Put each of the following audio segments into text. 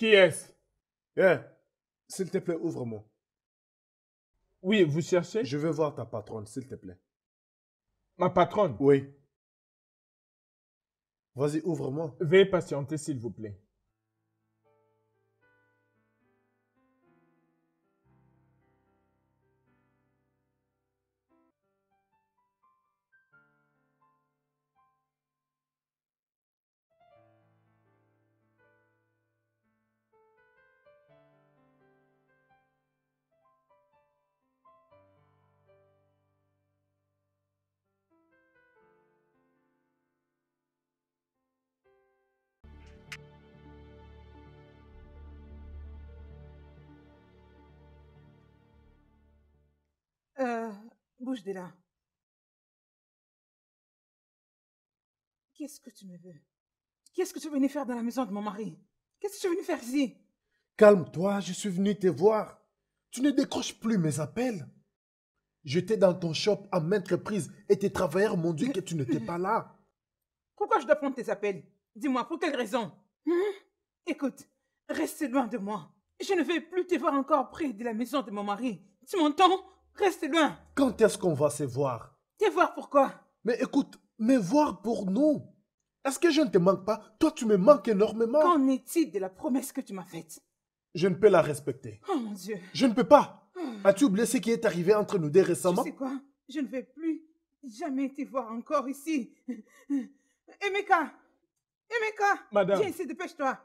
Qui est-ce Eh, s'il te plaît, ouvre-moi. Oui, vous cherchez Je veux voir ta patronne, s'il te plaît. Ma patronne Oui. Vas-y, ouvre-moi. Veuillez patienter, s'il vous plaît. de là. Qu'est-ce que tu me veux Qu'est-ce que tu es venu faire dans la maison de mon mari Qu'est-ce que tu es venu faire ici Calme-toi, je suis venu te voir. Tu ne décroches plus mes appels. J'étais dans ton shop à maintes reprises et tes travailleurs m'ont dit que tu n'étais pas là. Pourquoi je dois prendre tes appels Dis-moi, pour quelle raison hein? Écoute, reste loin de moi. Je ne vais plus te voir encore près de la maison de mon mari. Tu m'entends Reste loin. Quand est-ce qu'on va se voir Te voir pourquoi Mais écoute, me voir pour nous. Est-ce que je ne te manque pas Toi, tu me manques énormément. Qu'en est-il de la promesse que tu m'as faite Je ne peux la respecter. Oh mon Dieu. Je ne peux pas. Oh. As-tu oublié ce qui est arrivé entre nous deux récemment Tu sais quoi Je ne vais plus jamais te voir encore ici. Emeka Emeka Madame Viens ici, dépêche-toi.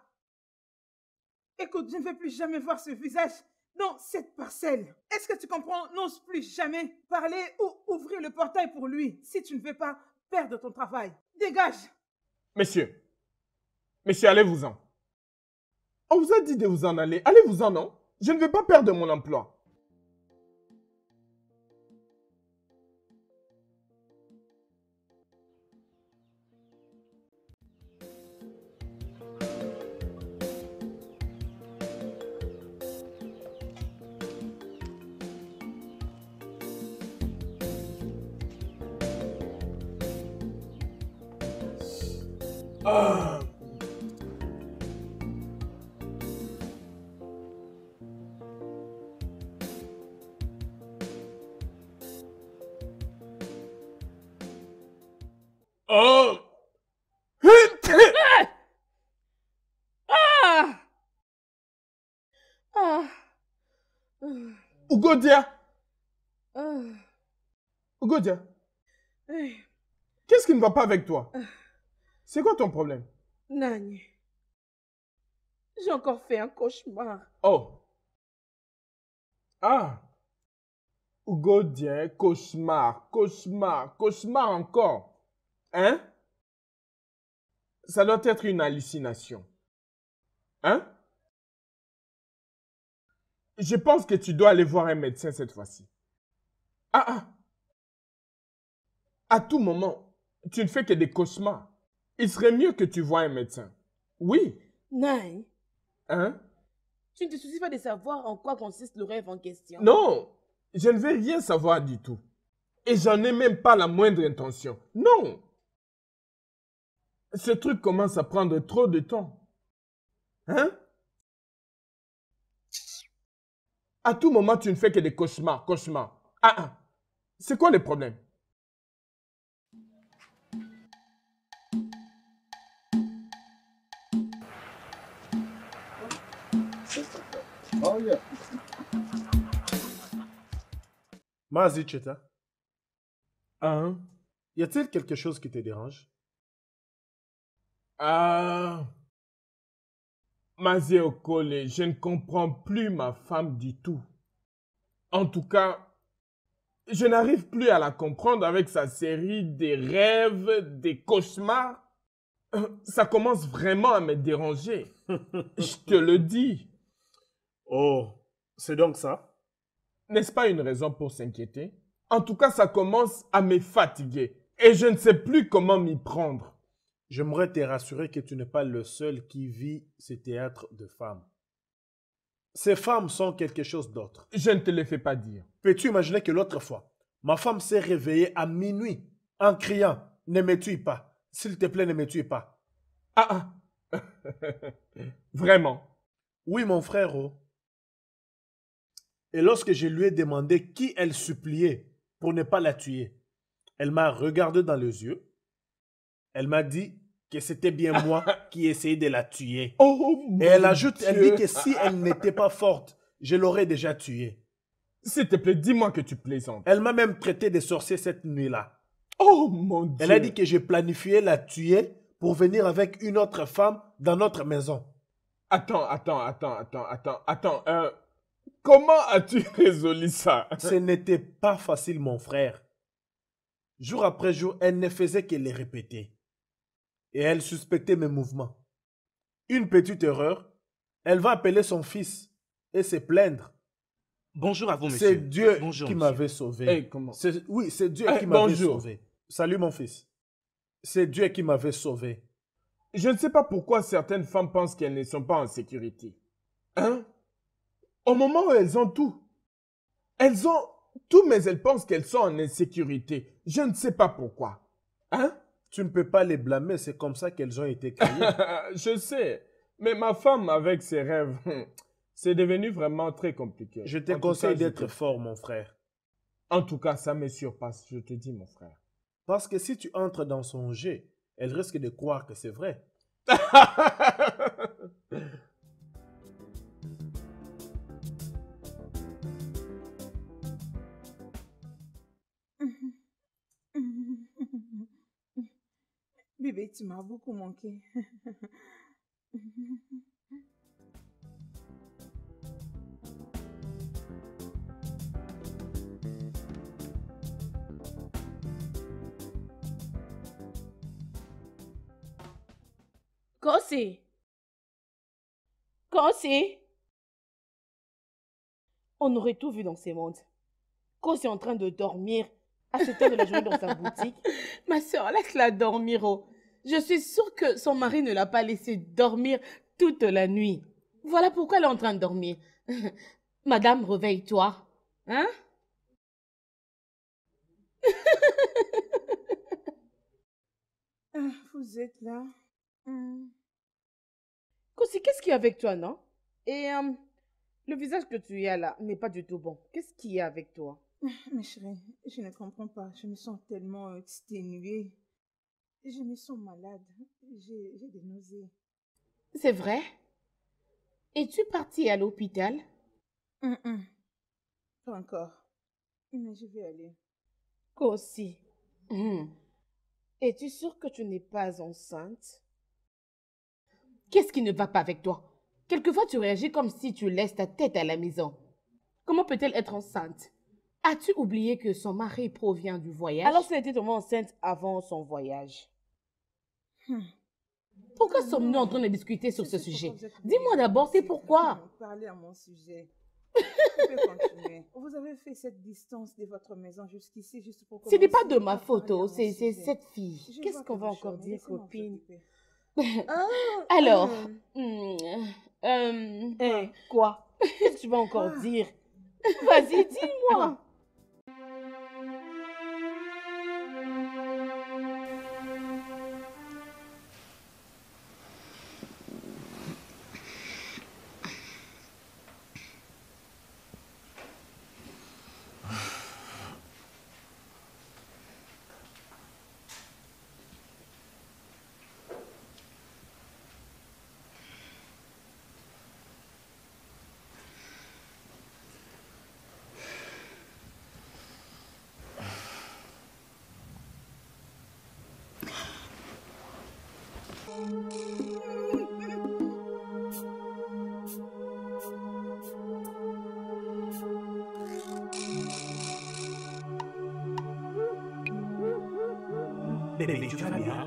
Écoute, je ne vais plus jamais voir ce visage dans cette parcelle. Est-ce que tu comprends N'ose plus jamais parler ou ouvrir le portail pour lui si tu ne veux pas perdre ton travail. Dégage Messieurs, messieurs, allez-vous-en. On vous a dit de vous en aller. Allez-vous-en, non Je ne veux pas perdre mon emploi. Ougodia! Ah. Eh. Qu'est-ce qui ne va pas avec toi ah. C'est quoi ton problème Nani, J'ai encore fait un cauchemar. Oh. Ah. Ougodia, cauchemar, cauchemar, cauchemar encore. Hein? Ça doit être une hallucination. Hein? je pense que tu dois aller voir un médecin cette fois-ci. Ah ah À tout moment, tu ne fais que des cauchemars. Il serait mieux que tu vois un médecin. Oui. Non. Hein Tu ne te soucies pas de savoir en quoi consiste le rêve en question. Non, je ne vais rien savoir du tout. Et j'en ai même pas la moindre intention. Non. Ce truc commence à prendre trop de temps. Hein À tout moment, tu ne fais que des cauchemars, cauchemars. Ah, ah. C'est quoi le problème Oh yeah. Mazi Cheta. Ah. Y a-t-il quelque chose qui te dérange Ah. Mazé Okole, je ne comprends plus ma femme du tout. En tout cas, je n'arrive plus à la comprendre avec sa série des rêves, des cauchemars. Euh, ça commence vraiment à me déranger. je te le dis. Oh, c'est donc ça N'est-ce pas une raison pour s'inquiéter En tout cas, ça commence à me fatiguer et je ne sais plus comment m'y prendre. J'aimerais te rassurer que tu n'es pas le seul qui vit ce théâtre de femmes. Ces femmes sont quelque chose d'autre. Je ne te le fais pas dire. Peux-tu imaginer que l'autre fois, ma femme s'est réveillée à minuit en criant Ne me tue pas, s'il te plaît, ne me tue pas. Ah ah Vraiment Oui, mon frère. Et lorsque je lui ai demandé qui elle suppliait pour ne pas la tuer, elle m'a regardé dans les yeux elle m'a dit que c'était bien moi qui essayais de la tuer. Oh, mon Et elle ajoute, elle dit que si elle n'était pas forte, je l'aurais déjà tuée. S'il te plaît, dis-moi que tu plaisantes. Elle m'a même traité de sorcier cette nuit-là. Oh mon Dieu. Elle a dit que j'ai planifié la tuer pour venir avec une autre femme dans notre maison. Attends, attends, attends, attends, attends, attends. Euh, comment as-tu résolu ça Ce n'était pas facile, mon frère. Jour après jour, elle ne faisait que les répéter et elle suspectait mes mouvements. Une petite erreur, elle va appeler son fils et se plaindre. Bonjour à vous, monsieur. C'est Dieu qui m'avait sauvé. Oui, c'est Dieu qui m'avait sauvé. Salut, mon fils. C'est Dieu qui m'avait sauvé. Je ne sais pas pourquoi certaines femmes pensent qu'elles ne sont pas en sécurité. Hein Au moment où elles ont tout. Elles ont tout, mais elles pensent qu'elles sont en insécurité. Je ne sais pas pourquoi. Hein tu ne peux pas les blâmer, c'est comme ça qu'elles ont été créées. je sais, mais ma femme avec ses rêves, c'est devenu vraiment très compliqué. Je te conseille d'être fort, mon frère. En tout cas, ça me surpasse, je te dis, mon frère. Parce que si tu entres dans son jeu, elle risque de croire que c'est vrai. Bébé, tu m'as beaucoup manqué. Kosi. Kosi. On aurait tout vu dans ces mondes. Kosi est en train de dormir à cette heure de la journée dans sa boutique. Ma soeur, laisse-la dormir. Oh. Je suis sûre que son mari ne l'a pas laissé dormir toute la nuit. Voilà pourquoi elle est en train de dormir. Madame, réveille-toi. Hein ah, Vous êtes là. Hmm. qu'est-ce qu'il y a avec toi, non Et euh, le visage que tu as là n'est pas du tout bon. Qu'est-ce qu'il y a avec toi ah, Mes chérie, je ne comprends pas. Je me sens tellement euh, exténuée. Je me sens malade. J'ai des nausées. C'est vrai Es-tu partie à l'hôpital Pas encore. Mais je vais aller. Kossi, mm. es-tu sûre que tu n'es pas enceinte Qu'est-ce qui ne va pas avec toi Quelquefois, tu réagis comme si tu laisses ta tête à la maison. Comment peut-elle être enceinte As-tu oublié que son mari provient du voyage Alors, c'était elle était enceinte avant son voyage Hmm. Pourquoi hmm. sommes-nous en train de discuter sur ce sujet Dis-moi d'abord, c'est pourquoi à mon sujet. Vous avez fait cette distance de votre maison jusqu'ici juste pour... Ce n'est pas de ma photo, oh, c'est cette fille. Qu'est-ce qu'on va encore dire, copine ah, Alors, euh. Hmm, euh, euh, eh. quoi Qu'est-ce que tu vas encore ah. dire Vas-y, dis-moi. Bébé, tu vas bien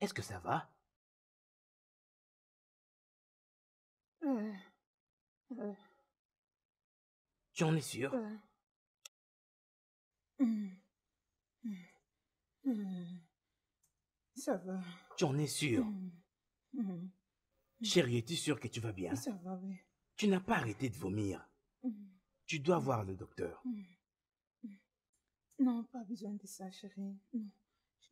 Est-ce que ça va Tu en es sûr Ça va. Tu en es sûr mm. Mm. Chérie, es-tu sûre que tu vas bien Ça va, oui. Tu n'as pas arrêté de vomir. Mm. Tu dois voir le docteur. Mm. Mm. Non, pas besoin de ça, chérie. je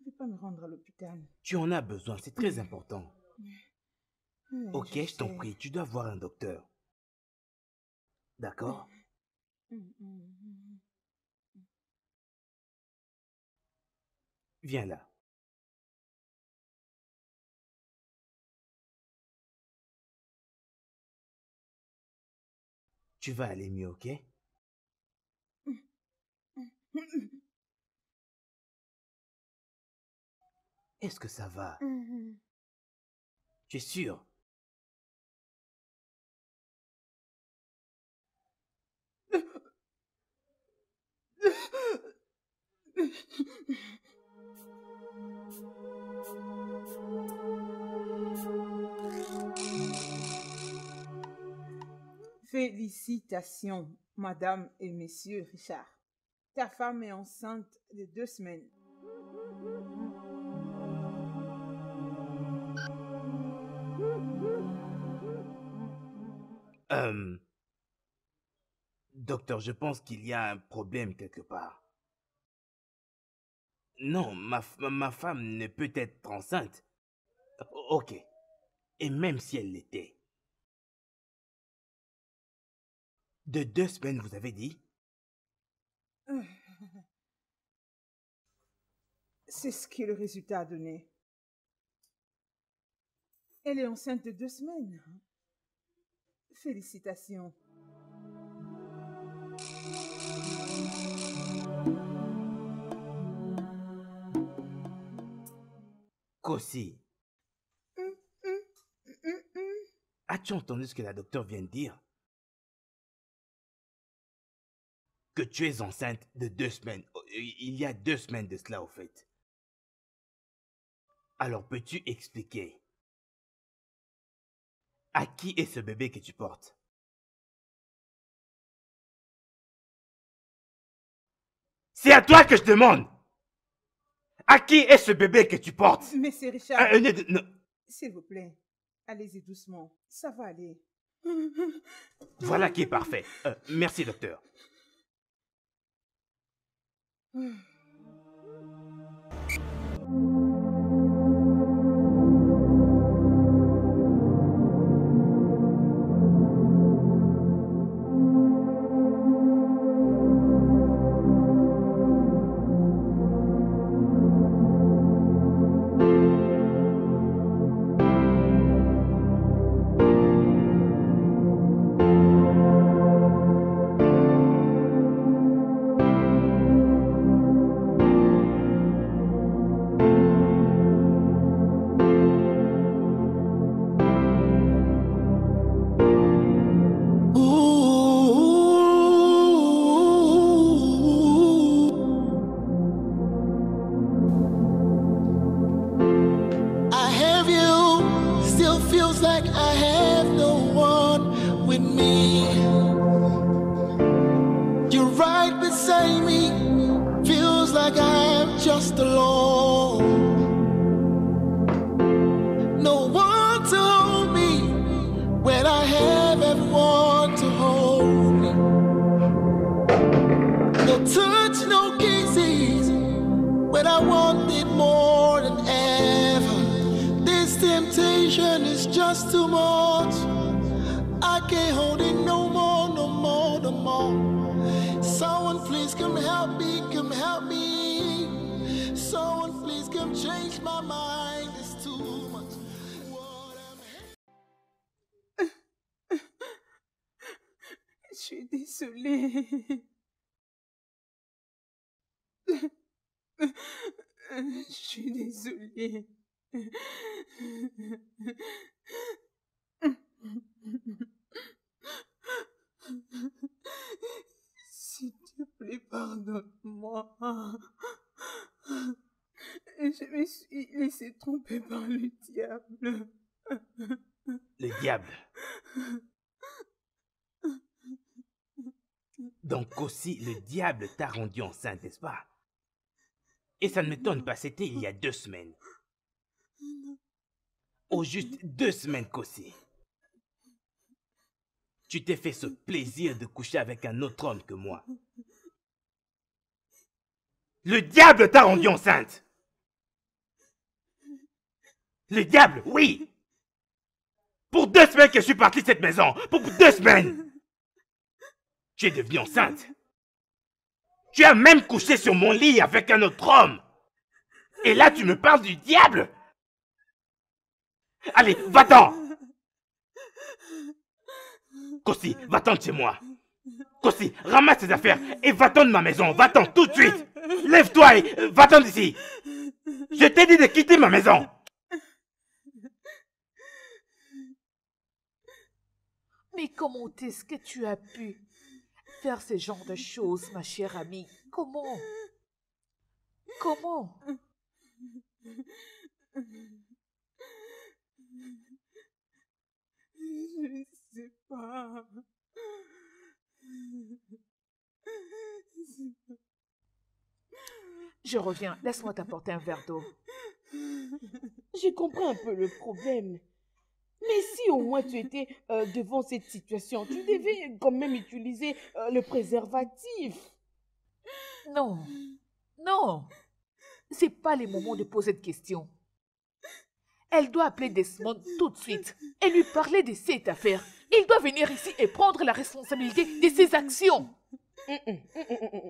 ne vais pas me rendre à l'hôpital. Tu en as besoin, c'est très important. ok, je t'en prie, tu dois voir un docteur. D'accord Viens là. Tu vas aller mieux, ok Est-ce que ça va Tu es sûr Félicitations, Madame et Monsieur Richard. Ta femme est enceinte de deux semaines. Euh, docteur, je pense qu'il y a un problème quelque part. Non, ma, ma femme ne peut être enceinte. Ok. Et même si elle l'était, De deux semaines, vous avez dit C'est ce que le résultat a donné. Elle est enceinte de deux semaines. Félicitations. Cossi. Hum, hum, hum, As-tu entendu ce que la docteur vient de dire que tu es enceinte de deux semaines. Oh, euh, il y a deux semaines de cela, au fait. Alors peux-tu expliquer à qui est ce bébé que tu portes C'est à toi que je demande À qui est ce bébé que tu portes Monsieur Richard, s'il vous plaît, allez-y doucement, ça va aller. Voilà qui est parfait. Euh, merci docteur. Hmm. I have no one with me. You're right beside me, feels like I'm just alone. just too much. I can't hold it no more, no more, no more. Someone please come help me, come help me. Someone please come change my mind. It's too much. Je suis désolée. Je suis désolée. S'il te plaît, pardonne-moi. Je me suis laissé tromper par le diable. Le diable. Donc aussi, le diable t'a rendu enceinte, n'est-ce pas Et ça ne m'étonne pas, c'était il y a deux semaines au juste deux semaines qu'aussi. Tu t'es fait ce plaisir de coucher avec un autre homme que moi. Le diable t'a rendu enceinte. Le diable, oui. Pour deux semaines que je suis partie de cette maison. Pour deux semaines. Tu es devenue enceinte. Tu as même couché sur mon lit avec un autre homme. Et là, tu me parles du diable. Allez, va-t'en Kossi, va-t'en de chez moi Kossi, ramasse tes affaires et va-t'en de ma maison Va-t'en tout de suite Lève-toi et va-t'en d'ici Je t'ai dit de quitter ma maison Mais comment est-ce que tu as pu faire ce genre de choses, ma chère amie Comment Comment Je ne sais pas. Je reviens, laisse-moi t'apporter un verre d'eau. J'ai compris un peu le problème. Mais si au moins tu étais euh, devant cette situation, tu devais quand même utiliser euh, le préservatif. Non, non, c'est pas le moment de poser de questions. Elle doit appeler Desmond tout de suite et lui parler de cette affaire. Il doit venir ici et prendre la responsabilité de ses actions. Hum, hum,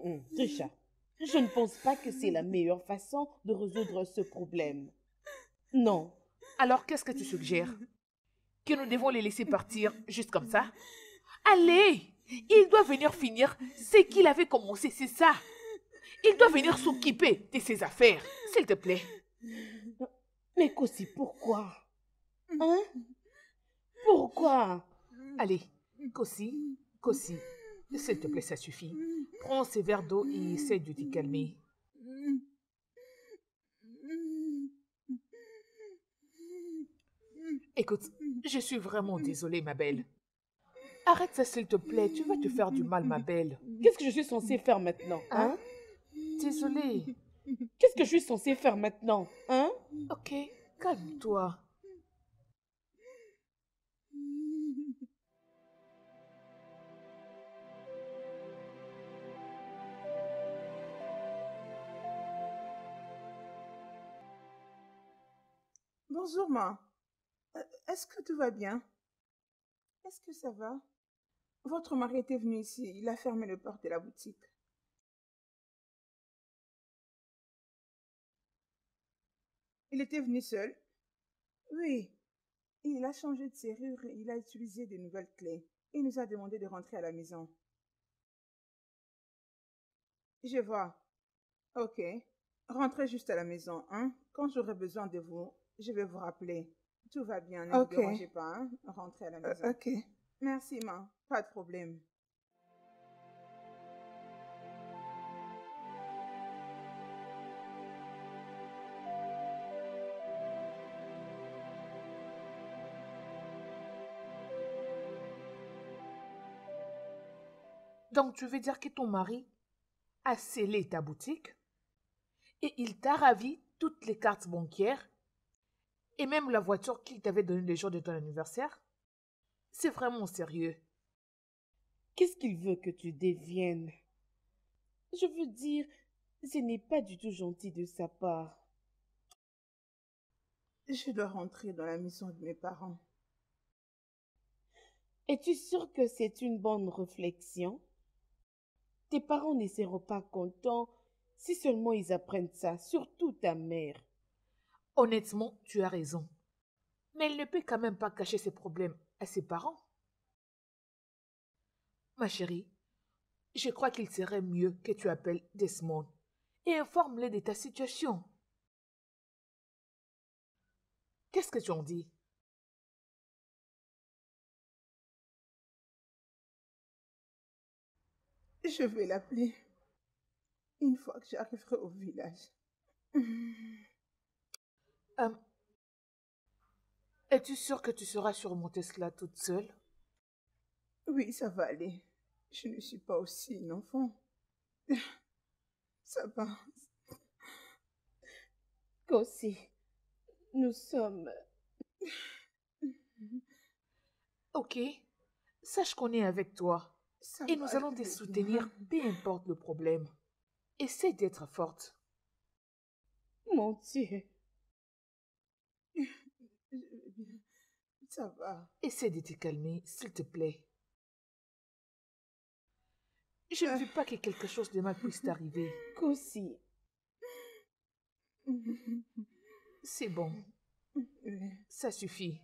hum, Richard, je ne pense pas que c'est la meilleure façon de résoudre ce problème. Non. Alors qu'est-ce que tu suggères Que nous devons les laisser partir juste comme ça Allez Il doit venir finir ce qu'il avait commencé, c'est ça. Il doit venir s'occuper de ses affaires, s'il te plaît. Mais Kossi, pourquoi mm. Hein Pourquoi mm. Allez, Kossi, Kossi, mm. s'il te plaît, ça suffit. Prends ces verres d'eau et essaie de t'y calmer. Écoute, je suis vraiment désolée, ma belle. Arrête ça, s'il te plaît. Tu vas te faire du mal, ma belle. Qu'est-ce que je suis censée faire maintenant, hein, Désolée. Qu'est-ce que je suis censée faire maintenant, hein Ok, calme-toi. Bonjour, ma. Euh, est-ce que tout va bien Est-ce que ça va Votre mari était venu ici. Il a fermé le porte de la boutique. Il était venu seul Oui. Il a changé de serrure et il a utilisé de nouvelles clés. Il nous a demandé de rentrer à la maison. Je vois. Ok. Rentrez juste à la maison, hein. Quand j'aurai besoin de vous, je vais vous rappeler. Tout va bien, ne vous dérangez pas, hein? Rentrez à la euh, maison. ok. Merci, ma. Pas de problème. Donc tu veux dire que ton mari a scellé ta boutique et il t'a ravi toutes les cartes bancaires et même la voiture qu'il t'avait donnée le jour de ton anniversaire C'est vraiment sérieux. Qu'est-ce qu'il veut que tu deviennes Je veux dire, ce n'est pas du tout gentil de sa part. Je dois rentrer dans la maison de mes parents. Es-tu sûr que c'est une bonne réflexion tes parents ne seront pas contents si seulement ils apprennent ça, surtout ta mère. Honnêtement, tu as raison. Mais elle ne peut quand même pas cacher ses problèmes à ses parents. Ma chérie, je crois qu'il serait mieux que tu appelles Desmond et informe-les de ta situation. Qu'est-ce que tu en dis Je vais l'appeler une fois que j'arriverai au village. Hmm. Es-tu sûre que tu sur mon cela toute seule Oui, ça va aller. Je ne suis pas aussi une enfant. Ça va. Aussi, nous sommes... Ok, sache qu'on est avec toi et nous allons te soutenir, peu importe le problème. Essaie d'être forte. Mon Dieu. Ça va. Essaie de te calmer, s'il te plaît. Je ne veux pas que quelque chose de mal puisse t'arriver. Aussi. C'est bon. Ça suffit.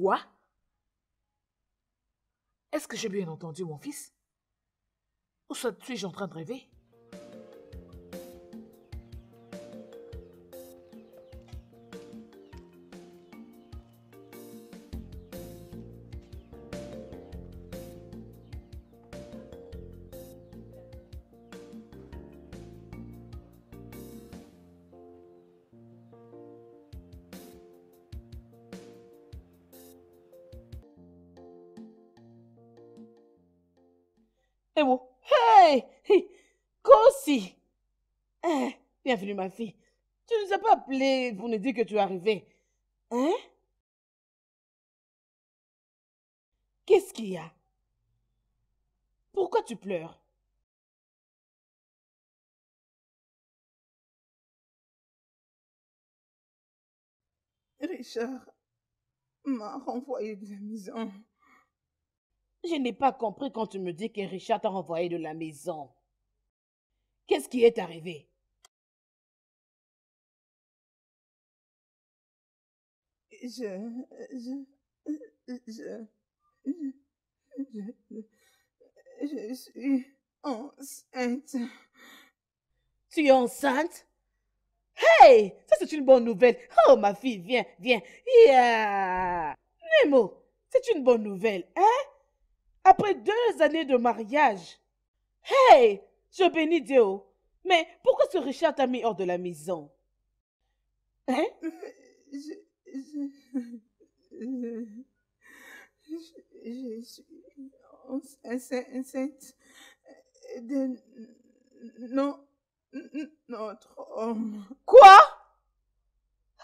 Quoi Est-ce que j'ai bien entendu mon fils Ou soit suis-je en train de rêver ma fille. Tu ne nous as pas appelé pour nous dire que tu es arrivais. Hein? Qu'est-ce qu'il y a? Pourquoi tu pleures? Richard m'a renvoyé de la maison. Je n'ai pas compris quand tu me dis que Richard t'a renvoyé de la maison. Qu'est-ce qui est arrivé je, je, je, je, je, suis enceinte. Tu es enceinte? Hey, ça c'est une bonne nouvelle. Oh ma fille, viens, viens. Yeah. Nemo, c'est une bonne nouvelle, hein? Après deux années de mariage. Hey, je bénis Dieu. Mais pourquoi ce Richard t'a mis hors de la maison? Hein? Je, je, je, je, suis enceinte de non, notre homme. Quoi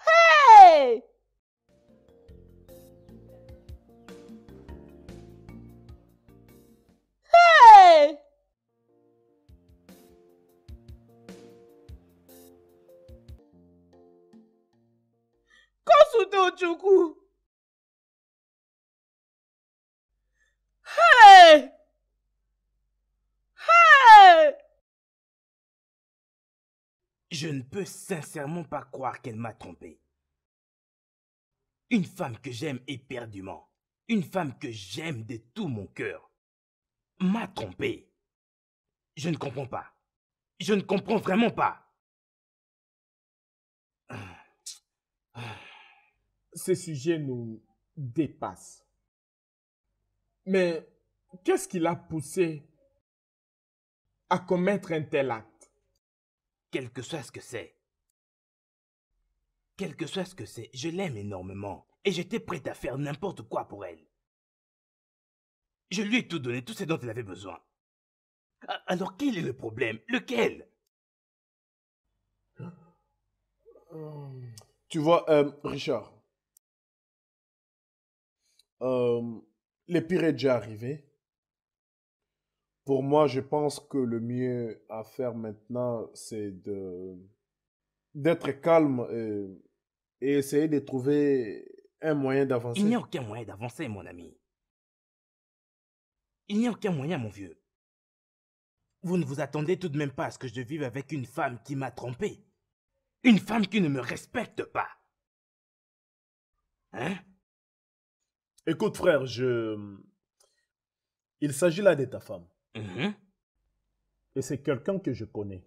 Hey Hey Hey! Je ne peux sincèrement pas croire qu'elle m'a trompé. Une femme que j'aime éperdument, une femme que j'aime de tout mon cœur, m'a trompé. Je ne comprends pas. Je ne comprends vraiment pas. Ce sujet nous dépassent. Mais qu'est-ce qui l'a poussé à commettre un tel acte Quel que soit ce que c'est. Quel que soit ce que c'est, je l'aime énormément et j'étais prête à faire n'importe quoi pour elle. Je lui ai tout donné, tout ce dont elle avait besoin. Alors quel est le problème Lequel Tu vois, euh, Richard, euh, le pire est déjà arrivé. Pour moi, je pense que le mieux à faire maintenant, c'est de d'être calme et, et essayer de trouver un moyen d'avancer. Il n'y a aucun moyen d'avancer, mon ami. Il n'y a aucun moyen, mon vieux. Vous ne vous attendez tout de même pas à ce que je vive avec une femme qui m'a trompé. Une femme qui ne me respecte pas. Hein Écoute, frère, je. Il s'agit là de ta femme. Mhm. Et c'est quelqu'un que je connais.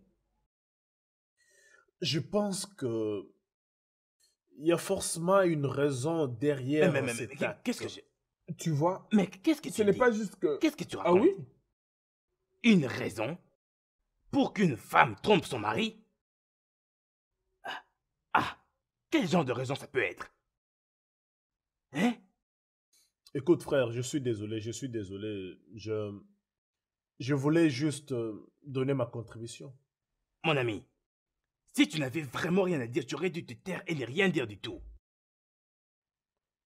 Je pense que. Il y a forcément une raison derrière mais, Qu'est-ce que je... Tu vois Mais qu'est-ce que tu Ce n'est pas juste que. Qu'est-ce que tu racontes Ah oui Une raison pour qu'une femme trompe son mari ah, ah Quel genre de raison ça peut être Hein Écoute, frère, je suis désolé, je suis désolé. Je, je voulais juste euh, donner ma contribution. Mon ami, si tu n'avais vraiment rien à dire, tu aurais dû te taire et ne rien dire du tout.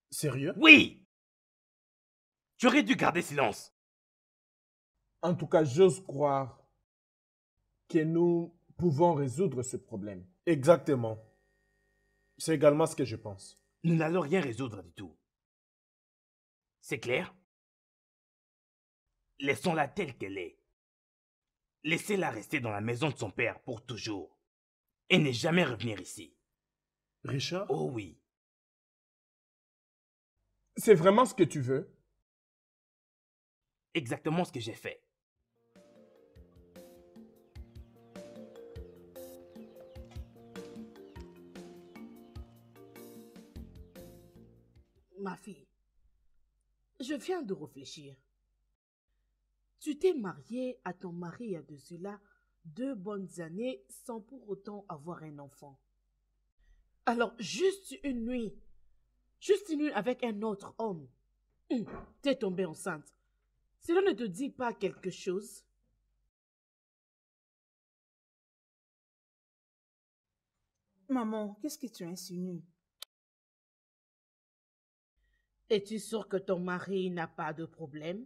Sérieux Oui Tu aurais dû garder silence. En tout cas, j'ose croire que nous pouvons résoudre ce problème. Exactement. C'est également ce que je pense. Nous n'allons rien résoudre du tout. C'est clair Laissons-la telle qu'elle est. Laissez-la rester dans la maison de son père pour toujours. Et ne jamais revenir ici. Richard Oh oui. C'est vraiment ce que tu veux Exactement ce que j'ai fait. Ma fille, je viens de réfléchir. Tu t'es mariée à ton mari il y a de deux bonnes années sans pour autant avoir un enfant. Alors juste une nuit, juste une nuit avec un autre homme, hum, t'es tombée enceinte. Cela ne te dit pas quelque chose Maman, qu'est-ce que tu insinues es-tu sûr que ton mari n'a pas de problème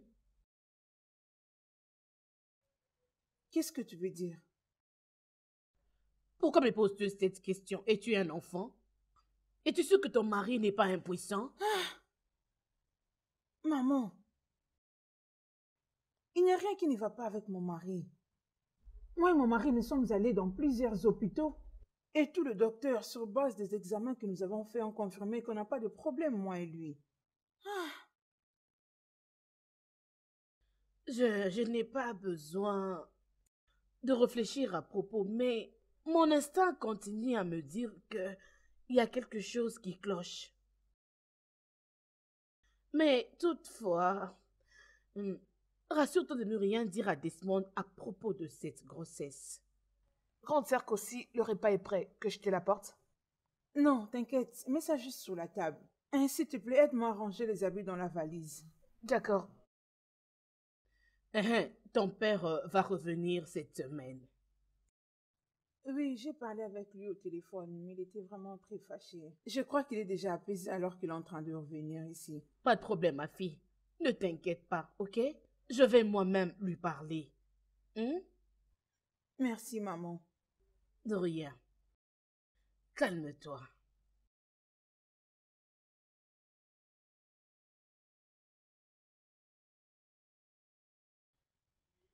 Qu'est-ce que tu veux dire Pourquoi me poses-tu cette question Es-tu un enfant Es-tu sûr que ton mari n'est pas impuissant ah! Maman, il n'y a rien qui ne va pas avec mon mari. Moi et mon mari, nous sommes allés dans plusieurs hôpitaux et tout le docteur, sur base des examens que nous avons faits, ont confirmé qu'on n'a pas de problème, moi et lui. Ah. Je, n'ai pas besoin de réfléchir à propos, mais mon instinct continue à me dire qu'il y a quelque chose qui cloche. Mais toutefois, hum, rassure-toi de ne rien dire à Desmond à propos de cette grossesse. grand sœur aussi, le repas est prêt, que je te l'apporte Non, t'inquiète, mets ça juste sous la table. Ainsi, S'il te plaît, aide-moi à ranger les habits dans la valise. D'accord. Hein, ton père euh, va revenir cette semaine. Oui, j'ai parlé avec lui au téléphone, mais il était vraiment très fâché. Je crois qu'il est déjà apaisé alors qu'il est en train de revenir ici. Pas de problème, ma fille. Ne t'inquiète pas, ok Je vais moi-même lui parler. Hein? Merci, maman. De rien. Calme-toi.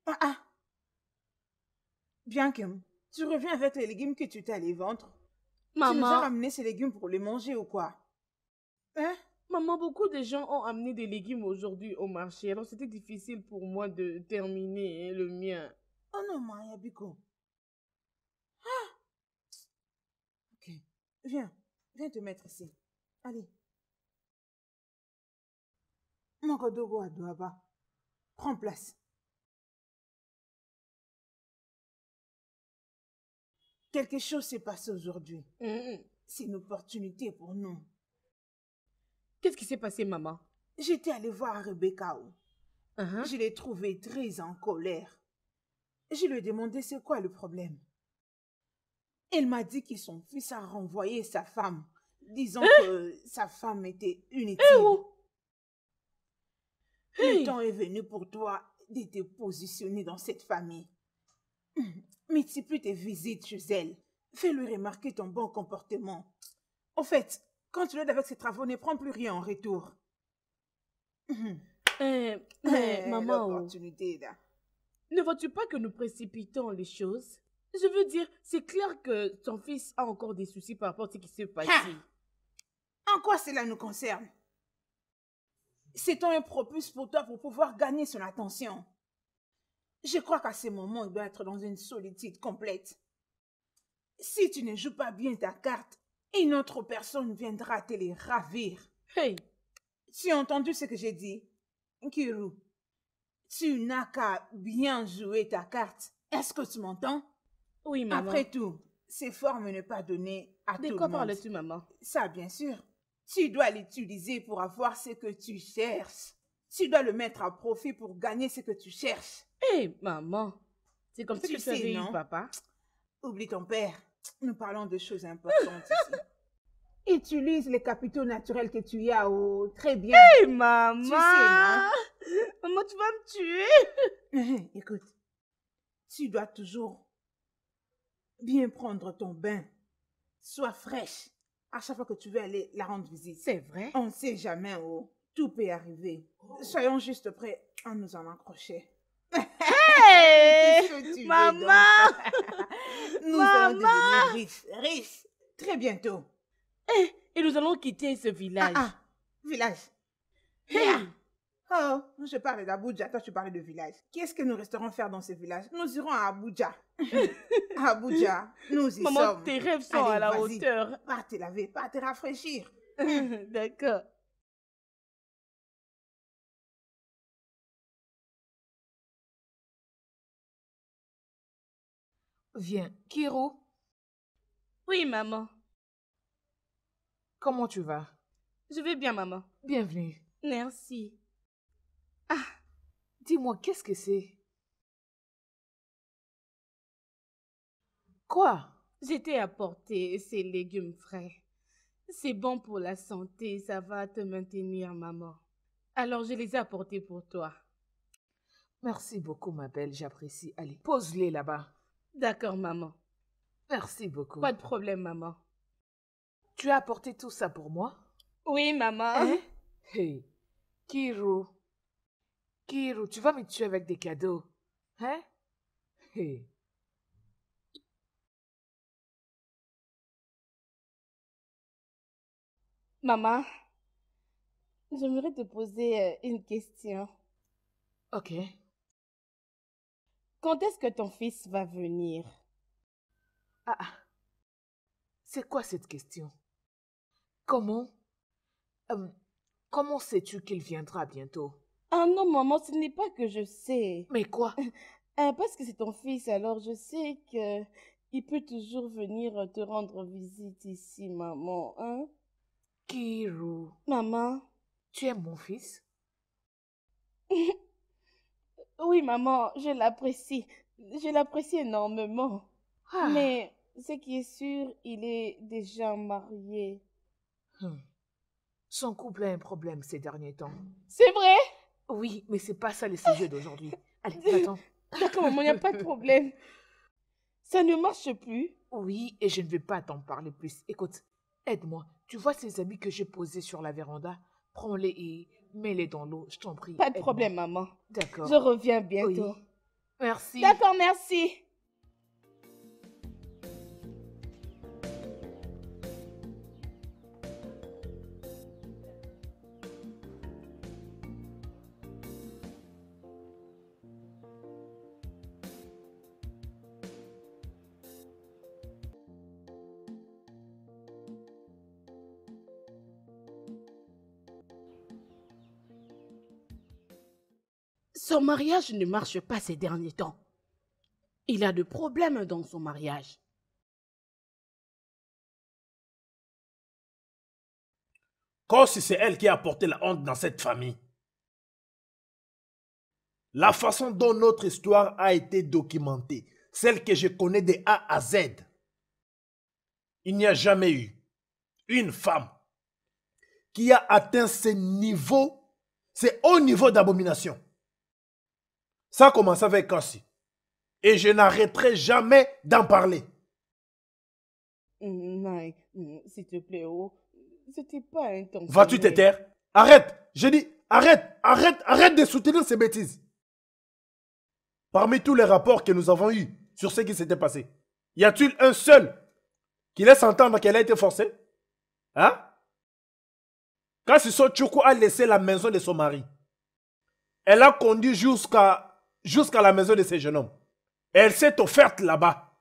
Ah ah Bien que tu reviens avec les légumes que tu t'es allé vendre. Maman. Tu nous as ramené ces légumes pour les manger ou quoi Hein Maman, beaucoup de gens ont amené des légumes aujourd'hui au marché, alors c'était difficile pour moi de terminer hein, le mien. Oh non, a Biko. Ah Ok, viens, viens te mettre ici. Allez. Mon Kodogo bas prends place. Quelque chose s'est passé aujourd'hui. Mm-hmm. C'est une opportunité pour nous. Qu'est-ce qui s'est passé, maman J'étais allée voir Rebecca. Uh-huh. Je l'ai trouvée très en colère. Je lui ai demandé c'est quoi le problème. Elle m'a dit que son fils a renvoyé sa femme, disant hein? que sa femme était eh inutile. Oh! Le temps est venu pour toi de te positionner dans cette famille. plus tes visites chez elle. Fais-lui remarquer ton bon comportement. Au fait, quand tu l'aides avec ses travaux, ne prends plus rien en retour. mais, eh, eh, eh, maman, oh. là. ne vois-tu pas que nous précipitons les choses Je veux dire, c'est clair que ton fils a encore des soucis par rapport à ce qui se passe. En quoi cela nous concerne C'est un impropus pour toi pour pouvoir gagner son attention. Je crois qu'à ce moment, il doit être dans une solitude complète. Si tu ne joues pas bien ta carte, une autre personne viendra te les ravir. Hey! Tu as entendu ce que j'ai dit? Kiru, tu n'as qu'à bien jouer ta carte. Est-ce que tu m'entends? Oui, maman. Après tout, ces formes ne pas données à tout le monde. De quoi parles-tu, maman? Ça, bien sûr. Tu dois l'utiliser pour avoir ce que tu cherches. Tu dois le mettre à profit pour gagner ce que tu cherches. Hé, maman, c'est comme ça tu que sais, non? papa. Oublie ton père. Nous parlons de choses importantes ici. Utilise les capitaux naturels que tu as. Oh, très bien. Hé, maman. Tu sais, Maman, tu vas me tuer. Écoute, tu dois toujours bien prendre ton bain. Sois fraîche à chaque fois que tu veux aller la rendre visite. C'est vrai. On ne sait jamais, oh. Tout peut arriver. Oh. Soyons juste prêts à nous en accrocher. Hey Maman Nous allons devenir riches, riches, très bientôt. Eh, et nous allons quitter ce village. Ah, ah village hey. Ah. Oh, je parle d'Abuja, toi tu parles de village. Qu'est-ce que nous resterons faire dans ce village Nous irons à Abuja. Abuja, nous y sommes. Maman, tes rêves sont à la hauteur. Va te laver, va te rafraîchir. D'accord. Viens, Kiro. Oui, maman. Comment tu vas Je vais bien, maman. Bienvenue. Merci. Ah, dis-moi, qu'est-ce que c'est Quoi J'étais apporté ces légumes frais. C'est bon pour la santé, ça va te maintenir, maman. Alors, je les ai apportés pour toi. Merci beaucoup, ma belle, j'apprécie. Allez, pose-les là-bas. D'accord, maman. Merci beaucoup. Pas de problème, maman. Tu as apporté tout ça pour moi? Oui, maman. Hein? Hey, Kiru. Kiru, tu vas me tuer avec des cadeaux. Hein? Hey. Maman, j'aimerais te poser euh, une question. Ok. Quand est-ce que ton fils va venir Ah, ah. c'est quoi cette question Comment euh, Comment sais-tu qu'il viendra bientôt Ah non, maman, ce n'est pas que je sais. Mais quoi euh, Parce que c'est ton fils, alors je sais que il peut toujours venir te rendre visite ici, maman, hein Kirou. Maman. Tu es mon fils Oui, maman, je l'apprécie. Je l'apprécie énormément. Ah. Mais ce qui est sûr, il est déjà marié. Hum. Son couple a un problème ces derniers temps. C'est vrai Oui, mais c'est pas ça le sujet d'aujourd'hui. Allez, attends. D'accord, maman, il n'y a pas de problème. Ça ne marche plus. Oui, et je ne vais pas t'en parler plus. Écoute, aide-moi. Tu vois ces habits que j'ai posés sur la véranda Prends-les et mets-les dans l'eau, je t'en prie. Pas de problème, maman. D'accord. Je reviens bientôt. Oui. Merci. D'accord, merci. mariage ne marche pas ces derniers temps. Il a des problèmes dans son mariage. Quand c'est elle qui a apporté la honte dans cette famille. La façon dont notre histoire a été documentée, celle que je connais de A à Z, il n'y a jamais eu une femme qui a atteint ce niveau, ce haut niveau d'abomination. Ça a commencé avec Cassie. Et je n'arrêterai jamais d'en parler. Mm, Mike, mm, s'il te plaît, oh, c'était pas intentionnel. Vas-tu te taire Arrête Je dis, arrête, arrête, arrête de soutenir ces bêtises. Parmi tous les rapports que nous avons eus sur ce qui s'était passé, y a-t-il un seul qui laisse entendre qu'elle a été forcée Hein Quand Sochouko a laissé la maison de son mari, elle a conduit jusqu'à jusqu'à la maison de ces jeunes hommes. elle s'est offerte là-bas.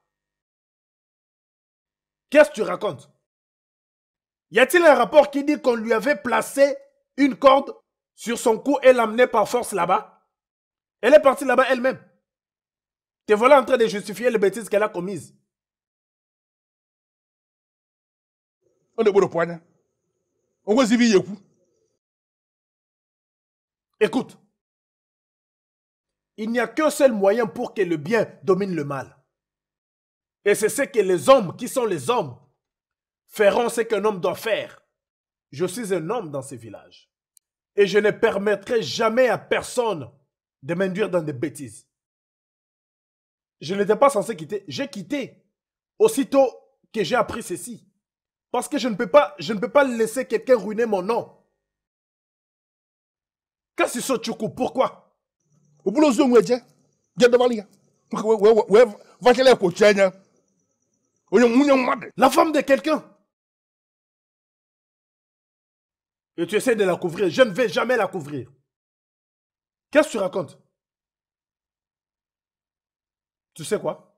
Qu'est-ce que tu racontes Y a-t-il un rapport qui dit qu'on lui avait placé une corde sur son cou et l'amenait par force là-bas Elle est partie là-bas elle-même. Te voilà en train de justifier les bêtises qu'elle a commises. Écoute, il n'y a qu'un seul moyen pour que le bien domine le mal. Et c'est ce que les hommes, qui sont les hommes, feront ce qu'un homme doit faire. Je suis un homme dans ce village. Et je ne permettrai jamais à personne de m'induire dans des bêtises. Je n'étais pas censé quitter. J'ai quitté aussitôt que j'ai appris ceci. Parce que je ne peux pas, je ne peux pas laisser quelqu'un ruiner mon nom. Qu'est-ce que pourquoi la femme de quelqu'un et tu essaies de la couvrir je ne vais jamais la couvrir qu'est-ce que tu racontes tu sais quoi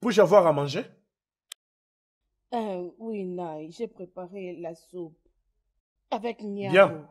puis-je avoir à manger euh, oui, Nai, j'ai préparé la soupe avec Nia.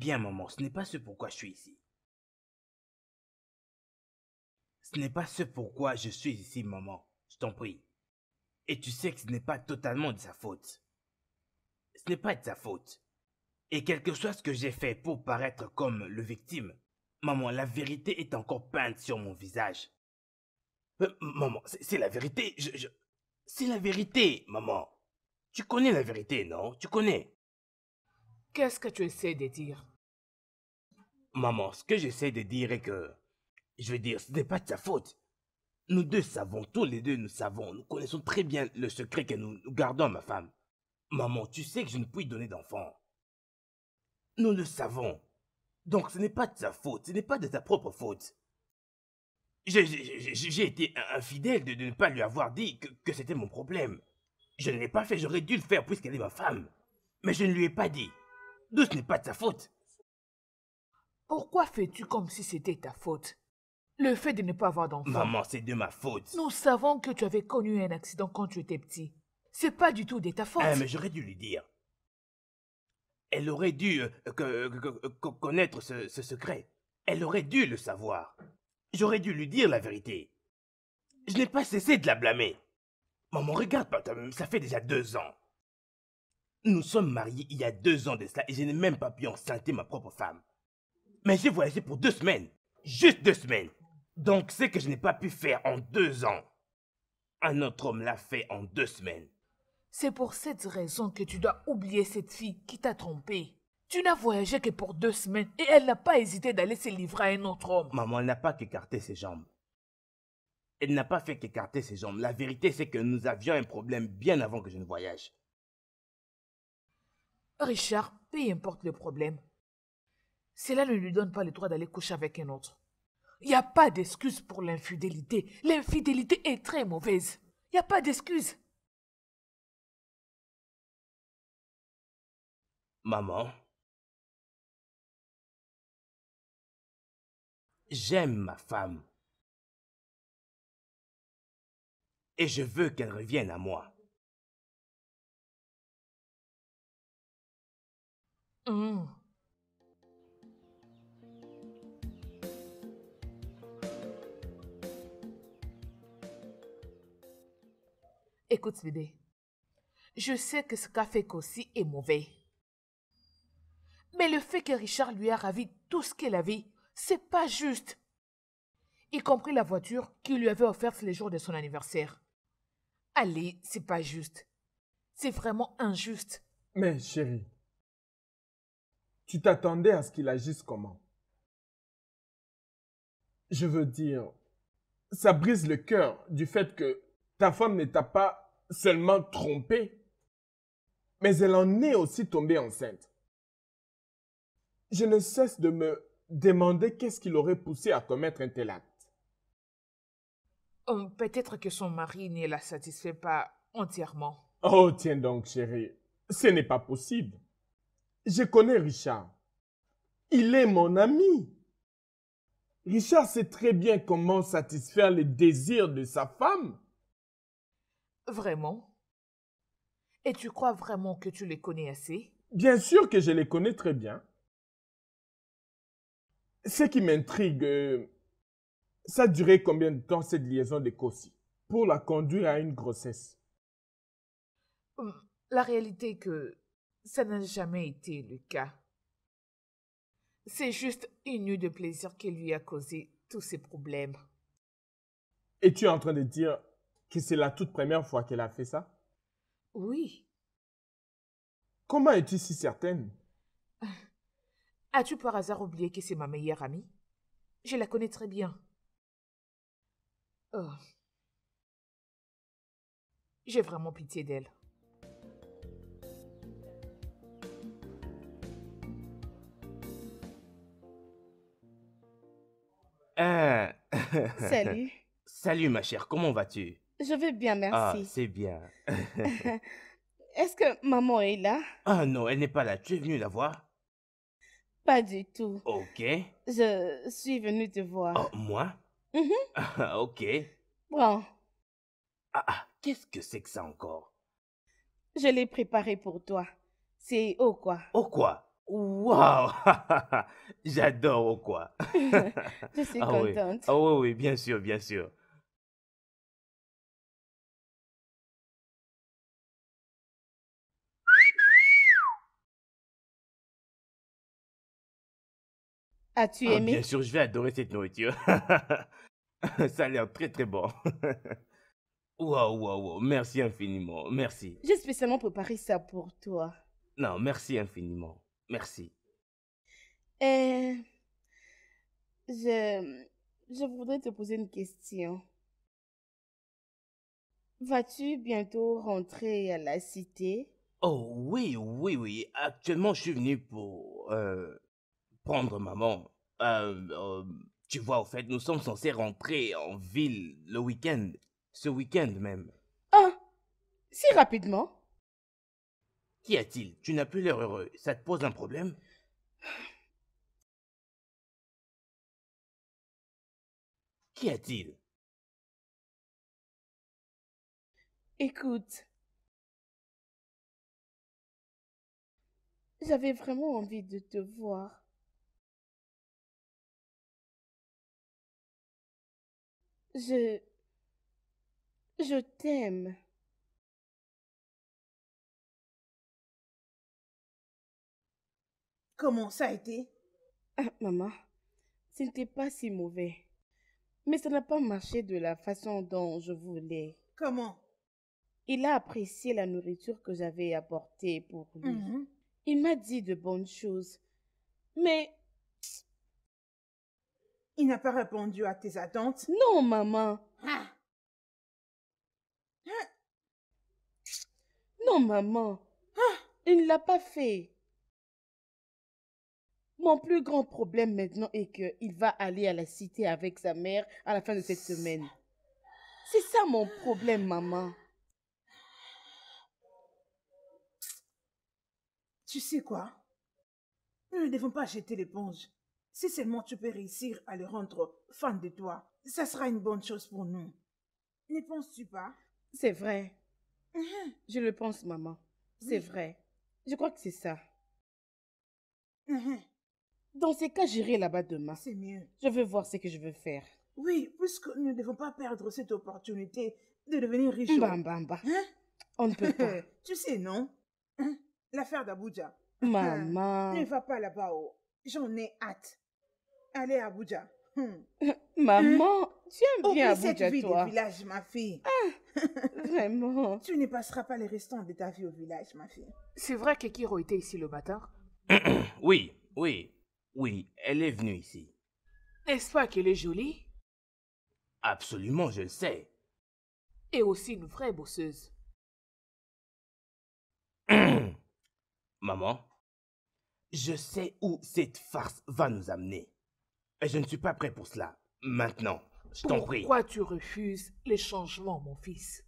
Bien, maman, ce n'est pas ce pourquoi je suis ici. Ce n'est pas ce pourquoi je suis ici, maman, je t'en prie. Et tu sais que ce n'est pas totalement de sa faute. Ce n'est pas de sa faute. Et quel que soit ce que j'ai fait pour paraître comme le victime, maman, la vérité est encore peinte sur mon visage. Euh, maman, c'est la vérité, C'est la vérité, maman. Tu connais la vérité, non Tu connais. Qu'est-ce que tu essaies de dire Maman, ce que j'essaie de dire est que, je veux dire, ce n'est pas de sa faute. Nous deux savons, tous les deux nous savons, nous connaissons très bien le secret que nous, nous gardons, ma femme. Maman, tu sais que je ne puis donner d'enfant. Nous le savons. Donc ce n'est pas de sa faute, ce n'est pas de ta propre faute. J'ai été infidèle de, ne pas lui avoir dit que, que c'était mon problème. Je ne l'ai pas fait, j'aurais dû le faire puisqu'elle est ma femme. Mais je ne lui ai pas dit. Donc ce n'est pas de sa faute. Pourquoi fais-tu comme si c'était ta faute Le fait de ne pas avoir d'enfant. Maman, c'est de ma faute. Nous savons que tu avais connu un accident quand tu étais petit. C'est pas du tout de ta faute. Eh, mais j'aurais dû lui dire. Elle aurait dû euh, connaître ce, secret. Elle aurait dû le savoir. J'aurais dû lui dire la vérité. Je n'ai pas cessé de la blâmer. Maman, regarde pas ça fait déjà deux ans. Nous sommes mariés il y a deux ans de cela et je n'ai même pas pu enceinter ma propre femme. Mais j'ai voyagé pour deux semaines. Juste deux semaines. Donc ce que je n'ai pas pu faire en deux ans, un autre homme l'a fait en deux semaines. C'est pour cette raison que tu dois oublier cette fille qui t'a trompé. Tu n'as voyagé que pour deux semaines et elle n'a pas hésité d'aller se livrer à un autre homme. Maman elle n'a pas qu'écarter ses jambes. Elle n'a pas fait qu'écarter ses jambes. La vérité, c'est que nous avions un problème bien avant que je ne voyage. Richard, peu importe le problème, cela ne lui donne pas le droit d'aller coucher avec un autre. Il n'y a pas d'excuse pour l'infidélité. L'infidélité est très mauvaise. Il n'y a pas d'excuse. Maman, j'aime ma femme. Et je veux qu'elle revienne à moi. Mmh. Écoute, bébé, je sais que ce qu'a fait est mauvais. Mais le fait que Richard lui a ravi tout ce qu'elle avait, c'est pas juste. Y compris la voiture qu'il lui avait offerte les jours de son anniversaire. Allez, c'est pas juste. C'est vraiment injuste. Mais chérie, tu t'attendais à ce qu'il agisse comment Je veux dire, ça brise le cœur du fait que ta femme ne t'a pas seulement trompée, mais elle en est aussi tombée enceinte. Je ne cesse de me demander qu'est-ce qui l'aurait poussée à commettre un tel acte. Oh, peut-être que son mari ne la satisfait pas entièrement. Oh, tiens donc, chérie, ce n'est pas possible. Je connais Richard. Il est mon ami. Richard sait très bien comment satisfaire les désirs de sa femme. Vraiment Et tu crois vraiment que tu les connais assez Bien sûr que je les connais très bien. Ce qui m'intrigue, euh, ça a duré combien de temps cette liaison de Kossi pour la conduire à une grossesse hum, La réalité est que ça n'a jamais été le cas. C'est juste une nuit de plaisir qui lui a causé tous ces problèmes. Et tu es en train de dire que c'est la toute première fois qu'elle a fait ça Oui. Comment es-tu si certaine As-tu par hasard oublié que c'est ma meilleure amie Je la connais très bien. Oh. J'ai vraiment pitié d'elle. Euh. Salut. Salut ma chère, comment vas-tu je vais bien, ah, merci. Ah, c'est bien. Est-ce que maman est là? Ah non, elle n'est pas là. Tu es venu la voir? Pas du tout. Ok. Je suis venue te voir. Oh, moi? Mhm. ok. Bon. Ah, ah, qu'est-ce que c'est que ça encore? Je l'ai préparé pour toi. C'est au quoi? Au quoi? Waouh! J'adore au quoi! Je suis ah contente. Ah oui, bien sûr, bien sûr. As-tu ah, aimé Bien sûr, je vais adorer cette nourriture. Ça a l'air très très bon. Waouh, waouh, waouh, merci infiniment, merci. J'ai spécialement préparé ça pour toi. Non, merci infiniment, merci. Euh, je, je voudrais te poser une question. Vas-tu bientôt rentrer à la cité Oh oui, oui, oui. Actuellement, je suis venu pour euh, prendre maman. Euh, euh, tu vois, au fait, nous sommes censés rentrer en ville le week-end. Ce week-end même. Ah Si rapidement Qu'y a-t-il Tu n'as plus l'air heureux. Ça te pose un problème Qu'y a-t-il Écoute. J'avais vraiment envie de te voir. Je... Je t'aime. Comment ça a été ah, Maman, ce n'était pas si mauvais. Mais ça n'a pas marché de la façon dont je voulais. Comment Il a apprécié la nourriture que j'avais apportée pour lui. Mmh Il m'a dit de bonnes choses. Mais il n'a pas répondu à tes attentes Non, maman. Ah. Ah. Non, maman. Ah. Il ne l'a pas fait. Mon plus grand problème maintenant est qu'il va aller à la cité avec sa mère à la fin de cette semaine. C'est ça mon problème, maman. Tu sais quoi Nous ne devons pas jeter l'éponge. Si seulement tu peux réussir à le rendre fan de toi, ça sera une bonne chose pour nous. Ne penses-tu pas C'est vrai. Uh-huh. Je le pense, maman. C'est vrai. Je crois que c'est ça. Uh-huh. Dans ces cas, j'irai là-bas demain. C'est mieux. Je veux voir ce que je veux faire. Oui, puisque nous ne devons pas perdre cette opportunité de devenir riche. Bam, bam, bam. Hein? On ne peut pas. tu sais, non hein? L'affaire d'Abuja. Maman. ne va pas là-bas. Oh. J'en ai hâte aller à Abuja. Hmm. Maman, hmm. tu aimes bien Abuja, cette vie De village, ma fille. Ah, vraiment. tu ne passeras pas les restant de ta vie au village, ma fille. C'est vrai que Kiro était ici le matin Oui, oui, oui, elle est venue ici. N'est-ce pas qu'elle est jolie Absolument, je le sais. Et aussi une vraie bosseuse. Maman, je sais où cette farce va nous amener. Je ne suis pas prêt pour cela. Maintenant, je t'en prie. Pourquoi tu refuses les changements, mon fils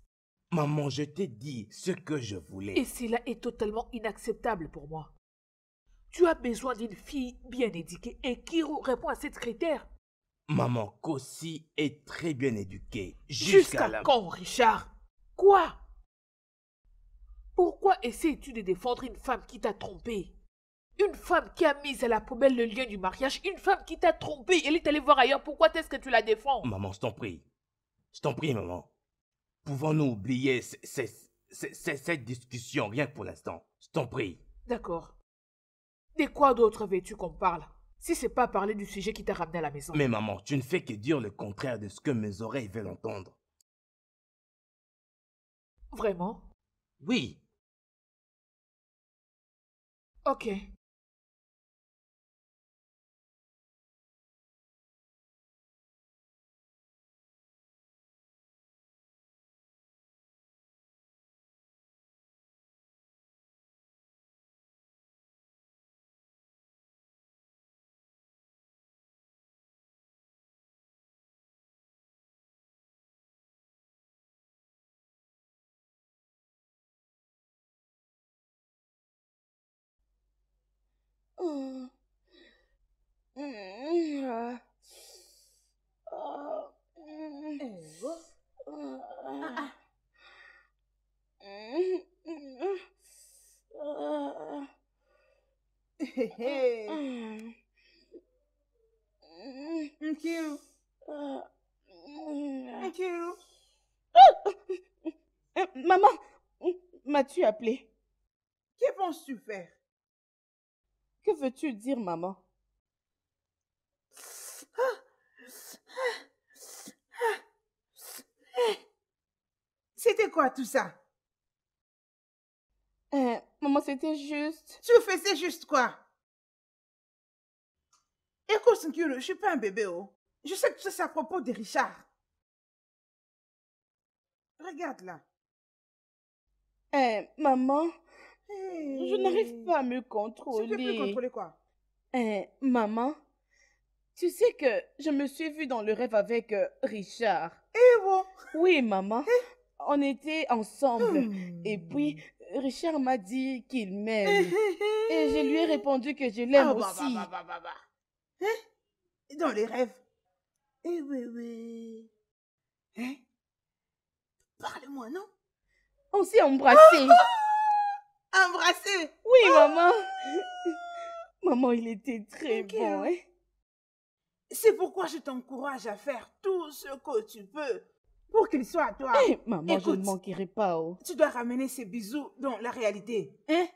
Maman, je t'ai dit ce que je voulais. Et cela est totalement inacceptable pour moi. Tu as besoin d'une fille bien éduquée et qui répond à ces critères. Maman, Kossi est très bien éduquée. Jusqu'à quand, Richard Quoi Pourquoi essaies-tu de défendre une femme qui t'a trompé une femme qui a mis à la poubelle le lien du mariage, une femme qui t'a trompé, elle est allée voir ailleurs, pourquoi est-ce que tu la défends Maman, je t'en prie. Je t'en prie, maman. Pouvons-nous oublier cette discussion rien que pour l'instant Je t'en prie. D'accord. De quoi d'autre veux-tu qu'on parle Si c'est pas parler du sujet qui t'a ramené à la maison. Mais maman, tu ne fais que dire le contraire de ce que mes oreilles veulent entendre. Vraiment Oui. Ok. Maman, m'as-tu appelé Que penses-tu faire que veux-tu dire, maman C'était quoi tout ça euh, Maman, c'était juste... Tu faisais juste quoi Écoute, je je suis pas un bébé, oh. Je sais que ça, à propos de Richard. Regarde là. Eh, maman, je n'arrive pas à me contrôler. Tu peux plus contrôler quoi eh, Maman, tu sais que je me suis vue dans le rêve avec euh, Richard. Et eh, bon oh! Oui, maman. Eh! On était ensemble. Hmm. Et puis, Richard m'a dit qu'il m'aime. Et je lui ai répondu que je l'aime ah, bah, aussi. Bah, bah, hein? Dans les rêves Eh oui, oui. Hein Parle-moi, non On s'est embrassés. Ah, ah! Embrasser. Oui, oh. maman. Maman, il était très bien! Hein. C'est pourquoi je t'encourage à faire tout ce que tu peux pour qu'il soit à toi. Hey, maman, je ne manquerai pas. Oh. Tu dois ramener ces bisous dans la réalité. Hein?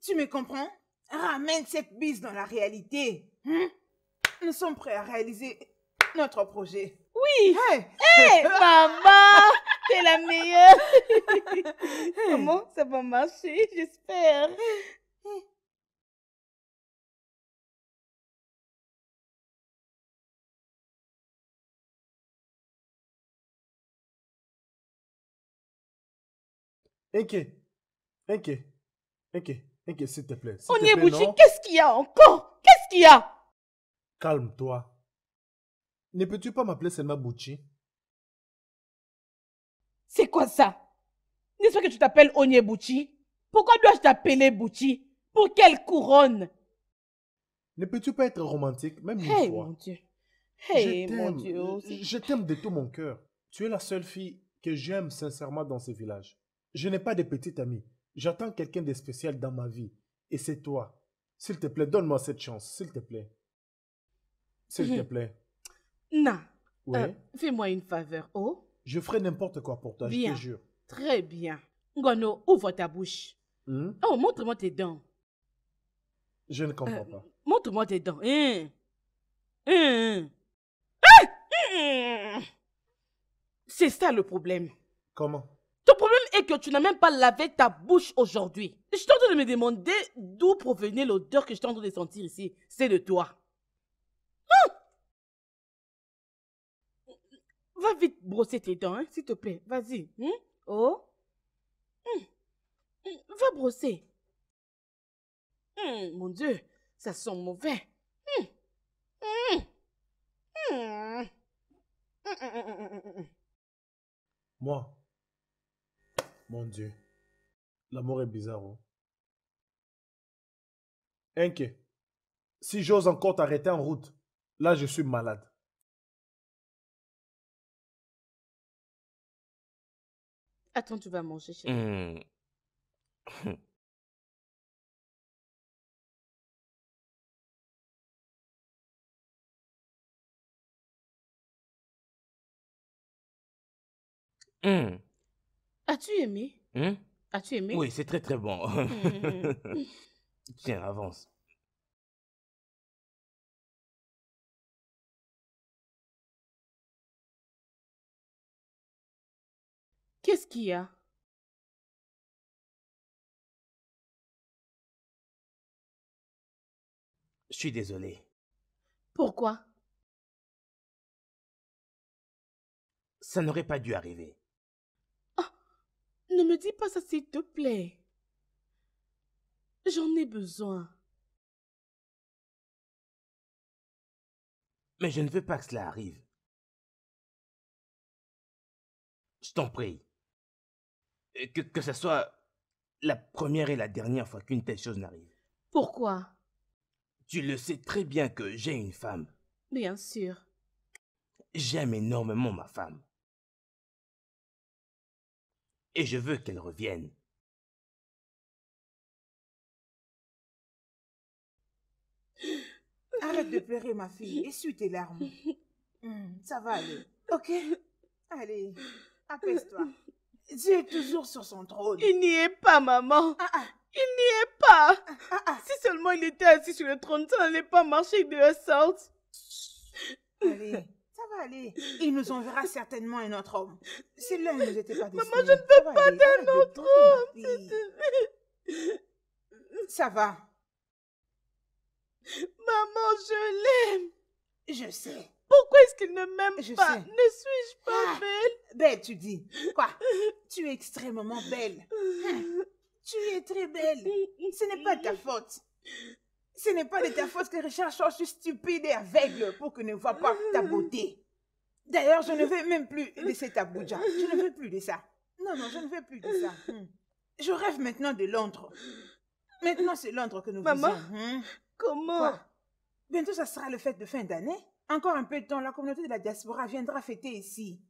Tu me comprends? Ramène cette bise dans la réalité. Hein? Nous sommes prêts à réaliser notre projet. Oui. maman c'est la meilleure. Comment ça va marcher, j'espère. Ok. Ok. Ok. Ok, s'il te plaît. On est qu'est-ce qu'il y a encore Qu'est-ce qu'il y a Calme-toi. Ne peux-tu pas m'appeler seulement Bouchi c'est quoi ça N'est-ce pas que tu t'appelles Onyebuchi Pourquoi dois-je t'appeler Bouchi Pour quelle couronne Ne peux-tu pas être romantique, même une fois mon Dieu. Hey, mon Dieu. Je t'aime de tout mon cœur. Tu es la seule fille que j'aime sincèrement dans ce village. Je n'ai pas de petite amie. J'attends quelqu'un de spécial dans ma vie. Et c'est toi. S'il te plaît, donne-moi cette chance, s'il te plaît. S'il te mhm. plaît. Non. Oui. Euh, fais-moi une faveur, oh. Je ferai n'importe quoi pour toi, je te jure. Très bien. Ngono, ouvre ta bouche. Hmm? Oh, montre-moi tes dents. Je ne comprends euh, pas. Montre-moi tes dents. Hein? Hein? C'est ça le problème. Comment Ton problème est que tu n'as même pas lavé ta bouche aujourd'hui. Je suis de me demander d'où provenait l'odeur que je suis de sentir ici. C'est de toi. Va vite brosser tes dents, hein, s'il te plaît. Vas-y. Hmm? Oh. Hmm. Hmm. Va brosser. Mon Dieu, ça sent mauvais. Moi. Mon Dieu. L'amour est bizarre. Hein? Inquiet. Si j'ose encore t'arrêter en route, là je suis malade. Attends, tu vas manger, chérie. Mmh. Mmh. As-tu aimé mmh. As-tu aimé Oui, c'est très très bon. Tiens, avance. Qu'est-ce qu'il y a Je suis désolé. Pourquoi Ça n'aurait pas dû arriver. Ah! ne me dis pas ça, s'il te plaît. J'en ai besoin. Mais je ne veux pas que cela arrive. Je t'en prie que, ce soit la première et la dernière fois qu'une telle chose n'arrive. Pourquoi Tu le sais très bien que j'ai une femme. Bien sûr. J'aime énormément ma femme. Et je veux qu'elle revienne. Arrête de pleurer, ma fille, essuie tes larmes. Hmm, ça va aller, ok Allez, apaise-toi. Dieu est toujours sur son trône. Il n'y est pas, maman. Ah, ah. Il n'y est pas. Ah, si seulement il était assis sur le trône, ça n'allait pas marcher de la sorte. Allez, ça va aller. Il nous enverra certainement un autre homme. C'est là où nous était pas disponible. Maman, je ne veux pas d'un autre homme. Ça va. Maman, je l'aime. Je sais. Pourquoi est-ce qu'il ne m'aime pas Ne suis-je pas ah, belle Belle, tu dis. Quoi Tu es extrêmement belle. Hein? Tu es très belle. Ce n'est pas de ta faute. Ce n'est pas de ta faute que Richard soit stupide et aveugle pour que ne voit pas ta beauté. D'ailleurs, je ne veux même plus de cet Abuja. Je ne veux plus de ça. Non, non, je ne veux plus de ça. Hmm. Je rêve maintenant de Londres. Maintenant, c'est Londres que nous visons. Maman, hmm. comment Quoi? Bientôt, ça sera le fête de fin d'année. Encore un peu de temps, la communauté de la diaspora viendra fêter ici.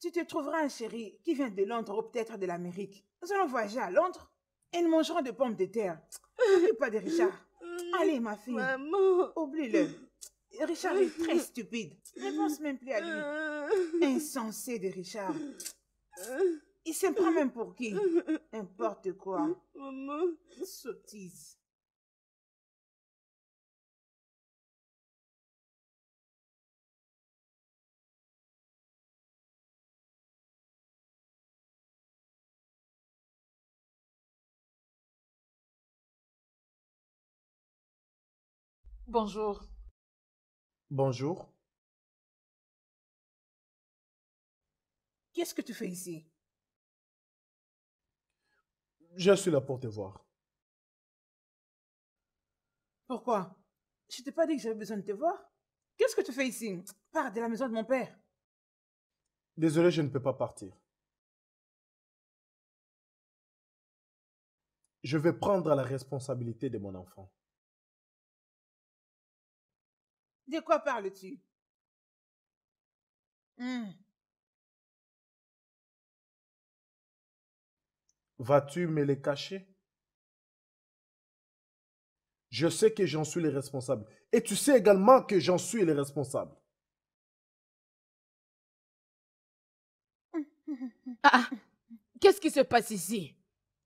Tu te trouveras un chéri qui vient de Londres ou peut-être de l'Amérique. Nous allons voyager à Londres et nous mangerons de pommes de terre. N'oublie pas de Richard. Hum, Allez, ma fille. Maman. Oublie-le. Richard est très stupide. Ne pense même plus à lui. Hum. Insensé de Richard. Il s'imprime même pour qui hum. N'importe quoi. Maman. Sottise. Bonjour. Bonjour. Qu'est-ce que tu fais ici Je suis là pour te voir. Pourquoi Je t'ai pas dit que j'avais besoin de te voir Qu'est-ce que tu fais ici Pars de la maison de mon père. Désolé, je ne peux pas partir. Je vais prendre la responsabilité de mon enfant. De quoi parles-tu mmh. Vas-tu me les cacher Je sais que j'en suis le responsable. Et tu sais également que j'en suis le responsable. Ah, ah. qu'est-ce qui se passe ici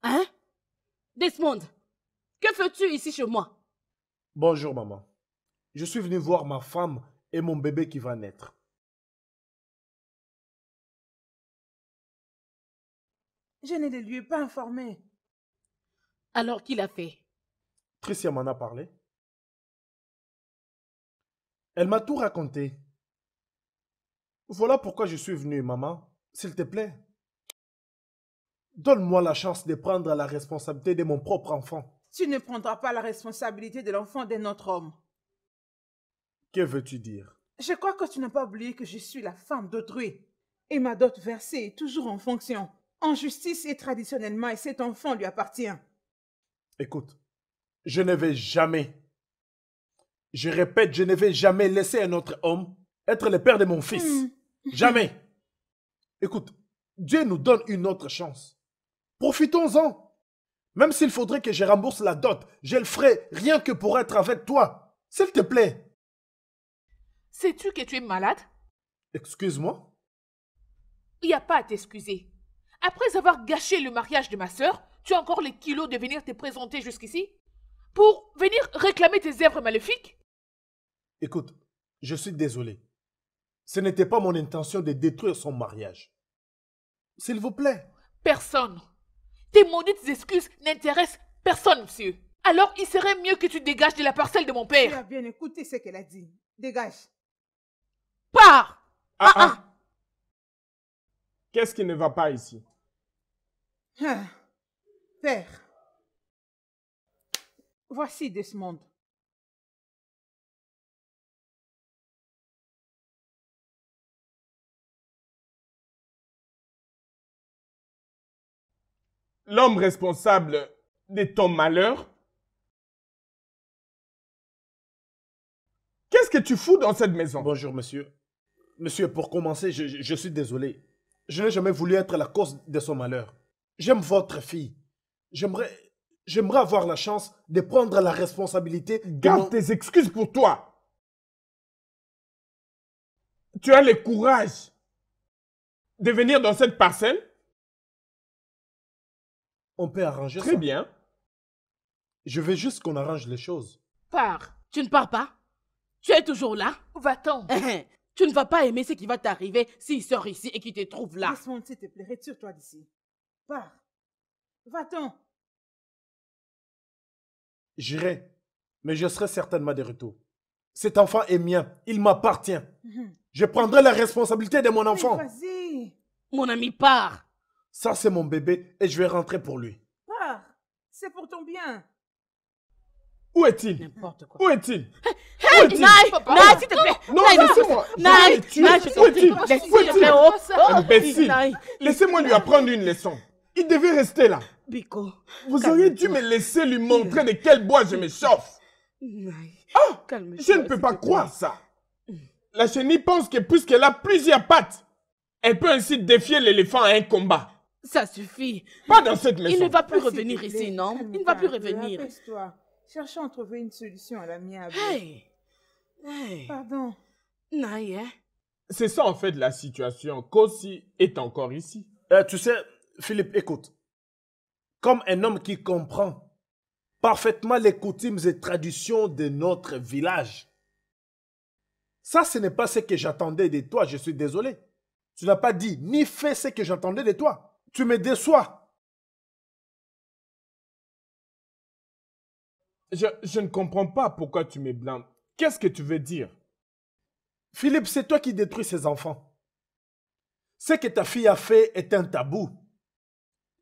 Hein Desmond, que fais-tu ici chez moi Bonjour, maman. Je suis venu voir ma femme et mon bébé qui va naître. Je ne les lui ai pas informé. Alors qui l'a fait Tricia m'en a parlé. Elle m'a tout raconté. Voilà pourquoi je suis venu, maman. S'il te plaît, donne-moi la chance de prendre la responsabilité de mon propre enfant. Tu ne prendras pas la responsabilité de l'enfant d'un autre homme. Que veux-tu dire Je crois que tu n'as pas oublié que je suis la femme d'autrui. Et ma dot versée est toujours en fonction, en justice et traditionnellement, et cet enfant lui appartient. Écoute, je ne vais jamais, je répète, je ne vais jamais laisser un autre homme être le père de mon fils. Hmm. Jamais. Écoute, Dieu nous donne une autre chance. Profitons-en. Même s'il faudrait que je rembourse la dot, je le ferai rien que pour être avec toi. S'il te plaît. Sais-tu que tu es malade Excuse-moi Il n'y a pas à t'excuser. Après avoir gâché le mariage de ma sœur, tu as encore les kilos de venir te présenter jusqu'ici Pour venir réclamer tes œuvres maléfiques Écoute, je suis désolé. Ce n'était pas mon intention de détruire son mariage. S'il vous plaît. Personne. Tes maudites excuses n'intéressent personne, monsieur. Alors il serait mieux que tu dégages de la parcelle de mon père. Tu as bien écouté ce qu'elle a dit. Dégage. Ah, ah, ah, Qu'est-ce qui ne va pas ici Père, hein. voici Desmond. L'homme responsable de ton malheur Qu'est-ce que tu fous dans cette maison Bonjour, monsieur. Monsieur, pour commencer, je, suis désolé. Je n'ai jamais voulu être la cause de son malheur. J'aime votre fille. J'aimerais, j'aimerais avoir la chance de prendre la responsabilité. Garde tes excuses pour toi. Tu as le courage de venir dans cette parcelle. On peut arranger ça. Très bien. Je veux juste qu'on arrange les choses. Pars. Tu ne pars pas. Tu es toujours là. Va-t'en. Tu ne vas pas aimer ce qui va t'arriver s'il sort ici et qu'il te trouve là. Laisse-moi, s'il te plaît, retire-toi d'ici. Pars. Va-t'en. J'irai, mais je serai certainement de retour. Cet enfant est mien, il m'appartient. Mhm. Je prendrai la responsabilité de mon enfant. Vas-y. Mon ami, pars. Ça, c'est mon bébé et je vais rentrer pour lui. Pars. C'est pour ton bien. Où est-il N'importe quoi. Où est-il hein s'il te plaît. laissez-moi. Imbécile. Laissez-moi lui apprendre une leçon. Il devait rester là. Biko. Vous auriez dû me laisser lui montrer de quel bois je me chauffe. Ah, je ne peux pas croire ça. La chenille pense que puisqu'elle a plusieurs pattes, elle peut ainsi défier l'éléphant à un combat. Ça suffit. Pas dans cette maison. Ah, Il ne va plus revenir ici, non Il ne va plus revenir. Cherchons à trouver une solution à l'amiable. Hey Pardon. Hein. C'est ça en fait la situation. Kosi est encore ici. Euh, tu sais, Philippe, écoute. Comme un homme qui comprend parfaitement les coutumes et traditions de notre village. Ça, ce n'est pas ce que j'attendais de toi, je suis désolé. Tu n'as pas dit ni fait ce que j'attendais de toi. Tu me déçois. Je, je ne comprends pas pourquoi tu me blâmes. Qu'est-ce que tu veux dire Philippe, c'est toi qui détruis ses enfants. Ce que ta fille a fait est un tabou.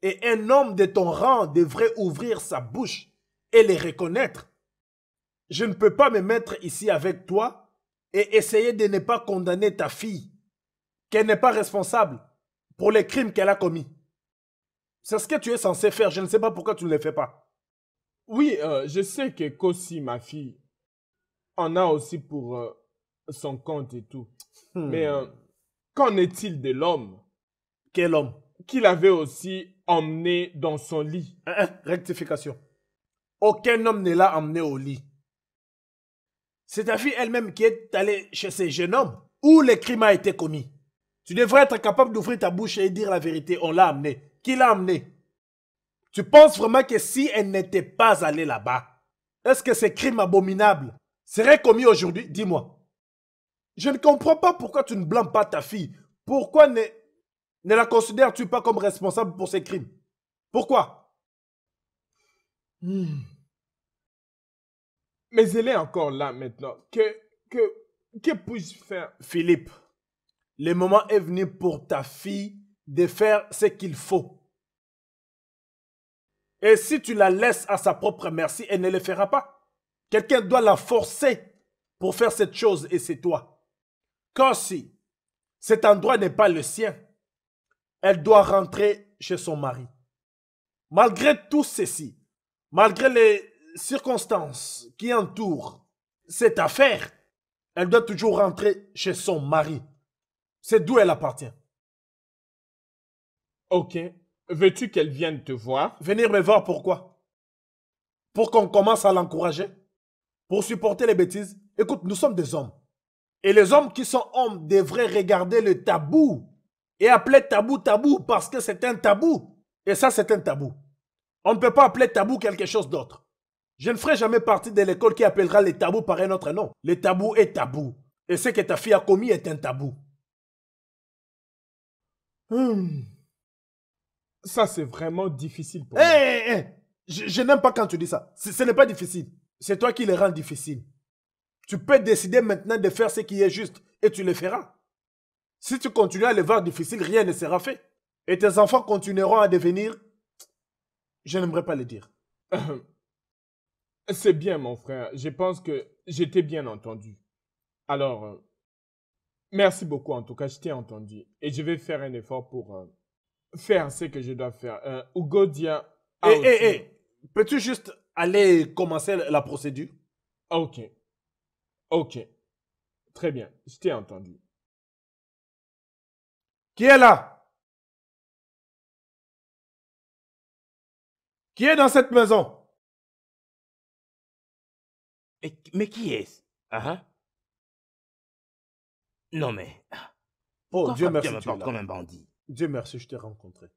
Et un homme de ton rang devrait ouvrir sa bouche et les reconnaître. Je ne peux pas me mettre ici avec toi et essayer de ne pas condamner ta fille, qu'elle n'est pas responsable pour les crimes qu'elle a commis. C'est ce que tu es censé faire. Je ne sais pas pourquoi tu ne le fais pas. Oui, euh, je sais que Kossi, ma fille, on a aussi pour euh, son compte et tout. Hmm. Mais euh, qu'en est-il de l'homme Quel homme Qui l'avait aussi emmené dans son lit. rectification. Aucun homme ne l'a emmené au lit. C'est ta fille elle-même qui est allée chez ce jeune homme où le crime a été commis. Tu devrais être capable d'ouvrir ta bouche et dire la vérité. On l'a amené. Qui l'a amené Tu penses vraiment que si elle n'était pas allée là-bas, est-ce que ce crime abominable serait commis aujourd'hui, dis-moi. Je ne comprends pas pourquoi tu ne blâmes pas ta fille. Pourquoi ne, ne la considères-tu pas comme responsable pour ces crimes Pourquoi hmm. Mais elle est encore là maintenant. Que, que, que puis-je faire Philippe, le moment est venu pour ta fille de faire ce qu'il faut. Et si tu la laisses à sa propre merci, elle ne le fera pas. Quelqu'un doit la forcer pour faire cette chose et c'est toi. Car si cet endroit n'est pas le sien, elle doit rentrer chez son mari. Malgré tout ceci, malgré les circonstances qui entourent cette affaire, elle doit toujours rentrer chez son mari. C'est d'où elle appartient. Ok. Veux-tu qu'elle vienne te voir Venir me voir pourquoi Pour qu'on commence à l'encourager pour supporter les bêtises. Écoute, nous sommes des hommes. Et les hommes qui sont hommes devraient regarder le tabou et appeler tabou tabou parce que c'est un tabou. Et ça, c'est un tabou. On ne peut pas appeler tabou quelque chose d'autre. Je ne ferai jamais partie de l'école qui appellera les tabous par un autre nom. Le tabou est tabou. Et ce que ta fille a commis est un tabou. Hum. Ça, c'est vraiment difficile pour moi. Je, n'aime pas quand tu dis ça. ce n'est pas difficile c'est toi qui les rends difficiles. Tu peux décider maintenant de faire ce qui est juste et tu le feras. Si tu continues à les voir difficiles, rien ne sera fait. Et tes enfants continueront à devenir... Je n'aimerais pas le dire. C'est bien, mon frère. Je pense que j'étais bien entendu. Alors, euh, merci beaucoup. En tout cas, je t'ai entendu. Et je vais faire un effort pour euh, faire ce que je dois faire. Euh, Hugo Dia... Hé, eh, hé, eh, hé. Eh, peux-tu juste Allez commencer la procédure. Ok. Ok. Très bien. Je t'ai entendu. Qui est là Qui est dans cette maison mais, qui est-ce ah, ah. Non mais... Ah. Oh, Dieu merci, tu es comme un bandit. Dieu merci, je t'ai rencontré.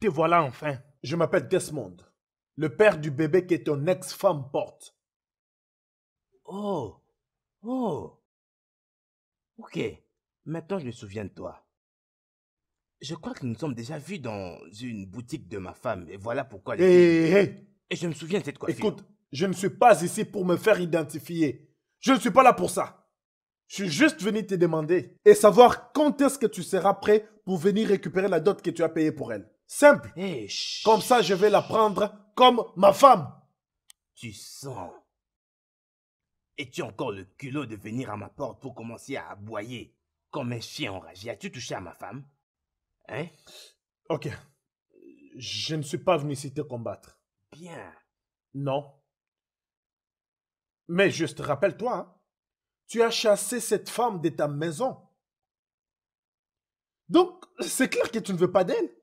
Te voilà enfin. Je m'appelle Desmond le père du bébé que ton ex-femme porte. Oh, oh. Ok, maintenant je me souviens de toi. Je crois que nous nous sommes déjà vus dans une boutique de ma femme et voilà pourquoi... hé, hé, Et je me souviens de cette coiffure. Écoute, je ne suis pas ici pour me faire identifier. Je ne suis pas là pour ça. Je suis juste venu te demander et savoir quand est-ce que tu seras prêt pour venir récupérer la dot que tu as payée pour elle. Simple. Eh, comme ça, je vais la prendre comme ma femme. Tu sens. Et tu encore le culot de venir à ma porte pour commencer à aboyer comme un chien enragé. As-tu touché à ma femme Hein Ok. Je ne suis pas venu ici te combattre. Bien. Non. Mais juste rappelle-toi, hein, tu as chassé cette femme de ta maison. Donc, c'est clair que tu ne veux pas d'elle.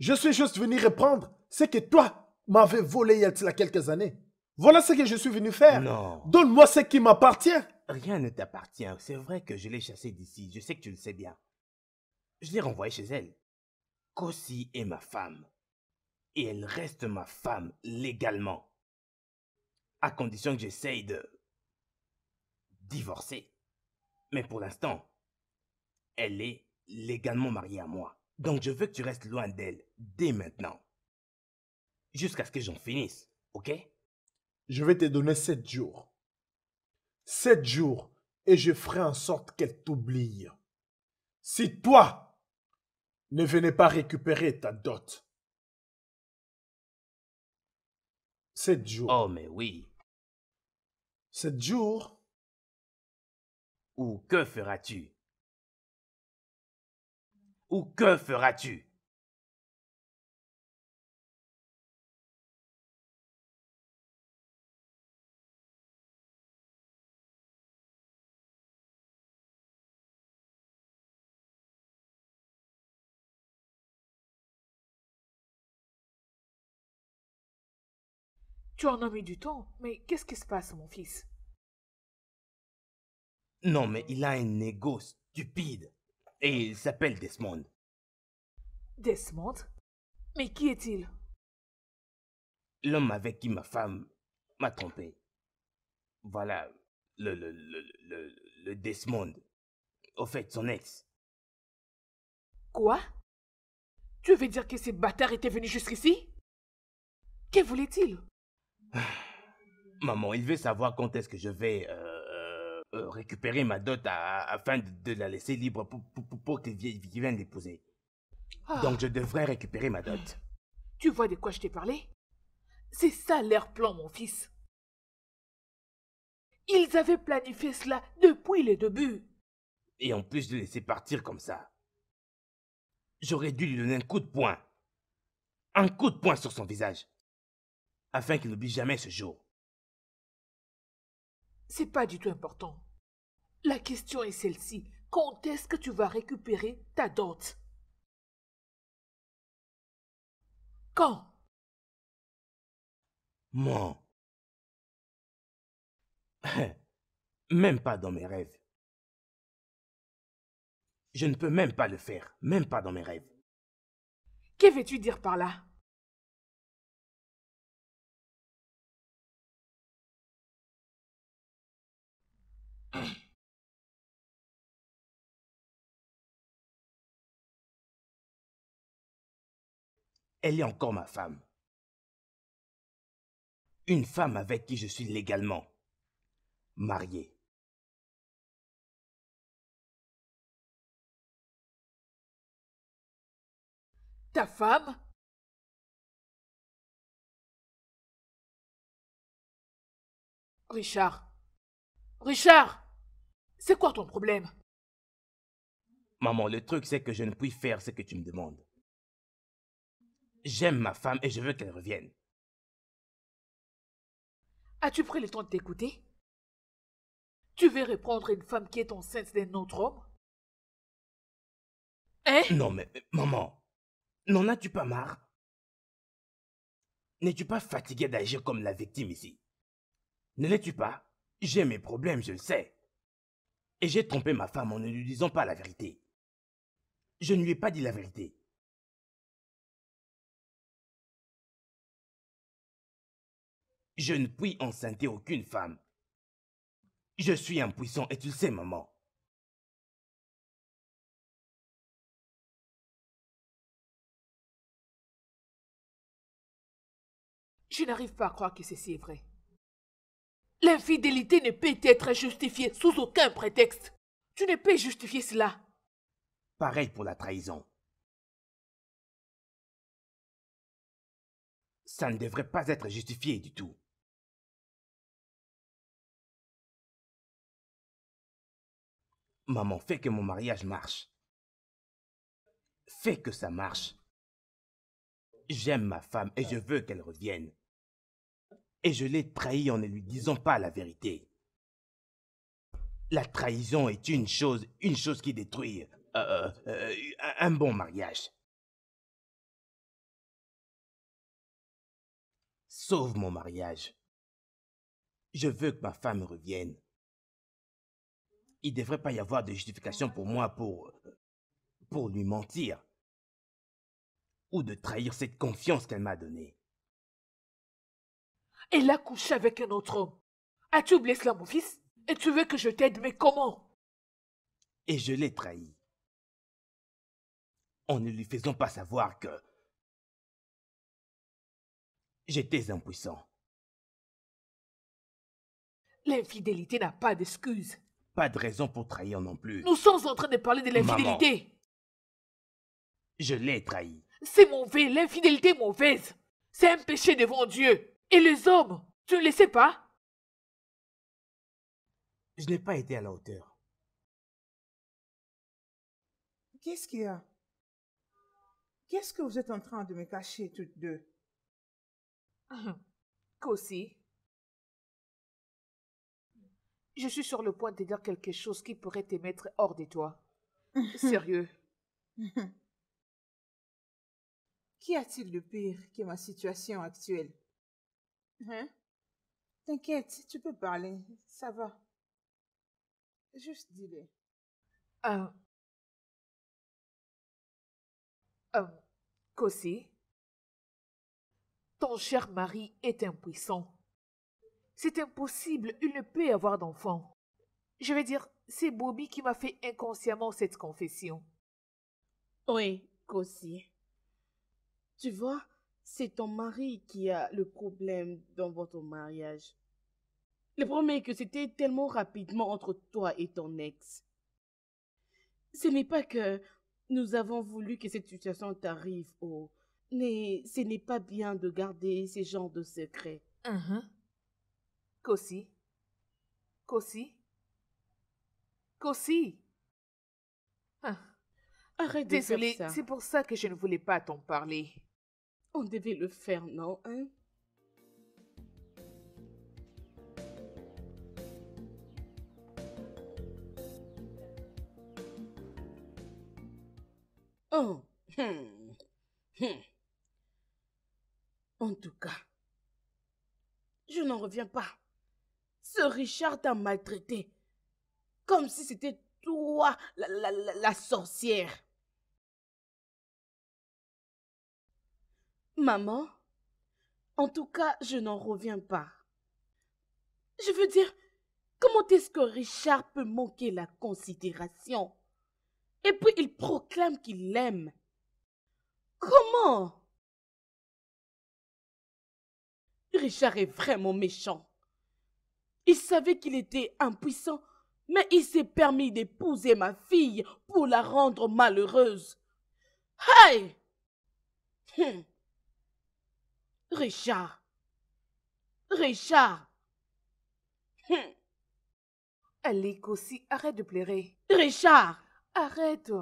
Je suis juste venu reprendre ce que toi m'avais volé il y a quelques années. Voilà ce que je suis venu faire. Donne-moi ce qui m'appartient. Rien ne t'appartient. C'est vrai que je l'ai chassée d'ici. Je sais que tu le sais bien. Je l'ai renvoyée chez elle. Kossi est ma femme. Et elle reste ma femme légalement. À condition que j'essaye de divorcer. Mais pour l'instant, elle est légalement mariée à moi. Donc je veux que tu restes loin d'elle dès maintenant. Jusqu'à ce que j'en finisse, ok Je vais te donner sept jours. Sept jours, et je ferai en sorte qu'elle t'oublie. Si toi ne venez pas récupérer ta dot. Sept jours. Oh mais oui. Sept jours. Ou que feras-tu ou que feras-tu Tu en as mis du temps, mais qu'est-ce qui se passe, mon fils Non, mais il a un ego stupide et il s'appelle Desmond. Desmond Mais qui est-il L'homme avec qui ma femme m'a trompé. Voilà, le, le, le, le, le Desmond. Au fait, son ex. Quoi Tu veux dire que ces bâtard était venus jusqu'ici Que voulait-il Maman, il veut savoir quand est-ce que je vais euh, euh, récupérer ma dot afin de, la laisser libre pour, que pour qu'il vienne l'épouser. Ah. Donc je devrais récupérer ma dot. Tu vois de quoi je t'ai parlé C'est ça l'air plan, mon fils. Ils avaient planifié cela depuis le début. Et en plus de laisser partir comme ça, j'aurais dû lui donner un coup de poing. Un coup de poing sur son visage. Afin qu'il n'oublie jamais ce jour. C'est pas du tout important. La question est celle-ci. Quand est-ce que tu vas récupérer ta dot Quand Moi. Même pas dans mes rêves. Je ne peux même pas le faire, même pas dans mes rêves. Que veux-tu dire par là Elle est encore ma femme. Une femme avec qui je suis légalement marié. Ta femme Richard, Richard, c'est quoi ton problème Maman, le truc, c'est que je ne puis faire ce que tu me demandes. J'aime ma femme et je veux qu'elle revienne. As-tu pris le temps de t'écouter Tu veux reprendre une femme qui est enceinte d'un autre homme Hein Non, mais, maman, n'en as-tu pas marre N'es-tu pas fatiguée d'agir comme la victime ici Ne l'es-tu pas j'ai mes problèmes, je le sais. Et j'ai trompé ma femme en ne lui disant pas la vérité. Je ne lui ai pas dit la vérité. Je ne puis enceinte aucune femme. Je suis impuissant, et tu le sais, maman. Je n'arrive pas à croire que ceci est vrai. L'infidélité ne peut être justifiée sous aucun prétexte. Tu ne peux justifier cela. Pareil pour la trahison. Ça ne devrait pas être justifié du tout. Maman, fais que mon mariage marche. Fais que ça marche. J'aime ma femme et je veux qu'elle revienne et je l'ai trahi en ne lui disant pas la vérité. La trahison est une chose, une chose qui détruit euh, euh, euh, un bon mariage. Sauve mon mariage. Je veux que ma femme revienne. Il ne devrait pas y avoir de justification pour moi pour... pour lui mentir. Ou de trahir cette confiance qu'elle m'a donnée. Elle a couché avec un autre homme. As-tu blessé cela, mon fils Et tu veux que je t'aide, mais comment Et je l'ai trahi. En ne lui faisant pas savoir que j'étais impuissant. L'infidélité n'a pas d'excuse. Pas de raison pour trahir non plus. Nous sommes en train de parler de l'infidélité. Je l'ai trahi. C'est mauvais, l'infidélité est mauvaise. C'est un péché devant Dieu. Et les hommes, tu ne les sais pas Je n'ai pas été à la hauteur. Qu'est-ce qu'il y a Qu'est-ce que vous êtes en train de me cacher toutes deux Qu'aussi Je suis sur le point de dire quelque chose qui pourrait te mettre hors de toi. Sérieux. Qu'y a-t-il de pire que ma situation actuelle Hein? T'inquiète, tu peux parler, ça va. Juste dis-le. Euh, ah. euh, ah, Kossi, ton cher mari est impuissant. C'est impossible, il ne peut avoir d'enfant. Je veux dire, c'est Bobby qui m'a fait inconsciemment cette confession. Oui, Kossi. Tu vois, c'est ton mari qui a le problème dans votre mariage. Le problème que c'était tellement rapidement entre toi et ton ex. Ce n'est pas que nous avons voulu que cette situation t'arrive, oh. Mais ce n'est pas bien de garder ce genre de secret. Uh -huh. Kossi. Kossi. Kossi. Ah. Désolée, c'est pour ça que je ne voulais pas t'en parler on devait le faire, non hein? oh, hmm, hmm. En tout cas, je n'en reviens pas. Ce Richard t'a maltraité. Comme si c'était toi, la sorcière. Maman, en tout cas, je n'en reviens pas. Je veux dire, comment est-ce que Richard peut manquer la considération Et puis il proclame qu'il l'aime. Comment Richard est vraiment méchant. Il savait qu'il était impuissant, mais il s'est permis d'épouser ma fille pour la rendre malheureuse. Hey hum! Richard Richard Allez, hum. Kossi, arrête de pleurer. Richard Arrête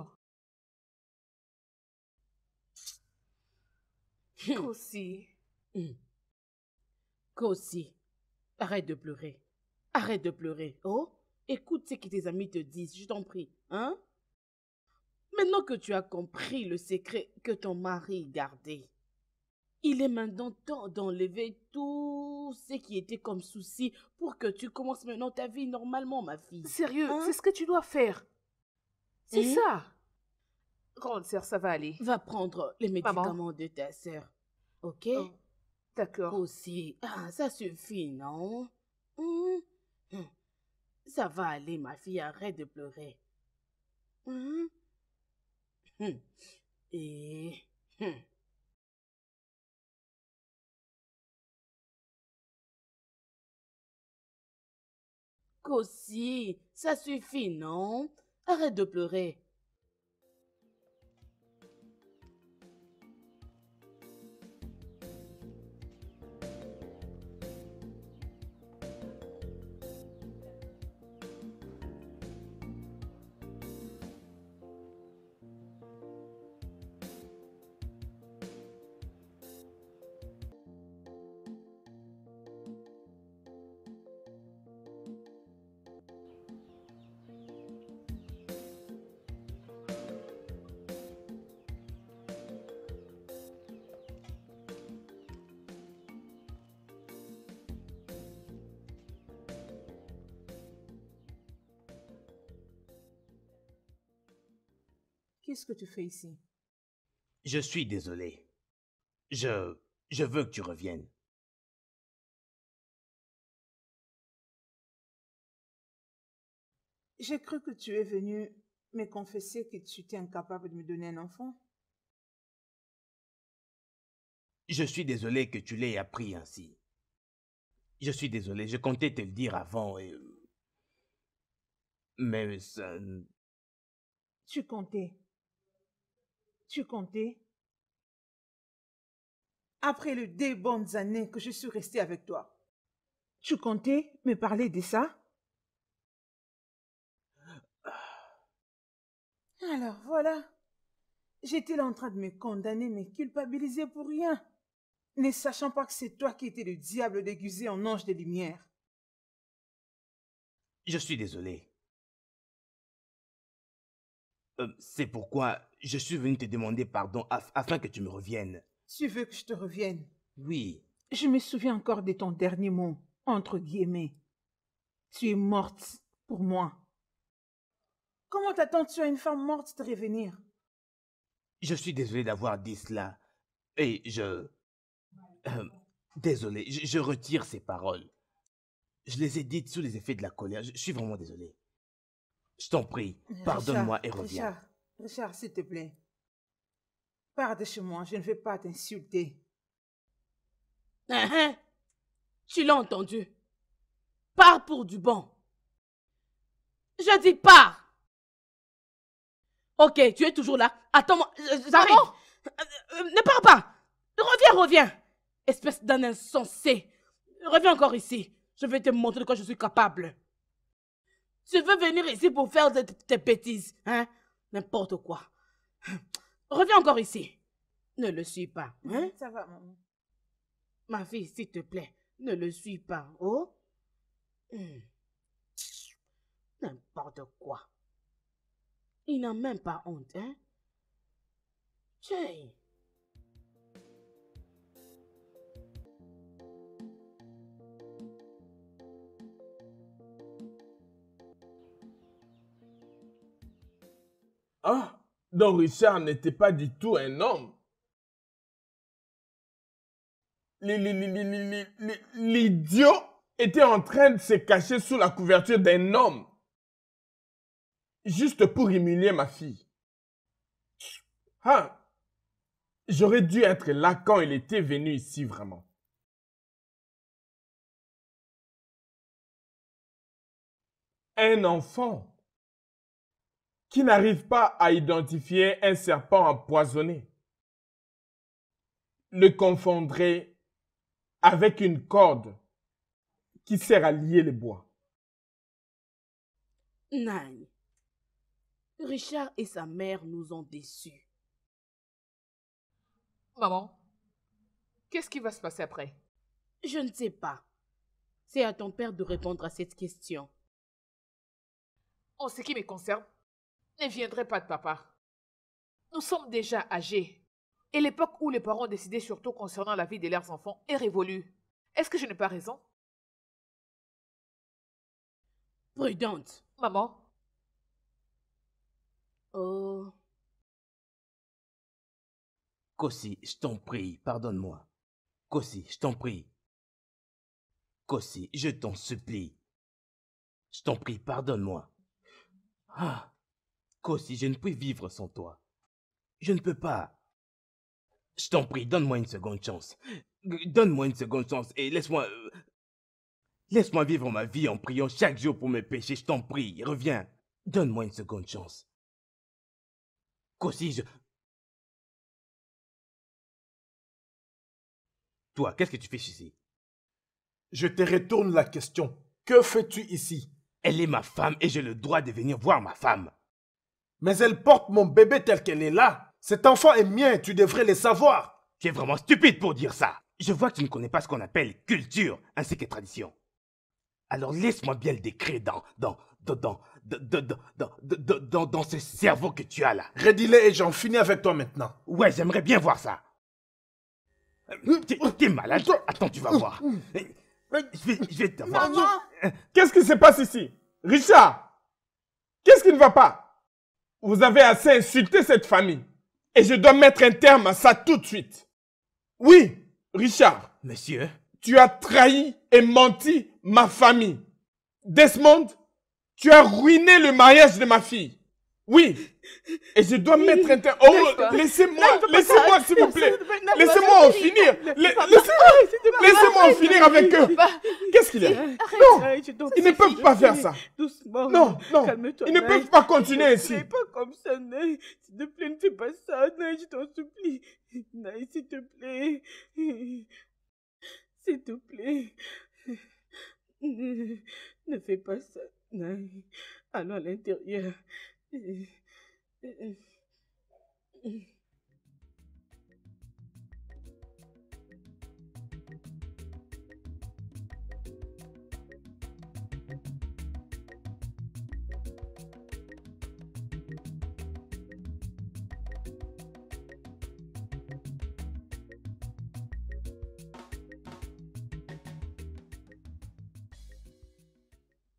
Kossi hum. hum. arrête de pleurer. Arrête de pleurer, oh Écoute ce que tes amis te disent, je t'en prie, hein Maintenant que tu as compris le secret que ton mari gardait, il est maintenant temps d'enlever tout ce qui était comme souci pour que tu commences maintenant ta vie normalement, ma fille. Sérieux, hein? c'est ce que tu dois faire. C'est hein? ça. Grande sœur, ça va aller. Va prendre les médicaments de ta sœur. OK oh, D'accord. Aussi. Ah, ça suffit, non hein? Ça va aller, ma fille. Arrête de pleurer. Et... aussi. Ça suffit, non Arrête de pleurer. qu'est-ce que tu fais ici Je suis désolé. Je... je veux que tu reviennes. J'ai cru que tu es venu me confesser que tu étais incapable de me donner un enfant. Je suis désolé que tu l'aies appris ainsi. Je suis désolé, je comptais te le dire avant et... Euh, mais ça... Tu comptais tu comptais Après les deux bonnes années que je suis restée avec toi, tu comptais me parler de ça ah. Alors voilà. J'étais là en train de me condamner, me culpabiliser pour rien, ne sachant pas que c'est toi qui étais le diable déguisé en ange de lumière. Je suis désolé. Euh, c'est pourquoi je suis venu te demander pardon afin que tu me reviennes. Tu veux que je te revienne Oui. Je me souviens encore de ton dernier mot, entre guillemets. Tu es morte pour moi. Comment t'attends-tu à une femme morte de revenir Je suis désolé d'avoir dit cela. Et je... Euh, désolé, je, retire ces paroles. Je les ai dites sous les effets de la colère. Je, suis vraiment désolé. Je t'en prie, pardonne-moi et reviens. Richard, s'il te plaît, pars de chez moi, je ne vais pas t'insulter. Hein, hein, Tu l'as entendu. Pars pour du bon. Je dis pars. Ok, tu es toujours là. Attends-moi, euh, euh, j'arrive. Euh, ne pars pas. Reviens, reviens. Espèce d'un insensé. Reviens encore ici. Je vais te montrer de quoi je suis capable. Tu veux venir ici pour faire tes bêtises, hein? N'importe quoi. Reviens encore ici. Ne le suis pas. Hein? Ça va, maman. Ma fille, s'il te plaît, ne le suis pas. Oh? Hmm. N'importe quoi. Il n'a même pas honte, hein? Tiens. Ah, Richard n'était pas du tout un homme. L'idiot était en train de se cacher sous la couverture d'un homme. Juste pour humilier ma fille. Ah, j'aurais dû être là quand il était venu ici vraiment. Un enfant qui n'arrive pas à identifier un serpent empoisonné le confondrait avec une corde qui sert à lier les bois. Nani, Richard et sa mère nous ont déçus. Maman, qu'est-ce qui va se passer après Je ne sais pas. C'est à ton père de répondre à cette question. En ce qui me concerne, ne viendrait pas de papa. Nous sommes déjà âgés. Et l'époque où les parents décidaient surtout concernant la vie de leurs enfants est révolue. Est-ce que je n'ai pas raison Prudente. Maman. Oh. Kossi, je t'en prie, pardonne-moi. Kossi, je t'en prie. Kossi, je t'en supplie. Je t'en prie, pardonne-moi. Ah, Kossi, je ne puis vivre sans toi. Je ne peux pas. Je t'en prie, donne-moi une seconde chance. Donne-moi une seconde chance et laisse-moi... Euh, laisse-moi vivre ma vie en priant chaque jour pour mes péchés, je t'en prie, reviens. Donne-moi une seconde chance. Kossi, je... Toi, qu'est-ce que tu fais ici Je te retourne la question. Que fais-tu ici Elle est ma femme et j'ai le droit de venir voir ma femme. Mais elle porte mon bébé tel qu'elle est là. Cet enfant est mien, tu devrais le savoir. Tu es vraiment stupide pour dire ça. Je vois que tu ne connais pas ce qu'on appelle culture ainsi que tradition. Alors laisse-moi bien le décrire dans, dans, dans, dans, dans, ce cerveau que tu as là. Redis-le et j'en finis avec toi maintenant. Ouais, j'aimerais bien voir ça. T'es malade Attends, tu vas voir. Je vais, je vais te voir. Qu'est-ce qui se passe ici Richard Qu'est-ce qui ne va pas vous avez assez insulté cette famille. Et je dois mettre un terme à ça tout de suite. Oui, Richard. Monsieur. Tu as trahi et menti ma famille. Desmond, tu as ruiné le mariage de ma fille. Oui. Et je dois mettre un terme. Oh, laissez-moi, laissez-moi, s'il vous plaît. Laissez-moi en finir. Laissez-moi laissez en finir avec eux. Qu'est-ce qu'il y a Non, ils ne peuvent pas faire ça. Non, non, ils ne peuvent pas continuer ainsi ça, ne S'il te plaît, ne fais pas ça, Nay, je t'en supplie. Ne s'il te plaît. S'il te plaît. Ne, fais pas ça, Nay. Allons à l'intérieur.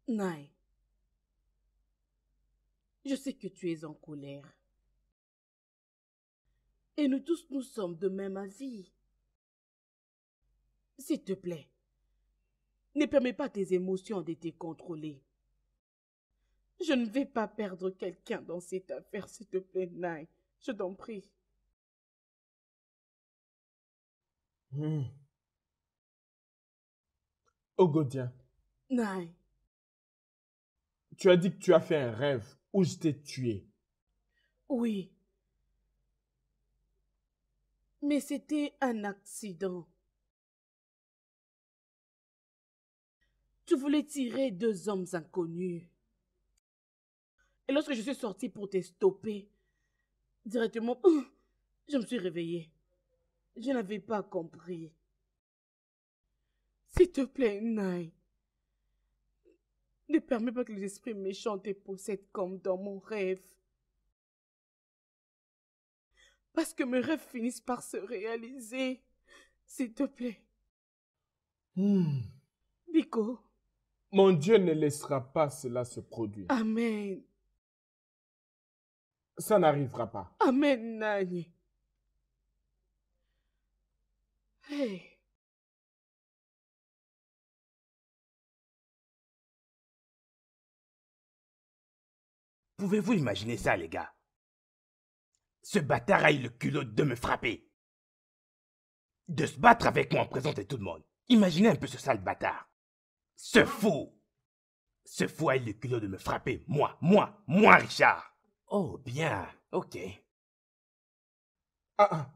Nai, je sais que tu es en colère. Et nous tous, nous sommes de même avis. S'il te plaît, ne permets pas tes émotions de te contrôler. Je ne vais pas perdre quelqu'un dans cette affaire, s'il te plaît, Naï. Je t'en prie. Hmm. Oh Nai tu as dit que tu as fait un rêve où je t'ai tué. Oui. Mais c'était un accident. Tu voulais tirer deux hommes inconnus. Et lorsque je suis sortie pour te stopper, directement, je me suis réveillée. Je n'avais pas compris. S'il te plaît, Naï. Ne permets pas que les esprits méchants te possèdent comme dans mon rêve. Parce que mes rêves finissent par se réaliser. S'il te plaît. Biko. Hmm. Mon Dieu ne laissera pas cela se produire. Amen. Ça n'arrivera pas. Amen, Nani. Hey. Pouvez-vous imaginer ça, les gars Ce bâtard a eu le culot de me frapper. De se battre avec moi en présence de tout le monde. Imaginez un peu ce sale bâtard. Ce fou Ce fou a eu le culot de me frapper. Moi, moi, moi, Richard. Oh, bien, ok. Ah, ah.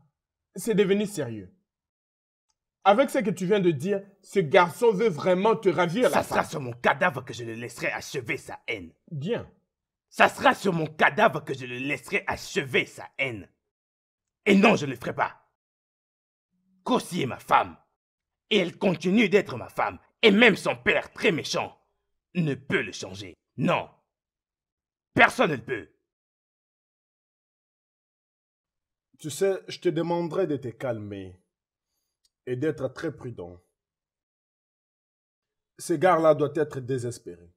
c'est devenu sérieux. Avec ce que tu viens de dire, ce garçon veut vraiment te ravir ça la Ça sera sur mon cadavre que je le laisserai achever sa haine. Bien. Ça sera sur mon cadavre que je le laisserai achever sa haine. Et non, je ne le ferai pas. Kossi est ma femme. Et elle continue d'être ma femme. Et même son père, très méchant, ne peut le changer. Non. Personne ne peut. Tu sais, je te demanderai de te calmer et d'être très prudent. Ce gars-là doit être désespéré.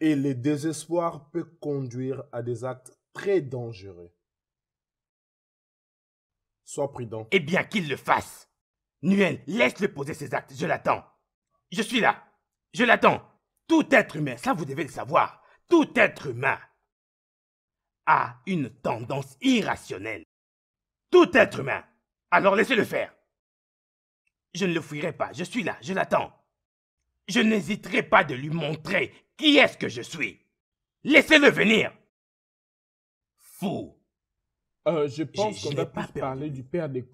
Et le désespoir peut conduire à des actes très dangereux. Sois prudent. Eh bien, qu'il le fasse. Nuel, laisse-le poser ses actes, je l'attends. Je suis là. Je l'attends. Tout être humain, ça vous devez le savoir, tout être humain a une tendance irrationnelle. Tout être humain. Alors laissez-le faire. Je ne le fuirai pas, je suis là, je l'attends. Je n'hésiterai pas de lui montrer qui est-ce que je suis Laissez-le venir Fou euh, Je pense qu'on va pas parler du père de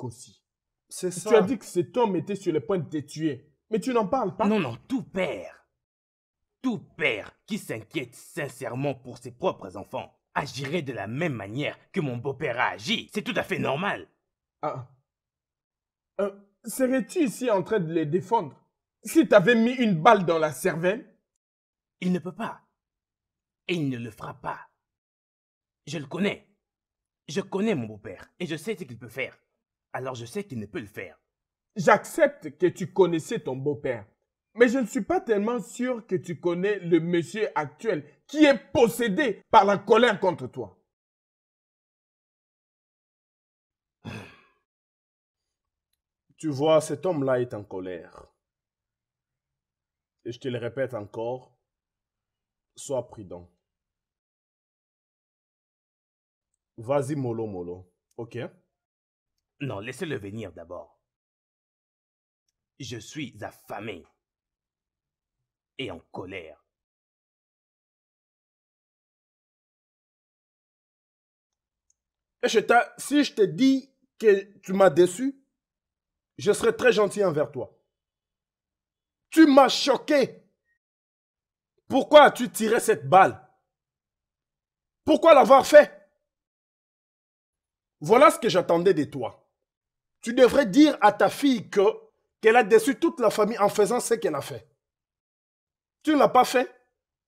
C'est ça. Tu as dit que cet homme était sur le point de te tuer, mais tu n'en parles pas. Non, non, tout père. Tout père qui s'inquiète sincèrement pour ses propres enfants agirait de la même manière que mon beau-père a agi. C'est tout à fait normal. Ah. Euh, serais-tu ici en train de les défendre Si tu avais mis une balle dans la cervelle, il ne peut pas. Et il ne le fera pas. Je le connais. Je connais mon beau-père et je sais ce qu'il peut faire. Alors je sais qu'il ne peut le faire. J'accepte que tu connaissais ton beau-père. Mais je ne suis pas tellement sûr que tu connais le monsieur actuel qui est possédé par la colère contre toi. Tu vois, cet homme-là est en colère. Et je te le répète encore, sois prudent. Vas-y, Molo mollo. Ok Non, laissez-le venir d'abord. Je suis affamé et en colère. si je te dis que tu m'as déçu, je serai très gentil envers toi. Tu m'as choqué pourquoi as-tu tiré cette balle Pourquoi l'avoir fait Voilà ce que j'attendais de toi. Tu devrais dire à ta fille que qu'elle a déçu toute la famille en faisant ce qu'elle a fait. Tu ne l'as pas fait.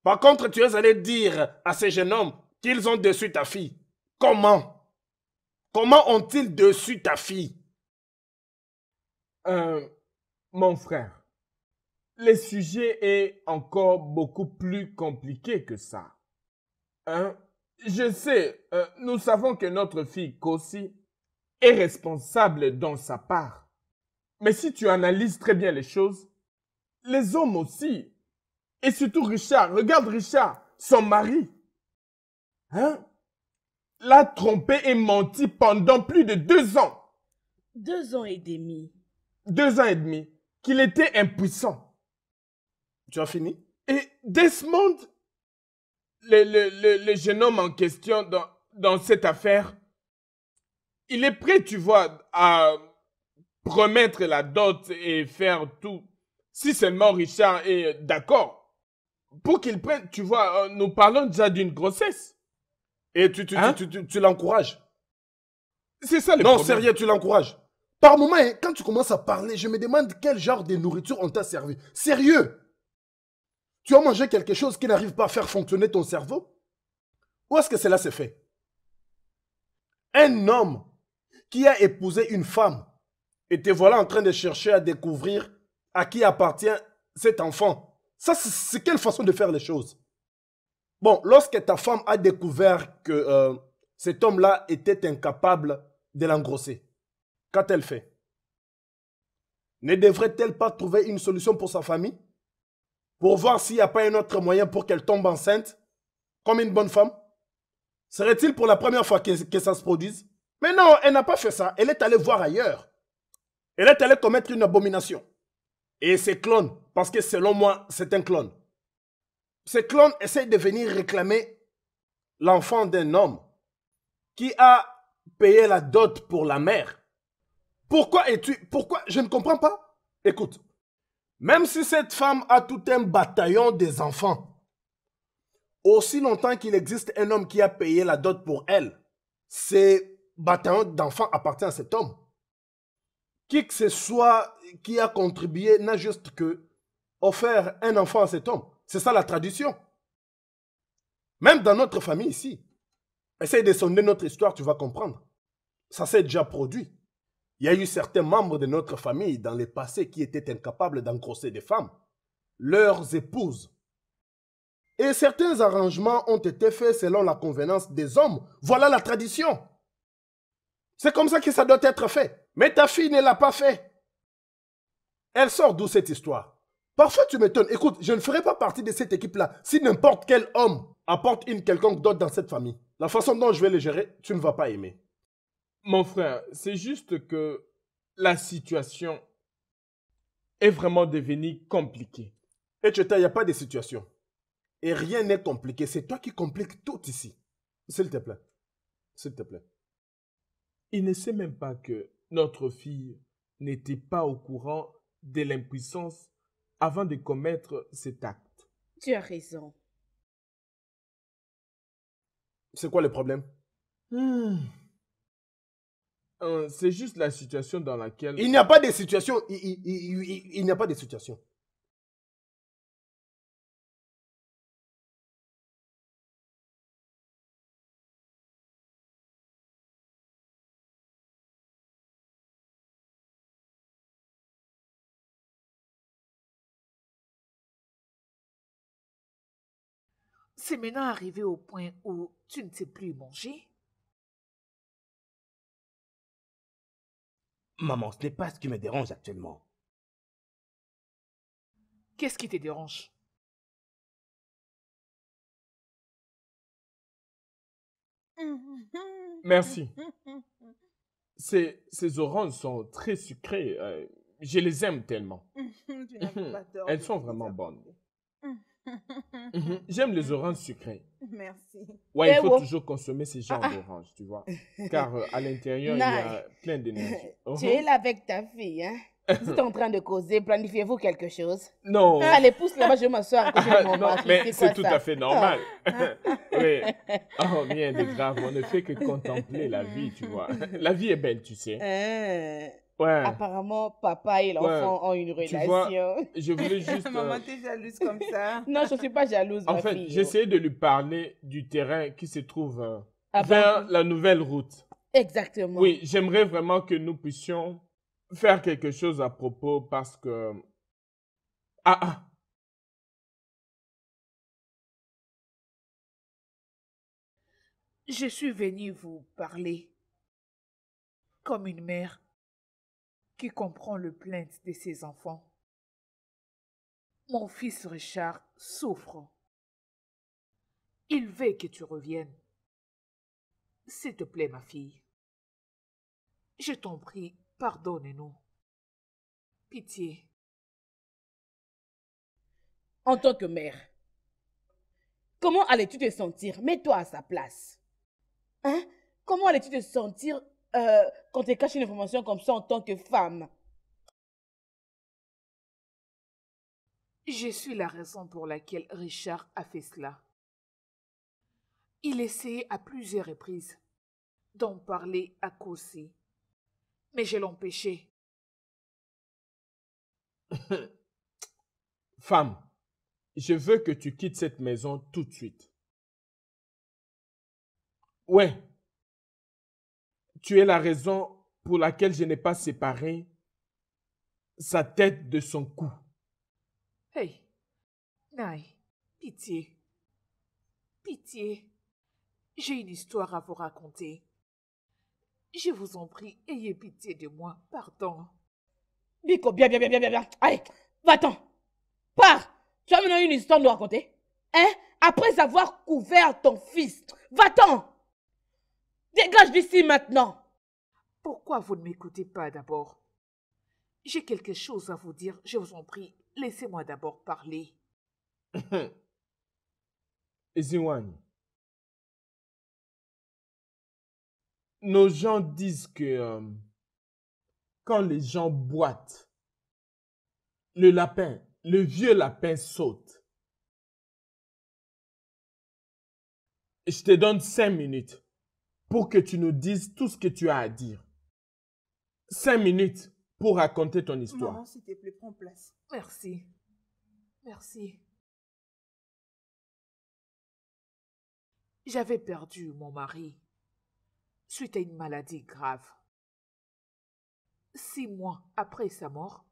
Par contre, tu es allé dire à ces jeunes hommes qu'ils ont déçu ta fille. Comment Comment ont-ils déçu ta fille euh, Mon frère, le sujet est encore beaucoup plus compliqué que ça. Hein? Je sais, euh, nous savons que notre fille Kossi est responsable dans sa part. Mais si tu analyses très bien les choses, les hommes aussi, et surtout Richard, regarde Richard, son mari, hein, l'a trompé et menti pendant plus de deux ans. Deux ans et demi. Deux ans et demi, qu'il était impuissant. Tu as fini Et Desmond, le, le, le, le jeune homme en question dans, dans cette affaire, il est prêt, tu vois, à promettre la dot et faire tout. Si seulement Richard est d'accord. Pour qu'il prenne, tu vois, euh, nous parlons déjà d'une grossesse. Et tu, tu, tu, hein? tu, l'encourages. C'est ça le non, problème. Non, sérieux, tu l'encourages. Par moment, hein, quand tu commences à parler, je me demande quel genre de nourriture on t'a servi. Sérieux tu as mangé quelque chose qui n'arrive pas à faire fonctionner ton cerveau Où est-ce que cela s'est fait Un homme qui a épousé une femme et te voilà en train de chercher à découvrir à qui appartient cet enfant. Ça, c'est quelle façon de faire les choses Bon, lorsque ta femme a découvert que euh, cet homme-là était incapable de l'engrosser, qu'a-t-elle fait Ne devrait-elle pas trouver une solution pour sa famille pour voir s'il n'y a pas un autre moyen pour qu'elle tombe enceinte, comme une bonne femme Serait-il pour la première fois que, ça se produise Mais non, elle n'a pas fait ça. Elle est allée voir ailleurs. Elle est allée commettre une abomination. Et c'est clones, parce que selon moi, c'est un clone. Ces clones essayent de venir réclamer l'enfant d'un homme qui a payé la dot pour la mère. Pourquoi es-tu... Pourquoi Je ne comprends pas. Écoute, même si cette femme a tout un bataillon des enfants, aussi longtemps qu'il existe un homme qui a payé la dot pour elle, ce bataillon d'enfants appartient à cet homme. Qui que ce soit qui a contribué n'a juste que offert un enfant à cet homme. C'est ça la tradition. Même dans notre famille ici, essaye de sonder notre histoire, tu vas comprendre. Ça s'est déjà produit. Il y a eu certains membres de notre famille dans le passé qui étaient incapables d'engrosser des femmes, leurs épouses. Et certains arrangements ont été faits selon la convenance des hommes. Voilà la tradition. C'est comme ça que ça doit être fait. Mais ta fille ne l'a pas fait. Elle sort d'où cette histoire Parfois tu m'étonnes. Écoute, je ne ferai pas partie de cette équipe-là si n'importe quel homme apporte une quelconque d'autre dans cette famille. La façon dont je vais le gérer, tu ne vas pas aimer. Mon frère, c'est juste que la situation est vraiment devenue compliquée. Et tu il n'y a pas de situation. Et rien n'est compliqué. C'est toi qui compliques tout ici. S'il te plaît. S'il te plaît. Il ne sait même pas que notre fille n'était pas au courant de l'impuissance avant de commettre cet acte. Tu as raison. C'est quoi le problème hmm c'est juste la situation dans laquelle... Il n'y a pas de situation. Il, il n'y a pas de situation. C'est maintenant arrivé au point où tu ne sais plus manger Maman, ce n'est pas ce qui me dérange actuellement. Qu'est-ce qui te dérange Merci. Ces, oranges sont très sucrées. Euh, je les aime tellement. Elles sont vraiment bonnes. Mhm. J'aime les oranges sucrées. Merci. Ouais, il eh faut toujours consommer ces genres ah, ah. d'oranges, tu vois. Car euh, à l'intérieur, il y a plein d'énergie. Uh-huh. tu es là avec ta fille, hein? Vous êtes en train de causer, planifiez-vous quelque chose. Non. Allez, ah, pousse là-bas, je vais m'asseoir. non, mais c'est tout à fait normal. Oh, bien, de grave, on ne fait que contempler la vie, tu vois. La vie est belle, tu sais. Euh... Apparemment, papa et l'enfant ont une relation. Tu vois, je voulais juste. Maman, euh, t'es jalouse comme ça. non, je ne suis pas jalouse. En fait, j'essayais de lui parler du terrain qui se trouve euh, ah ben vers la nouvelle route. Exactement. Oui, j'aimerais vraiment que nous puissions faire quelque chose à propos parce que. Ah ah! Je suis venue vous parler comme une mère qui comprend le plainte de ses enfants. Mon fils Richard souffre. Il veut que tu reviennes. S'il te plaît, ma fille. Je t'en prie, pardonne-nous. Pitié. En tant que mère, comment allais-tu te sentir Mets-toi à sa place. Hein Comment allais-tu te sentir euh, quand tu caches une information comme ça en tant que femme. Je suis la raison pour laquelle Richard a fait cela. Il essayait à plusieurs reprises d'en parler à Kossi, mais je l'empêchais. Femme, je veux que tu quittes cette maison tout de suite. Ouais, tu es la raison pour laquelle je n'ai pas séparé sa tête de son cou. Hey, Naï, pitié, pitié, j'ai une histoire à vous raconter. Je vous en prie, ayez pitié de moi, pardon. Biko, bien, bien, bien, bien, bien, Allez, va-t'en. Pars. Tu as maintenant une histoire à nous raconter. Hein? Après avoir couvert ton fils. Va-t'en. Dégage d'ici maintenant. Pourquoi vous ne m'écoutez pas d'abord J'ai quelque chose à vous dire, je vous en prie. Laissez-moi d'abord parler. Eziwan, nos gens disent que euh, quand les gens boitent, le lapin, le vieux lapin saute. Je te donne cinq minutes pour que tu nous dises tout ce que tu as à dire. Cinq minutes pour raconter ton histoire. s'il te plaît, prends place. Merci. Merci. J'avais perdu mon mari suite à une maladie grave. Six mois après sa mort,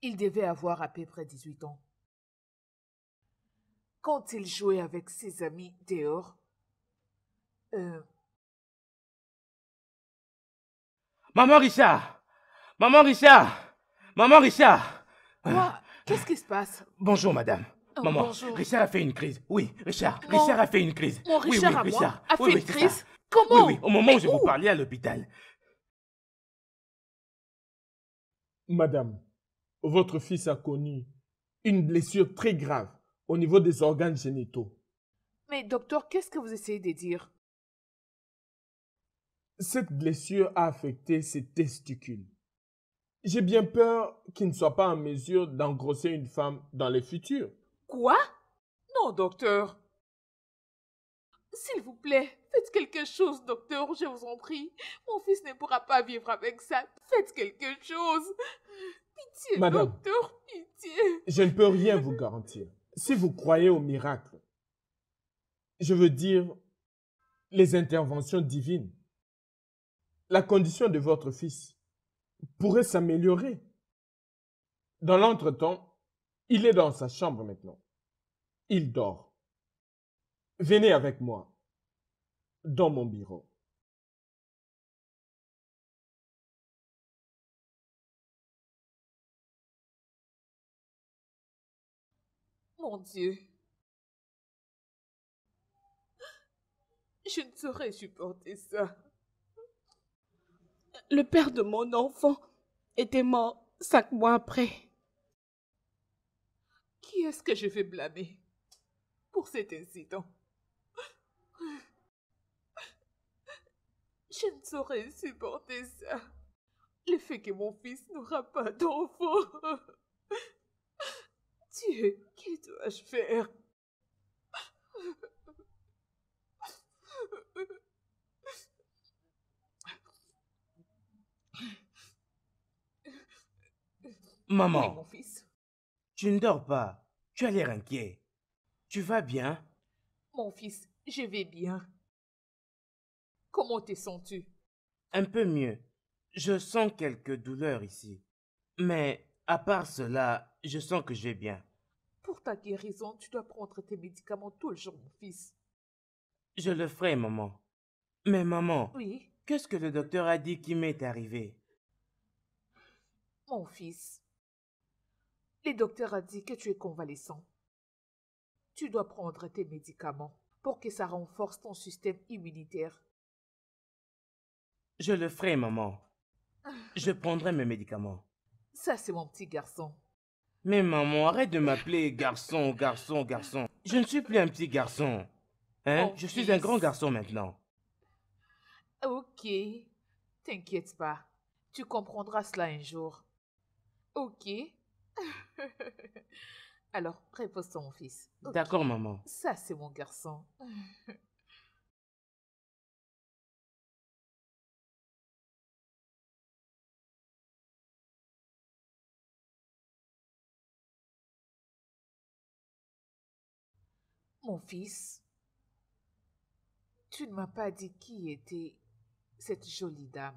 il devait avoir à peu près 18 ans. Quand il jouait avec ses amis dehors, euh. Maman Richard Maman Richard Maman Richard Quoi Qu'est-ce qui se passe Bonjour, madame. Oh, Maman, Richard a fait une crise. Oui, Richard. Richard a fait une crise. Mon Richard, oui, oui, Richard. a fait une crise Comment Oui, au moment où je vous parlais à l'hôpital. Madame, votre fils a connu une blessure très grave au niveau des organes génitaux. Mais docteur, qu'est-ce que vous essayez de dire cette blessure a affecté ses testicules. J'ai bien peur qu'il ne soit pas en mesure d'engrosser une femme dans le futur. Quoi Non, docteur. S'il vous plaît, faites quelque chose, docteur, je vous en prie. Mon fils ne pourra pas vivre avec ça. Faites quelque chose. Pitié, docteur, pitié. Je ne peux rien vous garantir. Si vous croyez au miracle, je veux dire les interventions divines, la condition de votre fils pourrait s'améliorer. Dans l'entretemps, il est dans sa chambre maintenant. Il dort. Venez avec moi dans mon bureau. Mon Dieu. Je ne saurais supporter ça le père de mon enfant était mort cinq mois après. Qui est-ce que je vais blâmer pour cet incident Je ne saurais supporter ça. Le fait que mon fils n'aura pas d'enfant. Dieu, que dois-je faire Maman. mon fils. Tu ne dors pas. Tu as l'air inquiet. Tu vas bien Mon fils, je vais bien. Comment te sens-tu Un peu mieux. Je sens quelques douleurs ici. Mais à part cela, je sens que je vais bien. Pour ta guérison, tu dois prendre tes médicaments tout le jour, mon fils. Je le ferai, maman. Mais maman, oui? qu'est-ce que le docteur a dit qui m'est arrivé Mon fils, les docteurs ont dit que tu es convalescent. Tu dois prendre tes médicaments pour que ça renforce ton système immunitaire. Je le ferai, maman. Je prendrai mes médicaments. Ça, c'est mon petit garçon. Mais maman, arrête de m'appeler garçon, garçon, garçon. Je ne suis plus un petit garçon. Hein? je suis un grand garçon maintenant. Ok. T'inquiète pas. Tu comprendras cela un jour. Ok. Alors, réponds-toi, mon fils. D'accord, maman. Ça, c'est mon garçon. Mon fils, tu ne m'as pas dit qui était cette jolie dame.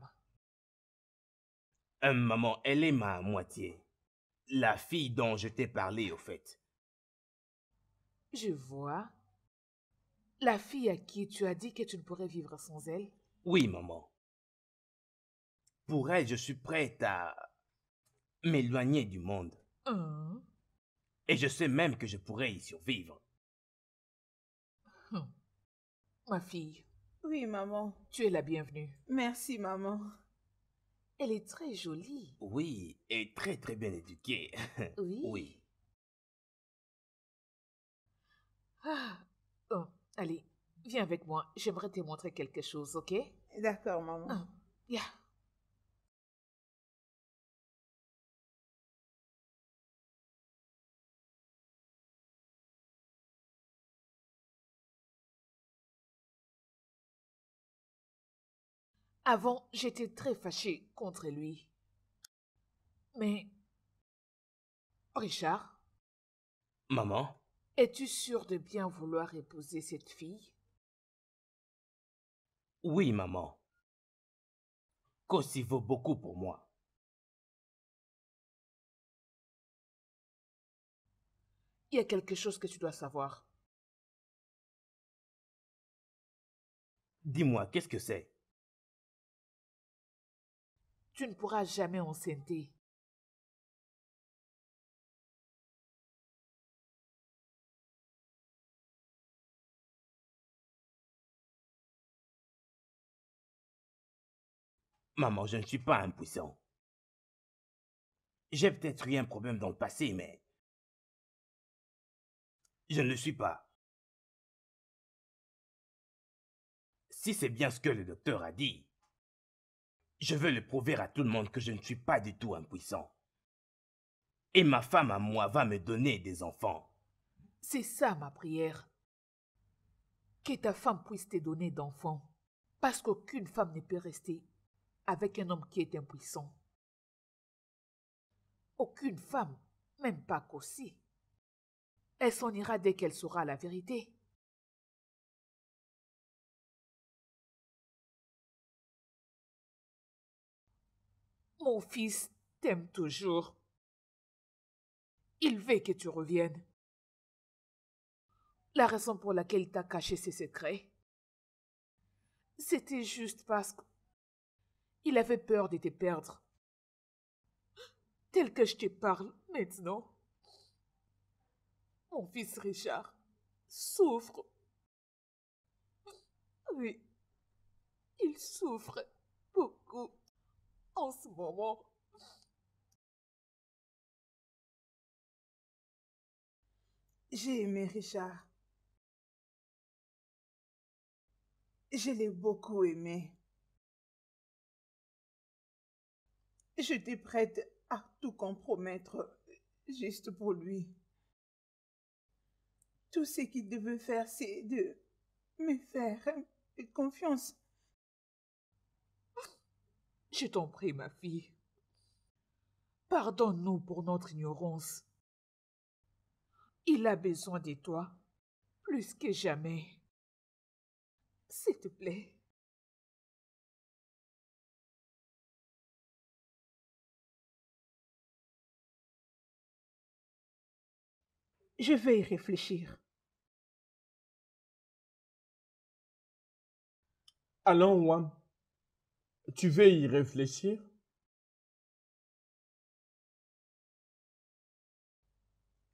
Euh, maman, elle est ma moitié la fille dont je t'ai parlé, au fait. Je vois. La fille à qui tu as dit que tu ne pourrais vivre sans elle Oui, maman. Pour elle, je suis prête à m'éloigner du monde. Hein? Et je sais même que je pourrais y survivre. Hum. Ma fille. Oui, maman. Tu es la bienvenue. Merci, maman. Elle est très jolie. Oui, et très très bien éduquée. Oui. oui. Ah, allez, viens avec moi. J'aimerais te montrer quelque chose, ok? D'accord, maman. Ah, yeah. Avant, j'étais très fâchée contre lui. Mais... Richard Maman Es-tu sûre de bien vouloir épouser cette fille Oui, maman. Qu'aussi vaut beaucoup pour moi. Il y a quelque chose que tu dois savoir. Dis-moi, qu'est-ce que c'est tu ne pourras jamais enceinte. Maman, je ne suis pas impuissant. J'ai peut-être eu un problème dans le passé, mais... Je ne le suis pas. Si c'est bien ce que le docteur a dit, je veux le prouver à tout le monde que je ne suis pas du tout impuissant. Et ma femme à moi va me donner des enfants. C'est ça ma prière. Que ta femme puisse te donner d'enfants. Parce qu'aucune femme ne peut rester avec un homme qui est impuissant. Aucune femme, même pas qu'aussi. Elle s'en ira dès qu'elle saura la vérité. Mon fils t'aime toujours. Il veut que tu reviennes. La raison pour laquelle il t'a caché ses secrets, c'était juste parce qu'il avait peur de te perdre. Tel que je te parle maintenant, mon fils Richard souffre. Oui, il souffre en ce moment. J'ai aimé Richard. Je l'ai beaucoup aimé. J'étais prête à tout compromettre juste pour lui. Tout ce qu'il devait faire, c'est de me faire confiance je t'en prie, ma fille. Pardonne-nous pour notre ignorance. Il a besoin de toi plus que jamais. S'il te plaît. Je vais y réfléchir. Allons, Wam. Tu veux y réfléchir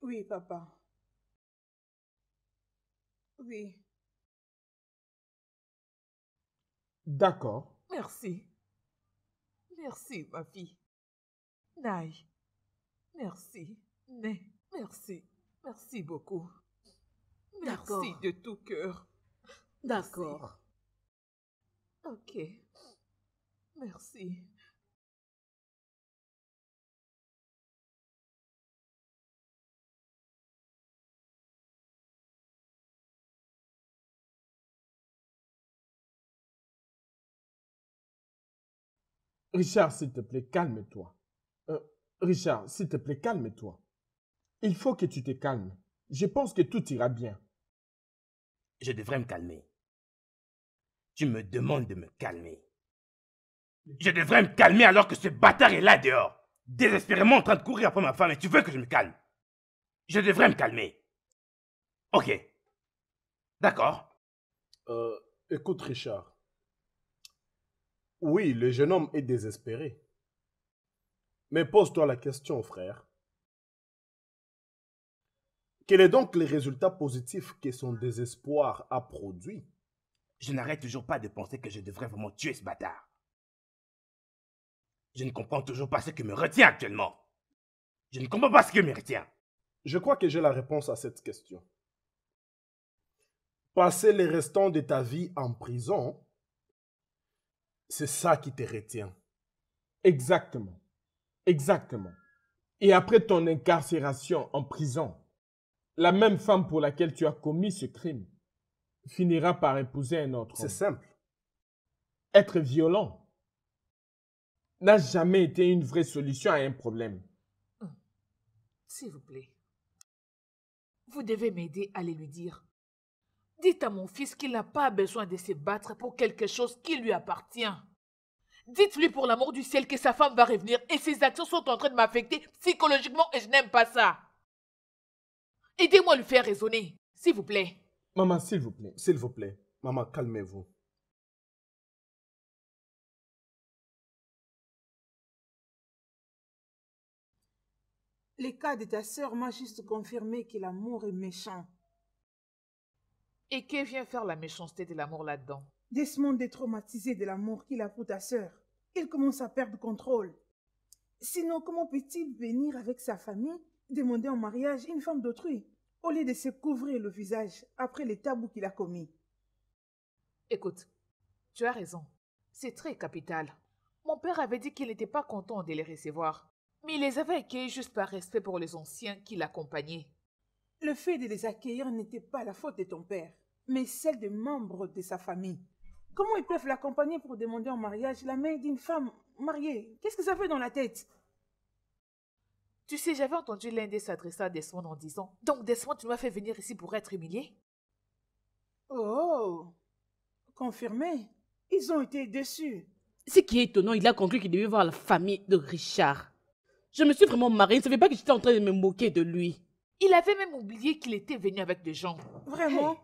Oui, papa. Oui. D'accord. Merci. Merci, ma fille. Naï. Merci. Né. Merci. Merci beaucoup. Merci de tout cœur. D'accord. Ok. Merci. Richard, s'il te plaît, calme-toi. Euh, Richard, s'il te plaît, calme-toi. Il faut que tu te calmes. Je pense que tout ira bien. Je devrais me calmer. Tu me demandes de me calmer. Je devrais me calmer alors que ce bâtard est là dehors, désespérément en train de courir après ma femme et tu veux que je me calme. Je devrais me calmer. Ok. D'accord. Euh, écoute Richard. Oui, le jeune homme est désespéré. Mais pose-toi la question, frère. Quel est donc les résultats positifs que son désespoir a produit Je n'arrête toujours pas de penser que je devrais vraiment tuer ce bâtard. Je ne comprends toujours pas ce qui me retient actuellement. Je ne comprends pas ce qui me retient. Je crois que j'ai la réponse à cette question. Passer les restant de ta vie en prison, c'est ça qui te retient. Exactement. Exactement. Et après ton incarcération en prison, la même femme pour laquelle tu as commis ce crime finira par épouser un autre. C'est simple. Être violent n'a jamais été une vraie solution à un problème. Oh. S'il vous plaît, vous devez m'aider à aller lui dire. Dites à mon fils qu'il n'a pas besoin de se battre pour quelque chose qui lui appartient. Dites-lui pour l'amour du ciel que sa femme va revenir et ses actions sont en train de m'affecter psychologiquement et je n'aime pas ça. Aidez-moi à lui faire raisonner, s'il vous plaît. Maman, s'il vous plaît, s'il vous plaît. Maman, calmez-vous. Le cas de ta sœur m'a juste confirmé que l'amour est méchant. Et que vient faire la méchanceté de l'amour là-dedans Desmond est traumatisé de l'amour qu'il a pour ta sœur. Il commence à perdre contrôle. Sinon, comment peut-il venir avec sa famille demander en mariage une femme d'autrui au lieu de se couvrir le visage après les tabous qu'il a commis Écoute, tu as raison. C'est très capital. Mon père avait dit qu'il n'était pas content de les recevoir mais il les avait accueillis juste par respect pour les anciens qui l'accompagnaient. Le fait de les accueillir n'était pas la faute de ton père, mais celle des membres de sa famille. Comment ils peuvent l'accompagner pour demander en mariage la main d'une femme mariée Qu'est-ce que ça fait dans la tête Tu sais, j'avais entendu l'un d'eux s'adresser à Desmond en disant Donc, Desmond, tu m'as fait venir ici pour être humilié Oh Confirmé Ils ont été déçus. Ce qui est étonnant, il a conclu qu'il devait voir la famille de Richard. Je me suis vraiment mariée. Il ne savait pas que j'étais en train de me moquer de lui. Il avait même oublié qu'il était venu avec des gens. Vraiment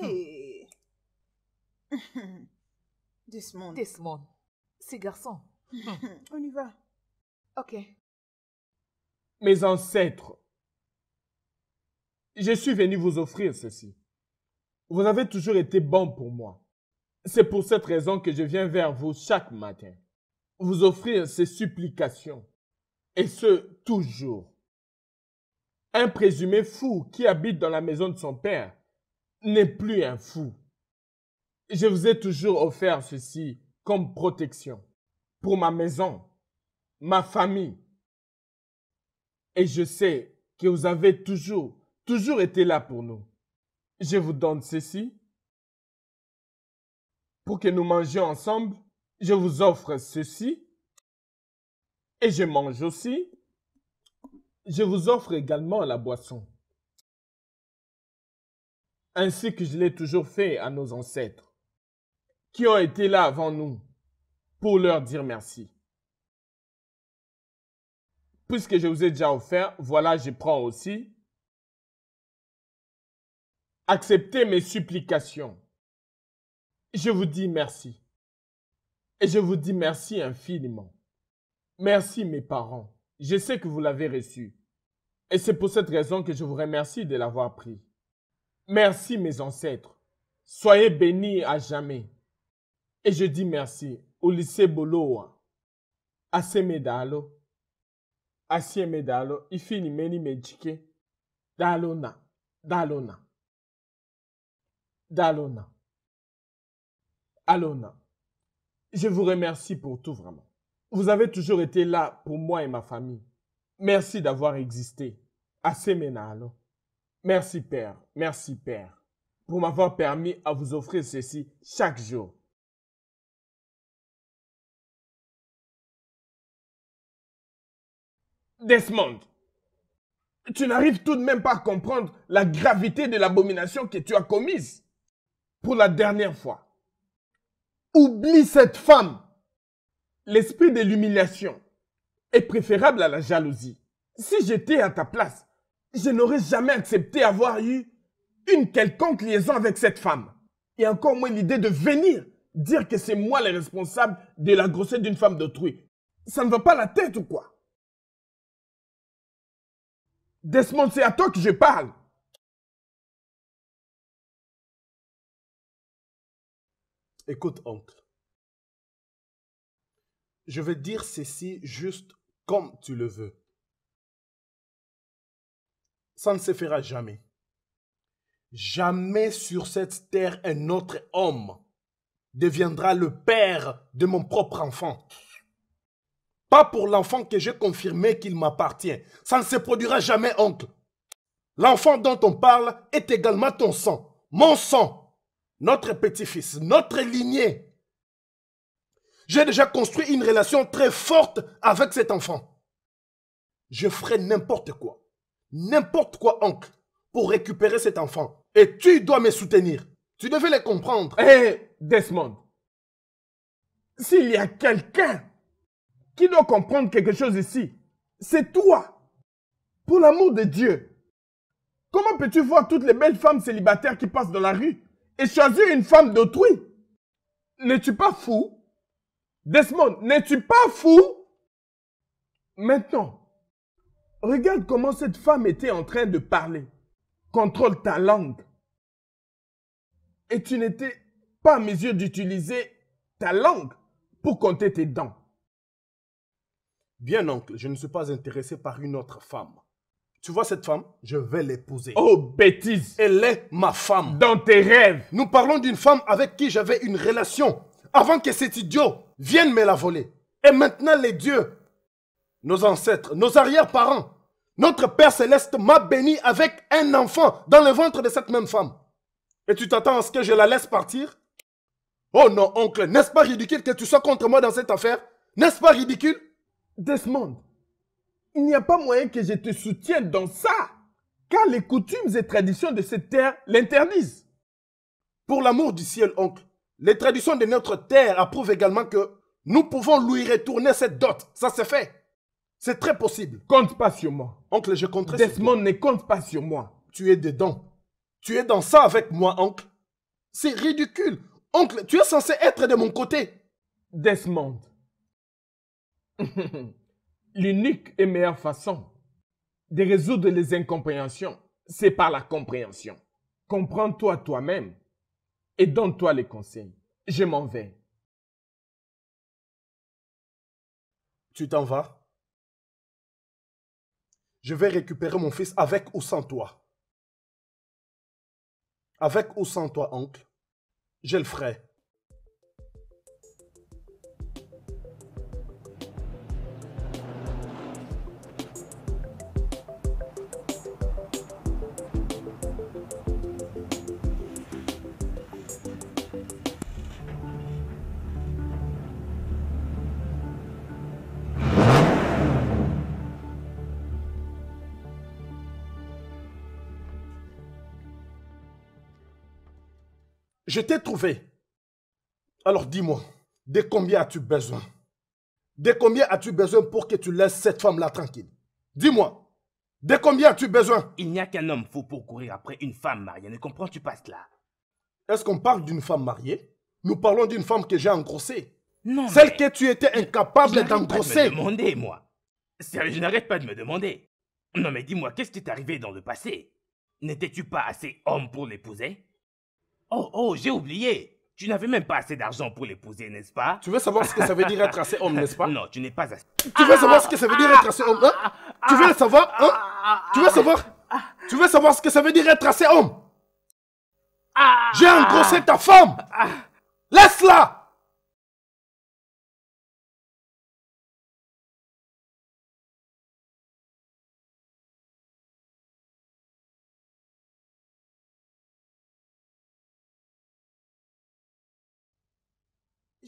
hmm. Desmond. Desmond. Ces garçons. Hmm. On y va. Ok. Mes ancêtres, je suis venu vous offrir ceci. Vous avez toujours été bon pour moi. C'est pour cette raison que je viens vers vous chaque matin. Vous offrir ces supplications et ce, toujours. Un présumé fou qui habite dans la maison de son père n'est plus un fou. Je vous ai toujours offert ceci comme protection pour ma maison, ma famille. Et je sais que vous avez toujours, toujours été là pour nous. Je vous donne ceci. Pour que nous mangions ensemble, je vous offre ceci et je mange aussi, je vous offre également la boisson. Ainsi que je l'ai toujours fait à nos ancêtres, qui ont été là avant nous, pour leur dire merci. Puisque je vous ai déjà offert, voilà, je prends aussi. Acceptez mes supplications. Je vous dis merci. Et je vous dis merci infiniment. Merci mes parents. Je sais que vous l'avez reçu. Et c'est pour cette raison que je vous remercie de l'avoir pris. Merci mes ancêtres. Soyez bénis à jamais. Et je dis merci au lycée Boloa. Assemedalo, Assemedalo, Ifini meni mejike. Dalona. Dalona. Dalona. Alona. Je vous remercie pour tout vraiment. Vous avez toujours été là pour moi et ma famille. Merci d'avoir existé. Assez Merci Père, merci Père, pour m'avoir permis à vous offrir ceci chaque jour. Desmond, tu n'arrives tout de même pas à comprendre la gravité de l'abomination que tu as commise. Pour la dernière fois, oublie cette femme. L'esprit de l'humiliation est préférable à la jalousie. Si j'étais à ta place, je n'aurais jamais accepté avoir eu une quelconque liaison avec cette femme. Et encore moins l'idée de venir dire que c'est moi le responsable de la grossesse d'une femme d'autrui. Ça ne va pas la tête ou quoi Desmond, c'est à toi que je parle. Écoute, oncle je veux dire ceci juste comme tu le veux. Ça ne se fera jamais. Jamais sur cette terre un autre homme deviendra le père de mon propre enfant. Pas pour l'enfant que j'ai confirmé qu'il m'appartient. Ça ne se produira jamais, oncle. L'enfant dont on parle est également ton sang, mon sang, notre petit-fils, notre lignée. J'ai déjà construit une relation très forte avec cet enfant. Je ferai n'importe quoi, n'importe quoi, oncle, pour récupérer cet enfant. Et tu dois me soutenir. Tu devais les comprendre. Hé, Desmond, s'il y a quelqu'un qui doit comprendre quelque chose ici, c'est toi. Pour l'amour de Dieu, comment peux-tu voir toutes les belles femmes célibataires qui passent dans la rue et choisir une femme d'autrui N'es-tu pas fou Desmond, n'es-tu pas fou Maintenant, regarde comment cette femme était en train de parler. Contrôle ta langue. Et tu n'étais pas à mesure d'utiliser ta langue pour compter tes dents. Bien, oncle, je ne suis pas intéressé par une autre femme. Tu vois cette femme Je vais l'épouser. Oh, bêtise Elle est ma femme. Dans tes rêves Nous parlons d'une femme avec qui j'avais une relation avant que cet idiot viennent me la voler. Et maintenant les dieux, nos ancêtres, nos arrière-parents, notre Père céleste m'a béni avec un enfant dans le ventre de cette même femme. Et tu t'attends à ce que je la laisse partir Oh non, oncle, n'est-ce pas ridicule que tu sois contre moi dans cette affaire N'est-ce pas ridicule Desmond, il n'y a pas moyen que je te soutienne dans ça, car les coutumes et traditions de cette terre l'interdisent. Pour l'amour du ciel, oncle, les traditions de notre terre approuvent également que nous pouvons lui retourner cette dot. Ça c'est fait. C'est très possible. Compte pas sur moi. Oncle, je compte. Desmond ne compte pas sur moi. Tu es dedans. Tu es dans ça avec moi, oncle. C'est ridicule. Oncle, tu es censé être de mon côté. Desmond. L'unique et meilleure façon de résoudre les incompréhensions, c'est par la compréhension. Comprends-toi toi-même et donne-toi les conseils. Je m'en vais. Tu t'en vas Je vais récupérer mon fils avec ou sans toi. Avec ou sans toi, oncle, je le ferai. Je t'ai trouvé. Alors dis-moi, de combien as-tu besoin De combien as-tu besoin pour que tu laisses cette femme-là tranquille Dis-moi, de combien as-tu besoin Il n'y a qu'un homme fou pour courir après une femme mariée. Ne comprends-tu pas cela Est-ce qu'on parle d'une femme mariée Nous parlons d'une femme que j'ai engrossée. Non. Celle que tu étais incapable d'engrosser. Je de demander, moi. je n'arrête pas de me demander. Non, mais dis-moi, qu'est-ce qui t'est arrivé dans le passé N'étais-tu pas assez homme pour l'épouser Oh, oh, j'ai oublié. Tu n'avais même pas assez d'argent pour l'épouser, n'est-ce pas Tu veux savoir ce que ça veut dire être assez homme, n'est-ce pas Non, tu n'es pas assez... Tu veux savoir ce que ça veut dire être assez homme, hein Tu veux savoir, hein Tu veux savoir Tu veux savoir ce que ça veut dire être assez homme J'ai engrossé ta femme Laisse-la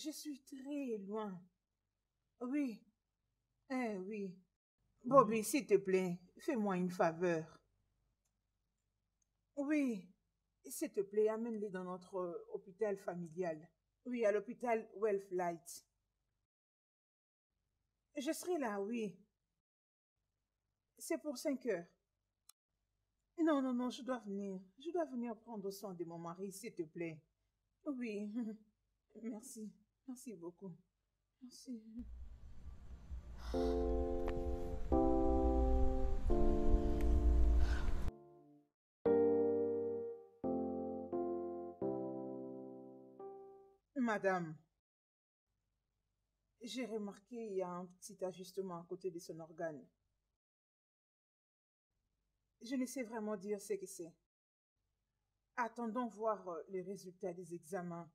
Je suis très loin. Oui. Eh oui. Mhm. Bobby, s'il te plaît, fais-moi une faveur. Oui. S'il te plaît, amène-les dans notre euh, hôpital familial. Oui, à l'hôpital Wealth Light. Je serai là, oui. C'est pour cinq heures. Non, non, non, je dois venir. Je dois venir prendre soin de mon mari, s'il te plaît. Oui, merci. Merci beaucoup. Merci. Madame, j'ai remarqué il y a un petit ajustement à côté de son organe. Je ne sais vraiment dire ce que c'est. Attendons voir les résultats des examens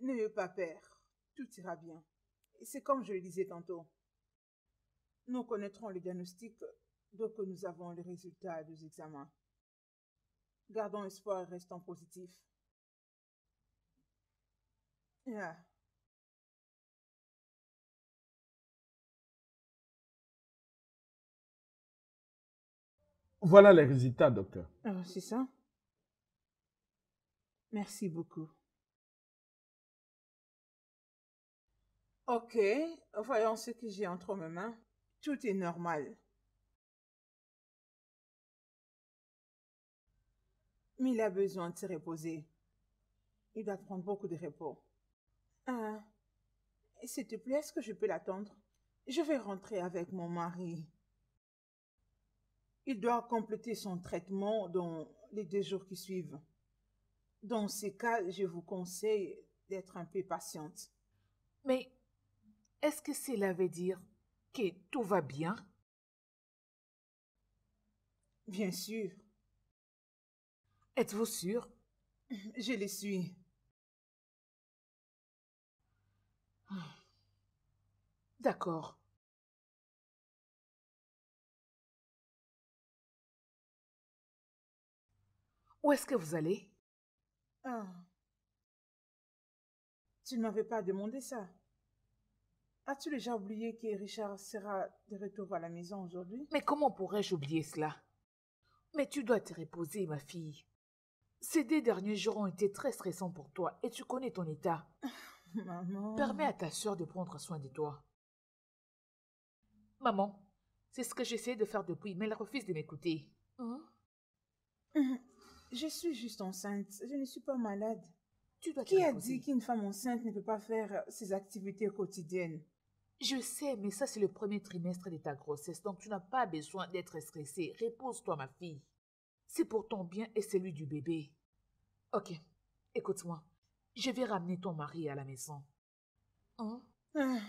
N'ayez pas peur, tout ira bien. c'est comme je le disais tantôt. Nous connaîtrons le diagnostic dès que nous avons les résultats des examens. Gardons espoir et restons positifs. Voilà les résultats, docteur. Ah, c'est ça. Merci beaucoup. Ok, voyons ce que j'ai entre mes mains. Tout est normal. Mais il a besoin de se reposer. Il doit prendre beaucoup de repos. Ah, s'il te plaît, est-ce que je peux l'attendre Je vais rentrer avec mon mari. Il doit compléter son traitement dans les deux jours qui suivent. Dans ces cas, je vous conseille d'être un peu patiente. Mais est-ce que cela veut dire que tout va bien Bien sûr. Êtes-vous sûr Je le suis. D'accord. Où est-ce que vous allez Ah. Tu ne m'avais pas demandé ça. As-tu déjà oublié que Richard sera de retour à la maison aujourd'hui Mais comment pourrais-je oublier cela Mais tu dois te reposer, ma fille. Ces deux derniers jours ont été très stressants pour toi et tu connais ton état. Maman. Permets à ta soeur de prendre soin de toi. Maman, c'est ce que j'essaie de faire depuis, mais elle refuse de m'écouter. Hein? Je suis juste enceinte. Je ne suis pas malade. Tu dois Qui a dit qu'une femme enceinte ne peut pas faire ses activités quotidiennes je sais, mais ça c'est le premier trimestre de ta grossesse, donc tu n'as pas besoin d'être stressée. Repose-toi, ma fille. C'est pour ton bien et celui du bébé. Ok, écoute-moi. Je vais ramener ton mari à la maison. Hein? Ah.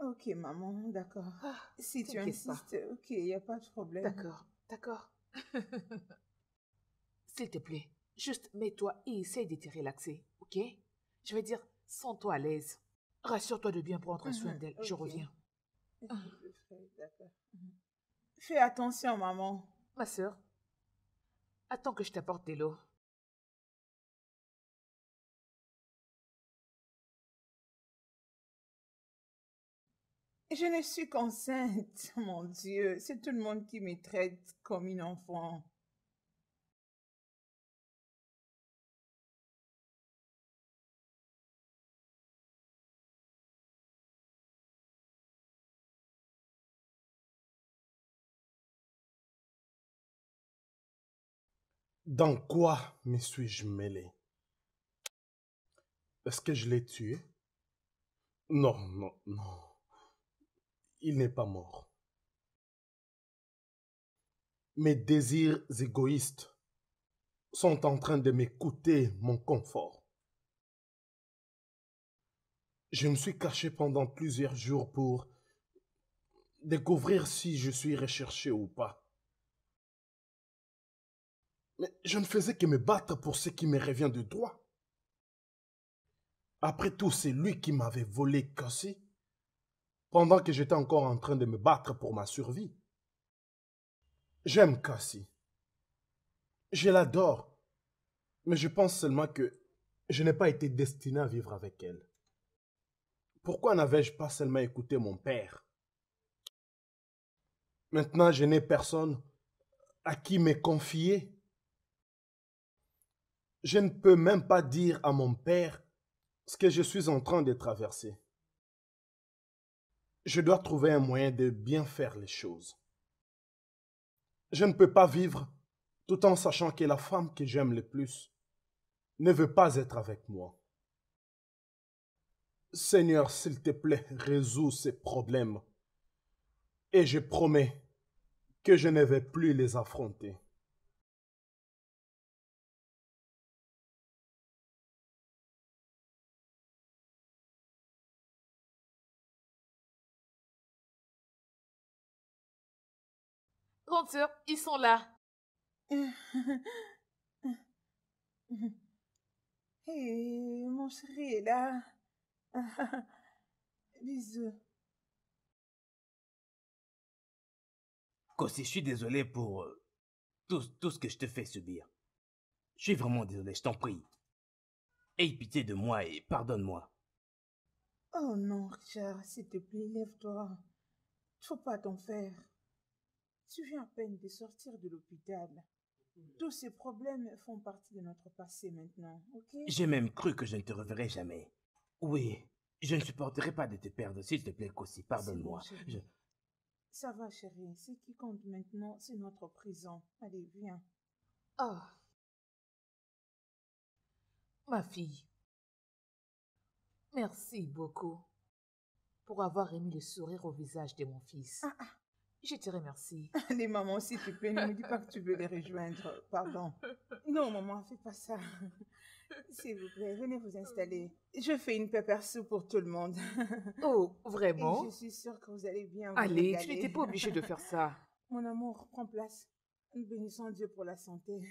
Ok, maman, d'accord. Ah, si tu insistes, ok, il n'y a pas de problème. D'accord, d'accord. S'il te plaît, juste mets-toi et essaye de te relaxer, ok Je veux dire, sens-toi à l'aise. Rassure-toi de bien prendre soin ah, d'elle. Ah, je reviens. Ah. Fais attention, maman. Ma soeur, attends que je t'apporte de l'eau. Je ne suis qu'enceinte, mon Dieu. C'est tout le monde qui me traite comme une enfant. Dans quoi me suis-je mêlé Est-ce que je l'ai tué Non, non, non. Il n'est pas mort. Mes désirs égoïstes sont en train de m'écouter mon confort. Je me suis caché pendant plusieurs jours pour découvrir si je suis recherché ou pas. Mais je ne faisais que me battre pour ce qui me revient de droit. Après tout, c'est lui qui m'avait volé Cassie pendant que j'étais encore en train de me battre pour ma survie. J'aime Cassie. Je l'adore. Mais je pense seulement que je n'ai pas été destiné à vivre avec elle. Pourquoi n'avais-je pas seulement écouté mon père Maintenant, je n'ai personne à qui me confier je ne peux même pas dire à mon père ce que je suis en train de traverser. Je dois trouver un moyen de bien faire les choses. Je ne peux pas vivre tout en sachant que la femme que j'aime le plus ne veut pas être avec moi. Seigneur, s'il te plaît, résous ces problèmes. Et je promets que je ne vais plus les affronter. Grande sœur, ils sont là. hey, mon chéri est là. Bisous. Kossi, je suis désolé pour euh, tout, tout, ce que je te fais subir. Je suis vraiment désolé, je t'en prie. Aie pitié de moi et pardonne-moi. Oh non, Richard, s'il te plaît, lève-toi. Faut pas t'en faire. Tu viens à peine de sortir de l'hôpital. Tous ces problèmes font partie de notre passé maintenant, ok J'ai même cru que je ne te reverrai jamais. Oui, je ne supporterai pas de te perdre, s'il te plaît, Kossi, pardonne-moi. Ça va, chérie, ce qui compte maintenant, c'est notre prison. Allez, viens. Ah Ma fille, merci beaucoup pour avoir remis le sourire au visage de mon fils. ah. ah. Je te remercie. Allez, maman, s'il te plaît, ne me dis pas que tu veux les rejoindre. Pardon. Non, maman, fais pas ça. S'il vous plaît, venez vous installer. Je fais une pepper soup pour tout le monde. Oh, vraiment? je suis sûre que vous allez bien. Vous allez, tu n'étais pas obligée de faire ça. Mon amour, prends place. Nous bénissons Dieu pour la santé.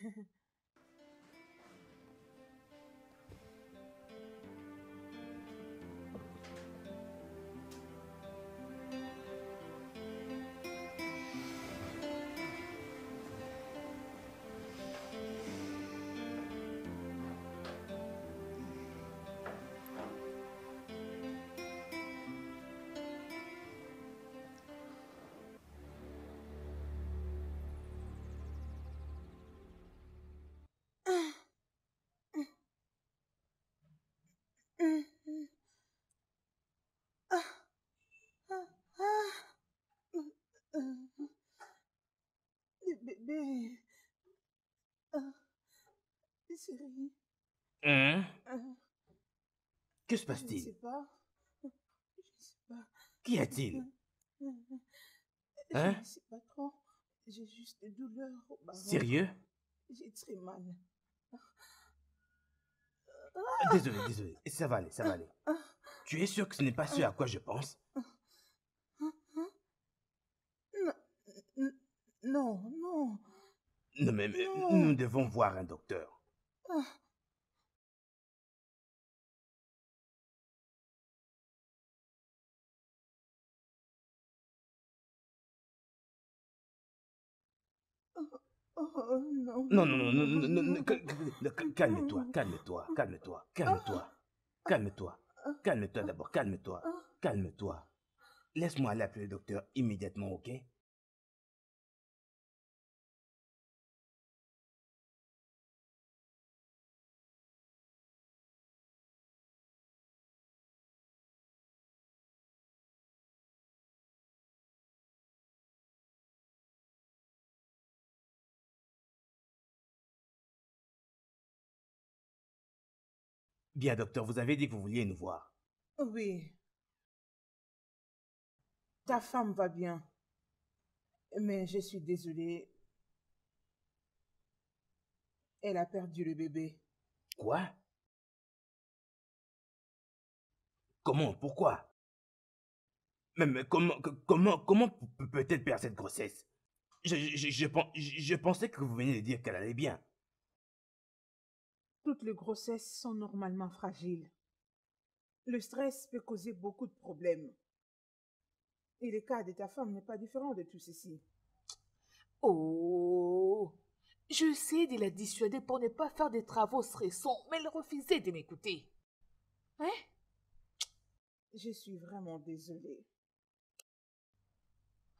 Ah, hein ah. Que se passe-t-il Je ne sais pas. Je sais pas. Qu'y a-t-il euh, euh, euh, Hein Je ne sais pas trop. J'ai juste des douleurs au bas. Sérieux J'ai très mal. Ah, désolé, désolé. Ça va aller, ça va aller. Tu es sûr que ce n'est pas ce à quoi je pense Non, non. Non, mais, oh. nous devons voir un docteur. Oh, oh. non. Non, non, non, non, non, calme-toi, oh. calme-toi, calme-toi, calme-toi, calme-toi, calme-toi d'abord, calme-toi, calme-toi. Laisse-moi appeler le docteur immédiatement, ok Bien, docteur, vous avez dit que vous vouliez nous voir. Oui. Ta femme va bien. Mais je suis désolée. Elle a perdu le bébé. Quoi Comment Pourquoi mais, comment, comment, comment peut-elle perdre cette grossesse je, pensais que vous veniez de dire qu'elle allait bien toutes les grossesses sont normalement fragiles. Le stress peut causer beaucoup de problèmes. Et le cas de ta femme n'est pas différent de tout ceci. Oh Je sais de la dissuader pour ne pas faire des travaux stressants, mais elle refusait de m'écouter. Hein Je suis vraiment désolée.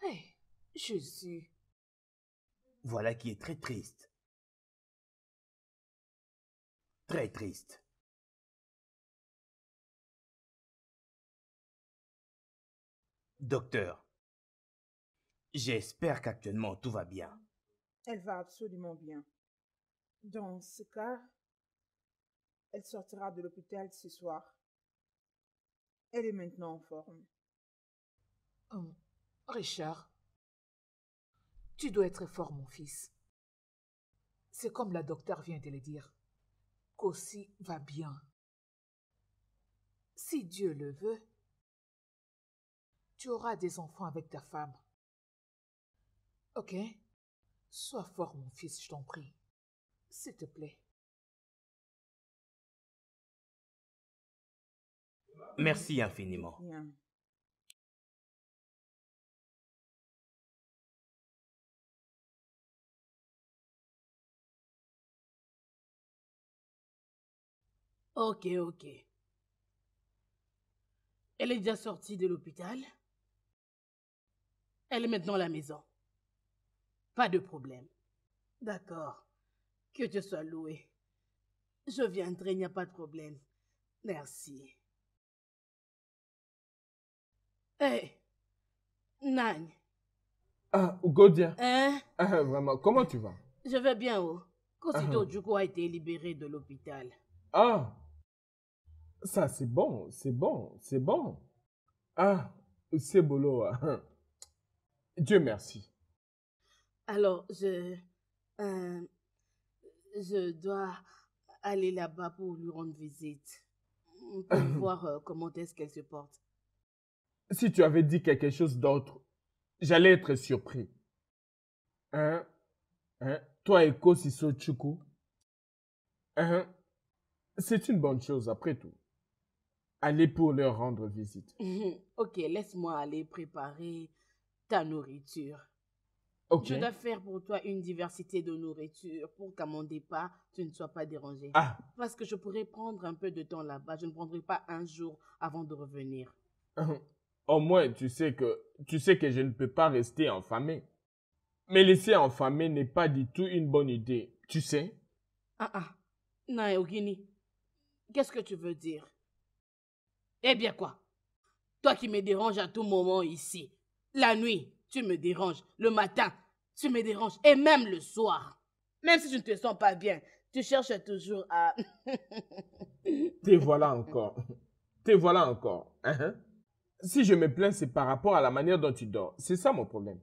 Hé, hein? je suis. Voilà qui est très triste très triste Docteur, j'espère qu'actuellement tout va bien. Elle va absolument bien. Dans ce cas, elle sortira de l'hôpital ce soir. Elle est maintenant en forme. Oh, Richard, tu dois être fort, mon fils. C'est comme la docteur vient de le dire qu'aussi va bien. Si Dieu le veut, tu auras des enfants avec ta femme. Ok Sois fort, mon fils, je t'en prie. S'il te plaît. Merci infiniment. Ok, ok. Elle est déjà sortie de l'hôpital. Elle est maintenant à la maison. Pas de problème. D'accord. Que tu sois loué. Je viendrai, il n'y a pas de problème. Merci. Hé, hey, Nagne. Ah, Godia. Hein? Ah, ah, vraiment, comment tu vas? Je vais bien, oh. Kosito ah. ah. a été libéré de l'hôpital. Ah, ça, c'est bon, c'est bon, c'est bon. Ah, c'est boulot. Hein. Dieu merci. Alors, je, euh, je dois aller là-bas pour lui rendre visite, pour voir euh, comment est-ce qu'elle se porte. Si tu avais dit quelque chose d'autre, j'allais être surpris. Hein? Hein? Toi, Eko Siso Chuku, hein? c'est une bonne chose après tout aller pour leur rendre visite. ok, laisse-moi aller préparer ta nourriture. Je dois faire pour toi une diversité de nourriture pour qu'à mon départ, tu ne sois pas dérangé. Ah. Parce que je pourrais prendre un peu de temps là-bas. Je ne prendrai pas un jour avant de revenir. Au moins, tu sais que, tu sais que je ne peux pas rester enfamé. Mais laisser enfamé n'est pas du tout une bonne idée, tu sais. Ah ah. Naeogini, qu'est-ce que tu veux dire eh bien quoi Toi qui me déranges à tout moment ici. La nuit, tu me déranges. Le matin, tu me déranges. Et même le soir. Même si je ne te sens pas bien, tu cherches toujours à... Te voilà encore. Te voilà encore. Uh-huh. Si je me plains, c'est par rapport à la manière dont tu dors. C'est ça mon problème.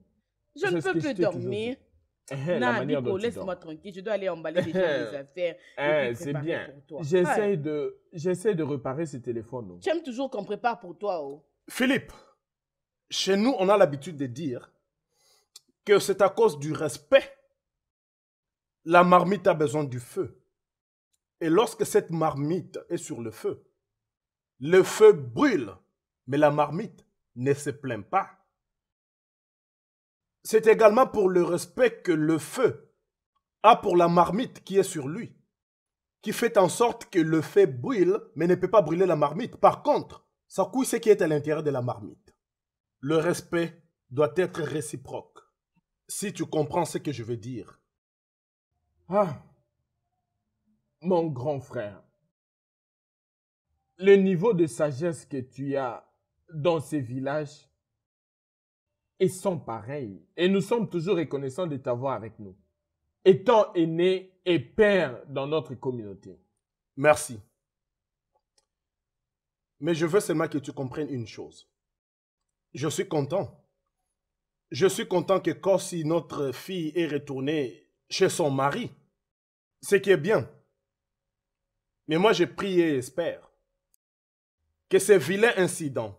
Je ne peux plus dormir. Eh, non, Nico, laisse-moi tranquille, je dois aller emballer déjà eh, affaires. Eh, c'est bien. J'essaie de, de réparer ce téléphone. J'aime oh. toujours qu'on prépare pour toi. Oh. Philippe, chez nous, on a l'habitude de dire que c'est à cause du respect. La marmite a besoin du feu. Et lorsque cette marmite est sur le feu, le feu brûle, mais la marmite ne se plaint pas. C'est également pour le respect que le feu a pour la marmite qui est sur lui, qui fait en sorte que le feu brûle, mais ne peut pas brûler la marmite. Par contre, ça couille ce qui est à l'intérieur de la marmite. Le respect doit être réciproque, si tu comprends ce que je veux dire. Ah, mon grand frère, le niveau de sagesse que tu as dans ces villages et sont pareil. Et nous sommes toujours reconnaissants de t'avoir avec nous, étant aîné et père dans notre communauté. Merci. Mais je veux seulement que tu comprennes une chose. Je suis content. Je suis content que Corsi, notre fille, est retournée chez son mari. Ce qui est bien. Mais moi, j'ai prié, et espère que ce vilain incident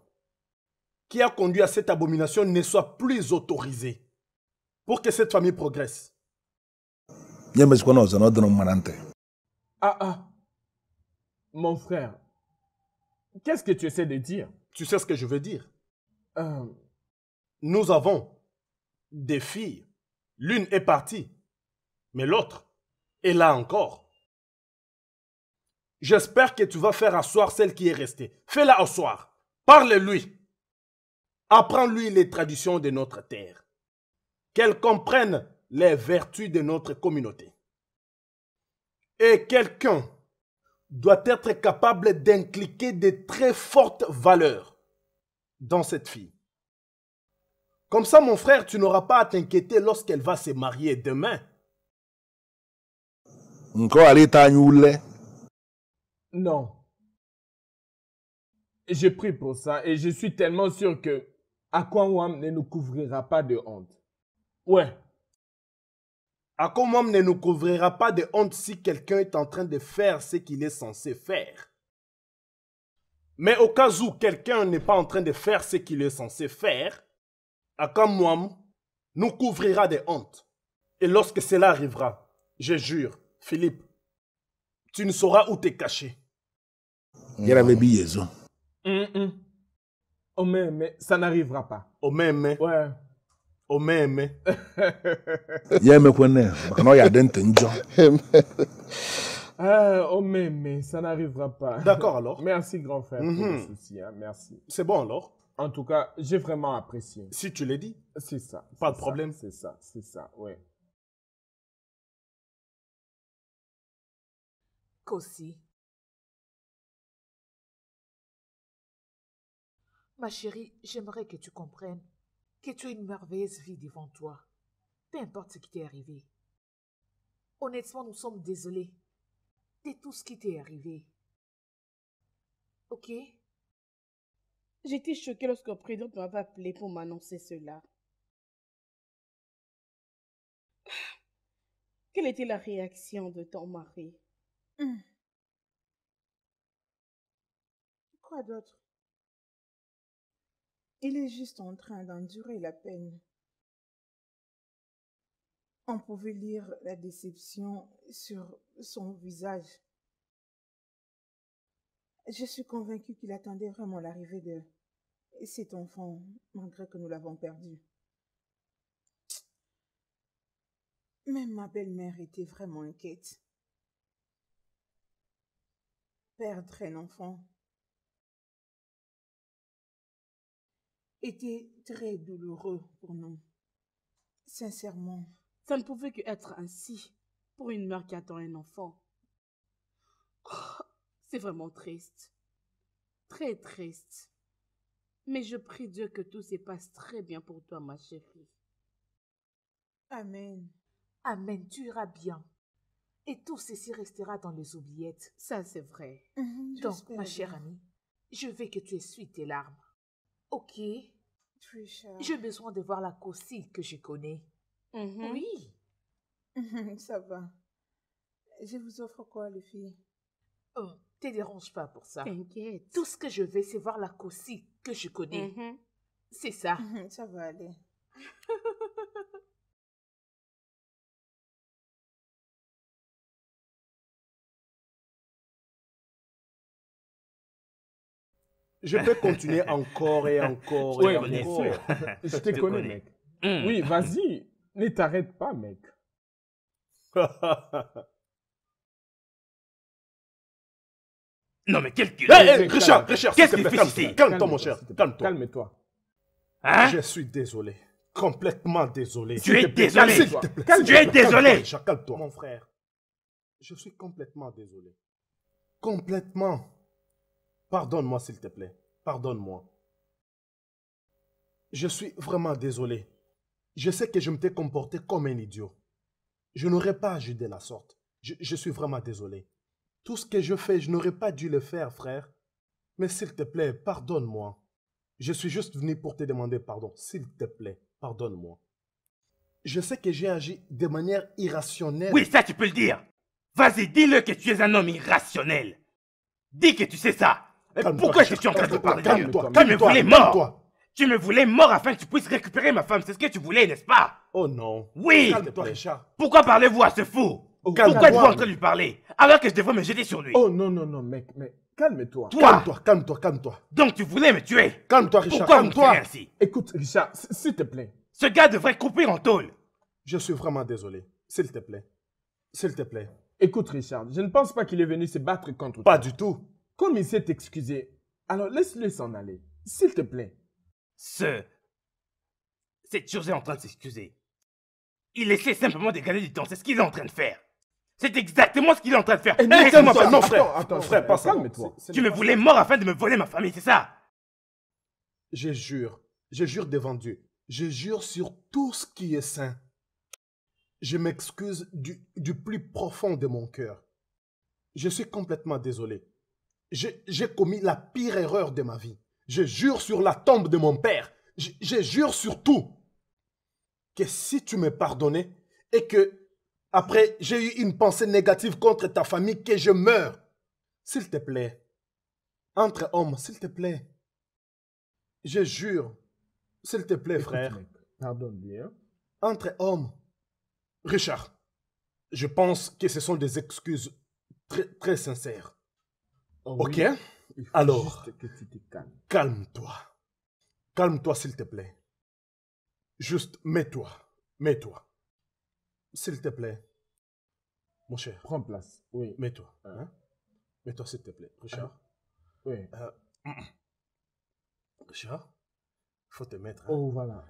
qui a conduit à cette abomination ne soit plus autorisé pour que cette famille progresse. Ah ah, mon frère, qu'est-ce que tu essaies de dire Tu sais ce que je veux dire. Euh. Nous avons des filles. L'une est partie, mais l'autre est là encore. J'espère que tu vas faire asseoir celle qui est restée. Fais-la asseoir. Parle-lui. Apprends-lui les traditions de notre terre, qu'elle comprenne les vertus de notre communauté. Et quelqu'un doit être capable d'incliquer de très fortes valeurs dans cette fille. Comme ça, mon frère, tu n'auras pas à t'inquiéter lorsqu'elle va se marier demain. Non. J'ai pris pour ça et je suis tellement sûr que homme ne nous couvrira pas de honte. Ouais. homme ne nous couvrira pas de honte si quelqu'un est en train de faire ce qu'il est censé faire. Mais au cas où quelqu'un n'est pas en train de faire ce qu'il est censé faire, Akwawam nous couvrira de honte. Et lorsque cela arrivera, je jure, Philippe, tu ne sauras où te cacher. Oh, mais, ça n'arrivera pas. Oh, mais, mais. Ouais. Oh, mais, mais. oh, euh, mais, ça n'arrivera pas. D'accord, alors. Merci, grand frère, mhm. hein. merci. C'est bon, alors. En tout cas, j'ai vraiment apprécié. Si tu l'as dit. C'est ça. Pas de problème. C'est ça, c'est ça, ouais. Cossi. ma chérie, j'aimerais que tu comprennes que tu as une merveilleuse vie devant toi, peu importe ce qui t'est arrivé. Honnêtement, nous sommes désolés de tout ce qui t'est arrivé. Ok J'étais choquée lorsque le président m'avait appelé pour m'annoncer cela. Quelle était la réaction de ton mari hmm. Quoi d'autre il est juste en train d'endurer la peine. On pouvait lire la déception sur son visage. Je suis convaincu qu'il attendait vraiment l'arrivée de cet enfant, malgré que nous l'avons perdu. Même ma belle-mère était vraiment inquiète. Perdre un enfant, était très douloureux pour nous. Sincèrement, ça ne pouvait que être ainsi pour une mère qui attend un enfant. Oh, c'est vraiment triste. Très triste. Mais je prie Dieu que tout se passe très bien pour toi, ma chérie. Amen. Amen, tu iras bien. Et tout ceci restera dans les oubliettes. Ça, c'est vrai. Mhm, Donc, ma chère amie, je veux que tu essuies tes larmes. Ok j'ai besoin de voir la Cossie que je connais. Mm-hmm. Oui. ça va. Je vous offre quoi, les filles oh, Te dérange pas pour ça. T'inquiète. Tout ce que je veux, c'est voir la Cossie que je connais. Mm-hmm. C'est ça. ça va aller. je peux continuer encore et encore et oui, sûr. Je te connais, mec. Hmm. Oui, vas-y. Ne t'arrête pas, mec. non, mais quel cul. Hey, hey, Richard, Richard, qu'est-ce qu'il fait ici Calme-toi, mon cher. Calme-toi. Calme-toi. Hein? Je suis désolé. Complètement désolé. Tu es désolé. Tu es désolé. Calme-toi, mon frère. Je suis complètement désolé. Complètement. Pardonne-moi, s'il te plaît. Pardonne-moi. Je suis vraiment désolé. Je sais que je me t'ai comporté comme un idiot. Je n'aurais pas agi de la sorte. Je, je, suis vraiment désolé. Tout ce que je fais, je n'aurais pas dû le faire, frère. Mais s'il te plaît, pardonne-moi. Je suis juste venu pour te demander pardon. S'il te plaît, pardonne-moi. Je sais que j'ai agi de manière irrationnelle. Oui, ça tu peux le dire. Vas-y, dis-le que tu es un homme irrationnel. Dis que tu sais ça pourquoi je suis en train de parler Calme-toi, calme-toi, voulais toi Tu me voulais mort afin que tu puisses récupérer ma femme. C'est ce que tu voulais, n'est-ce pas Oh non. Oui. Calme-toi, Richard. Pourquoi parlez-vous à ce fou oh, Pourquoi êtes-vous en train de lui parler alors que je devrais me jeter sur lui Oh non, non, non, mec, mais calme-toi. Calme-toi, calme-toi, calme-toi. Donc tu voulais me tuer Calme-toi, Richard. Calme-toi. Écoute, Richard, s'il te plaît. Ce gars devrait couper en tôle. Je suis vraiment désolé. S'il te plaît. S'il te plaît. Écoute, Richard, je ne pense pas qu'il est venu se battre contre toi. Pas du tout. Comme il s'est excusé, alors laisse-le s'en aller, s'il te plaît. Ce. Cette chose est en train de s'excuser. Il essaie simplement de gagner du temps, c'est ce qu'il est en train de faire. C'est exactement ce qu'il est en train de faire. Exactement. Eh, frère. Attends, frère, pas ça. toi Tu me voulais mort afin de me voler ma famille, c'est ça Je jure, je jure devant Dieu, je jure sur tout ce qui est saint. Je m'excuse du, du plus profond de mon cœur. Je suis complètement désolé j'ai commis la pire erreur de ma vie. Je jure sur la tombe de mon père. Je, jure sur tout que si tu me pardonnais et que après j'ai eu une pensée négative contre ta famille, que je meurs. S'il te plaît, entre hommes, s'il te plaît. Je jure, s'il te plaît, frère. pardonne moi Entre hommes. Richard, je pense que ce sont des excuses très sincères. Ah ok Alors, calme-toi. Calme-toi, s'il te plaît. Juste, mets-toi. Mets-toi. S'il te plaît. Mon cher. Prends place. Oui. Mets-toi. Ah. Hein? Mets-toi, s'il te plaît. Ah. Euh, Richard. Oui. Richard, il faut te mettre. Hein. Oh, voilà.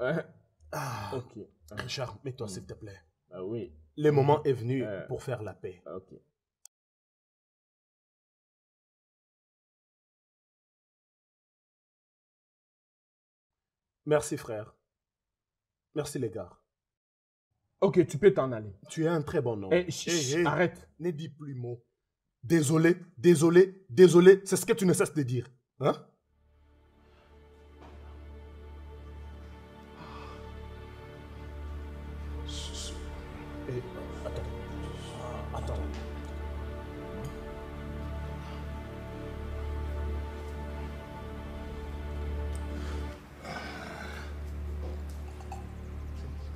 Hein? Ah, ok. Richard, mets-toi, mm. s'il te plaît. Ah, oui. Le mm. moment est venu euh. pour faire la paix. Ok. Merci frère. Merci les gars. Ok, tu peux t'en aller. Tu es un très bon homme. Eh, eh, eh, arrête. Ne dis plus mot. Désolé, désolé, désolé. C'est ce que tu ne cesses de dire. Hein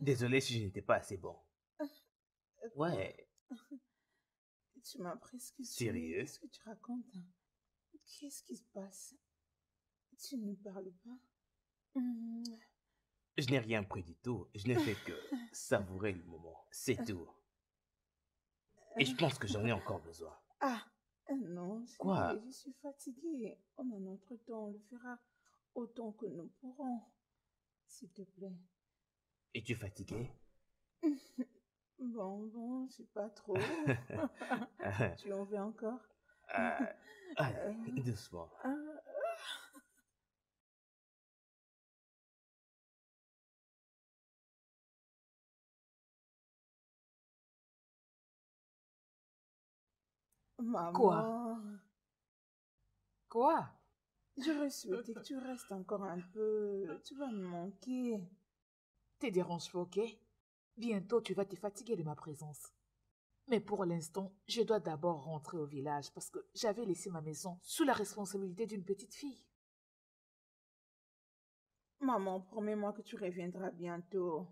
Désolé si je n'étais pas assez bon. Ouais. Tu m'as presque... Sérieux Qu'est-ce que tu racontes hein. Qu'est-ce qui se passe Tu ne parles pas mmh. Je n'ai rien pris du tout. Je n'ai fait que savourer le moment. C'est tout. Et je pense que j'en ai encore besoin. Ah, euh, non. Quoi Je suis fatiguée. On a notre temps. On le fera autant que nous pourrons. S'il te plaît. Es-tu fatiguée Bon, bon, c'est pas trop. tu en veux encore euh, Allez, euh, doucement. Euh, Maman. Quoi Quoi J'aurais souhaité que tu restes encore un peu. Tu vas me manquer. Te dérange pas, ok Bientôt tu vas te fatiguer de ma présence. Mais pour l'instant, je dois d'abord rentrer au village parce que j'avais laissé ma maison sous la responsabilité d'une petite fille. Maman, promets-moi que tu reviendras bientôt.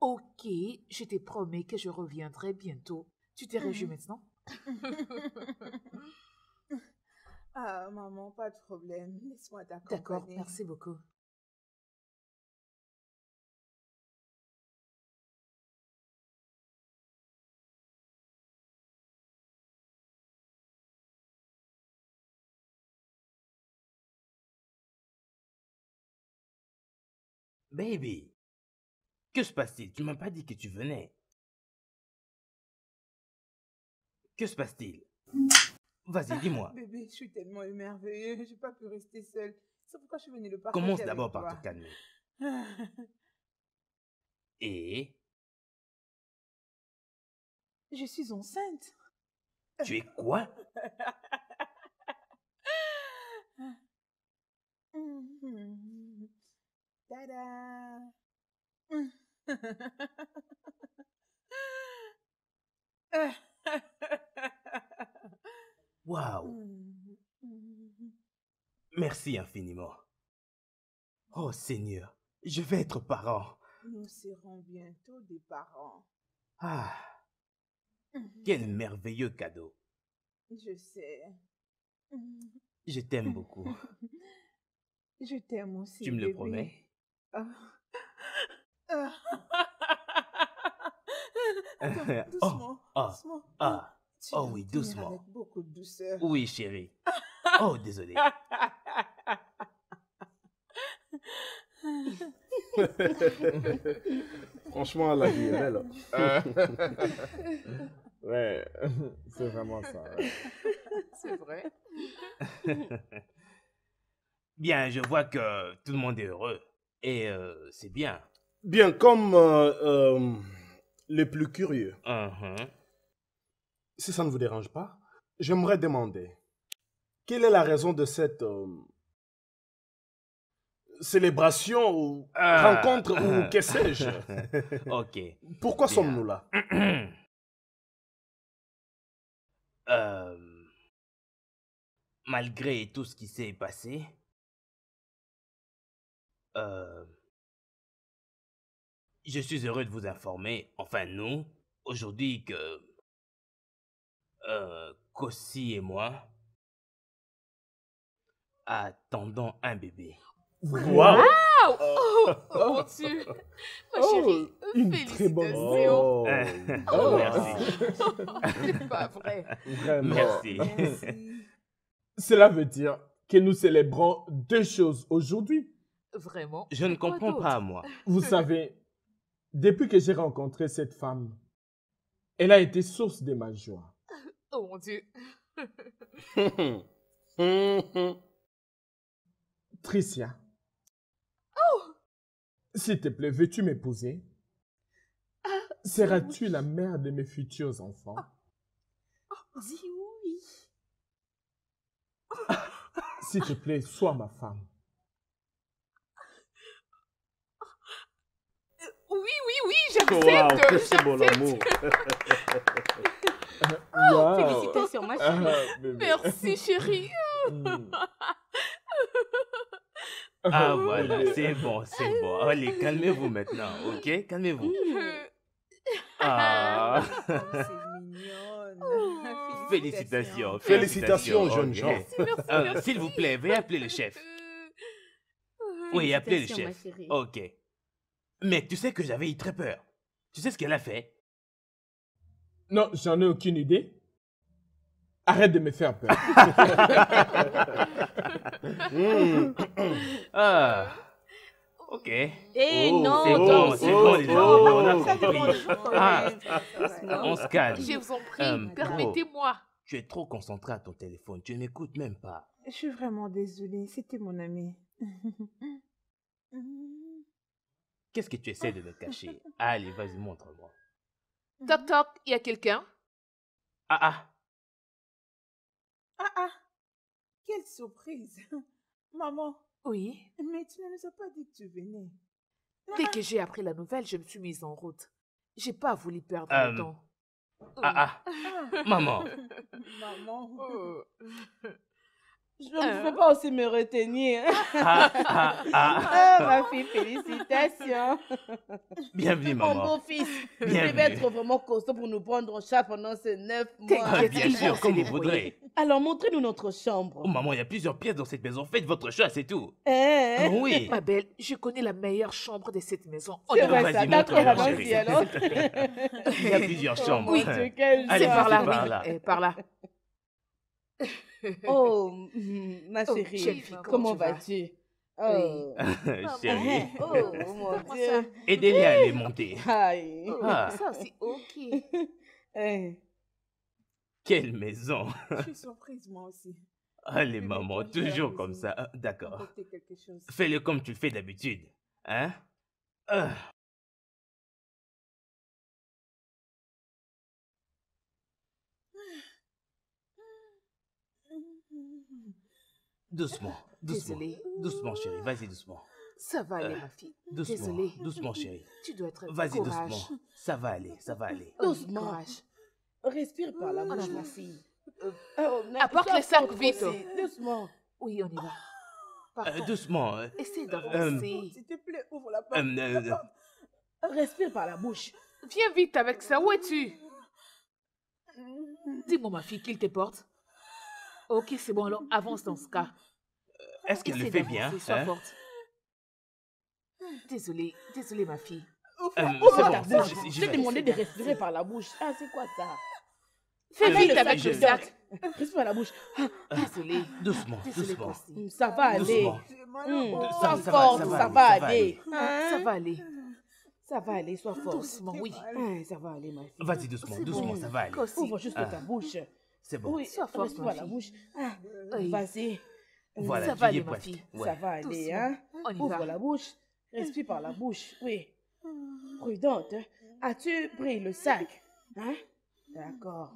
Ok, je te promets que je reviendrai bientôt. Tu t'es réjoui mhm. maintenant Ah, maman, pas de problème. Laisse-moi t'accompagner. D'accord, merci beaucoup. Baby, que se passe-t-il Tu m'as pas dit que tu venais. Que se passe-t-il Vas-y, ah, dis-moi. Baby, bébé, je suis tellement émerveillée, n'ai pas pu rester seule. C'est pourquoi je suis venue le partager. Commence d'abord par te calmer. Et Je suis enceinte. Tu es quoi mhm. Tada Merci infiniment. Oh Seigneur, je vais être parent. Nous serons bientôt des parents. Ah Quel merveilleux cadeau. Je sais. Je t'aime beaucoup. Je t'aime aussi. Tu me le promets ah. doucement, oh, ah, ah. oh, oh oui, doucement. Avec beaucoup de douceur. Oui, chérie. Oh, désolé. Franchement, la vie est belle. ouais, c'est vraiment ça. C'est vrai. Bien, je vois que tout le monde est heureux. Et euh, c'est bien. Bien, comme euh, euh, les plus curieux, uh-huh. si ça ne vous dérange pas, j'aimerais demander quelle est la raison de cette célébration ou ah. rencontre ou que sais-je Ok. Pourquoi sommes-nous là Malgré tout ce qui s'est passé, euh, je suis heureux de vous informer, enfin nous, aujourd'hui que... Euh, Kossi et moi attendons un bébé. Waouh wow. Oh. oh, mon Dieu Ma oh, chérie, oh, euh, une très bonne eh, oh. Merci. C'est pas vrai. Merci. Cela veut dire que nous célébrons deux choses aujourd'hui. Vraiment. Je ne comprends pas, moi. Vous savez, depuis que j'ai rencontré cette femme, elle a été source de ma joie. Oh mon Dieu. Tricia. Oh S'il te plaît, veux-tu m'épouser ah, Seras-tu la mère de mes futurs enfants ah. oh, Dis oui. S'il te plaît, sois ma femme. oui, oui, oui, j'accepte. Wow, c'est bon l'amour. oh, Félicitations, ma chérie. Ah, merci, chérie. Hmm. ah, ah voilà, c'est bon, c'est bon. Allez, calmez-vous maintenant, ok Calmez-vous. Hmm. Ah. ah oh, c'est mignon. Oh. Félicitations. Félicitations, jeune gens. Euh, s'il vous plaît, veuillez appeler le chef. Euh, oui, appelez le chef. Ok. Mec, tu sais que j'avais eu très peur. Tu sais ce qu'elle a fait Non, j'en ai aucune idée. Arrête de me faire peur. Ah. Ok. Eh oh, non, c'est bon, oh, On se calme. Je vous en prie, euh, permettez-moi. Tu es trop concentré à ton téléphone, tu m'écoutes même pas. Je suis vraiment désolée, c'était mon ami. Qu'est-ce que tu essaies de me cacher Allez, vas-y, montre-moi. Toc mhm. toc, il y a quelqu'un Ah ah Ah ah Quelle surprise Maman Oui Mais tu ne nous as pas dit que tu venais. Ah, Dès ah. que j'ai appris la nouvelle, je me suis mise en route. J'ai pas voulu perdre le euh, temps. Ah ah, ah. Maman Maman oh. Je ne peux pas aussi me retenir. Ah, ah, ah, ah, ah, ma fille, félicitations. Bienvenue, maman. Mon beau-fils, Vous devez être vraiment costaud pour nous prendre en chat pendant ces neuf mois. Bien sûr, comme vous voudrez. Alors, montrez-nous notre chambre. Oh, maman, il y a plusieurs pièces dans cette maison. Faites votre choix, c'est tout. Eh. Oui. Ma belle, je connais la meilleure chambre de cette maison. On vrai ça. Il y a plusieurs oh, chambres. Oui, C'est par là, oui. Par là. Eh, Oh, mm-hmm, ma chérie, comment vas-tu? Oh. chérie. Oh, mon ah, Dieu. Oh, Aidez-les à aller monter. Oh, ah. Ça, c'est OK. Eh. Quelle maison. Je suis surprise, moi aussi. Ah, les mamans, toujours comme ça. Ah, d'accord. Fais-le comme tu le fais d'habitude. Hein? Doucement, doucement. Doucement, chérie, vas-y doucement. Ça va aller, euh, ma fille. Doucement, Désolée. doucement, chérie. Tu dois être Vas-y doucement. Ça va aller, ça va aller. Oh, doucement. Respire par la bouche, ma fille. Euh, oh, Apporte les sacs vite. Doucement. Oui, on y va. Euh, doucement. Hein. Essaye d'avancer. S'il te plaît, ouvre la La porte. Respire par la bouche. Viens vite avec ça. Où es-tu Dis-moi, ma fille, qu'il te porte. Ok, c'est bon, alors avance dans ce cas. Est-ce qu'elle le fait bien hein? Désolée, désolée ma fille. Ouvre ta bouche. Je t'ai demandé de respirer par la bouche. Ah, c'est quoi ça Fais ah, vite avec, le sac. Respire par la bouche. Ah, ah. désolée. Doucement, doucement. Hmm, ça va aller. Hmm, ça, forte, va, ça va aller. Ça va hein? aller. Ça va aller, sois forte. Doucement, oui. Ça va aller, ma fille. Vas-y, doucement, doucement, ça va aller. Ouvre juste ta bouche. Oui, sois euh, forte, euh, ma fille. la bouche. vas-y. ça va aller, ma fille. Ça va aller, hein. On y Ouvre la bouche. Respire par la mm. bouche, oui. Prudente. Hein. As-tu pris le sac? Hein? D'accord.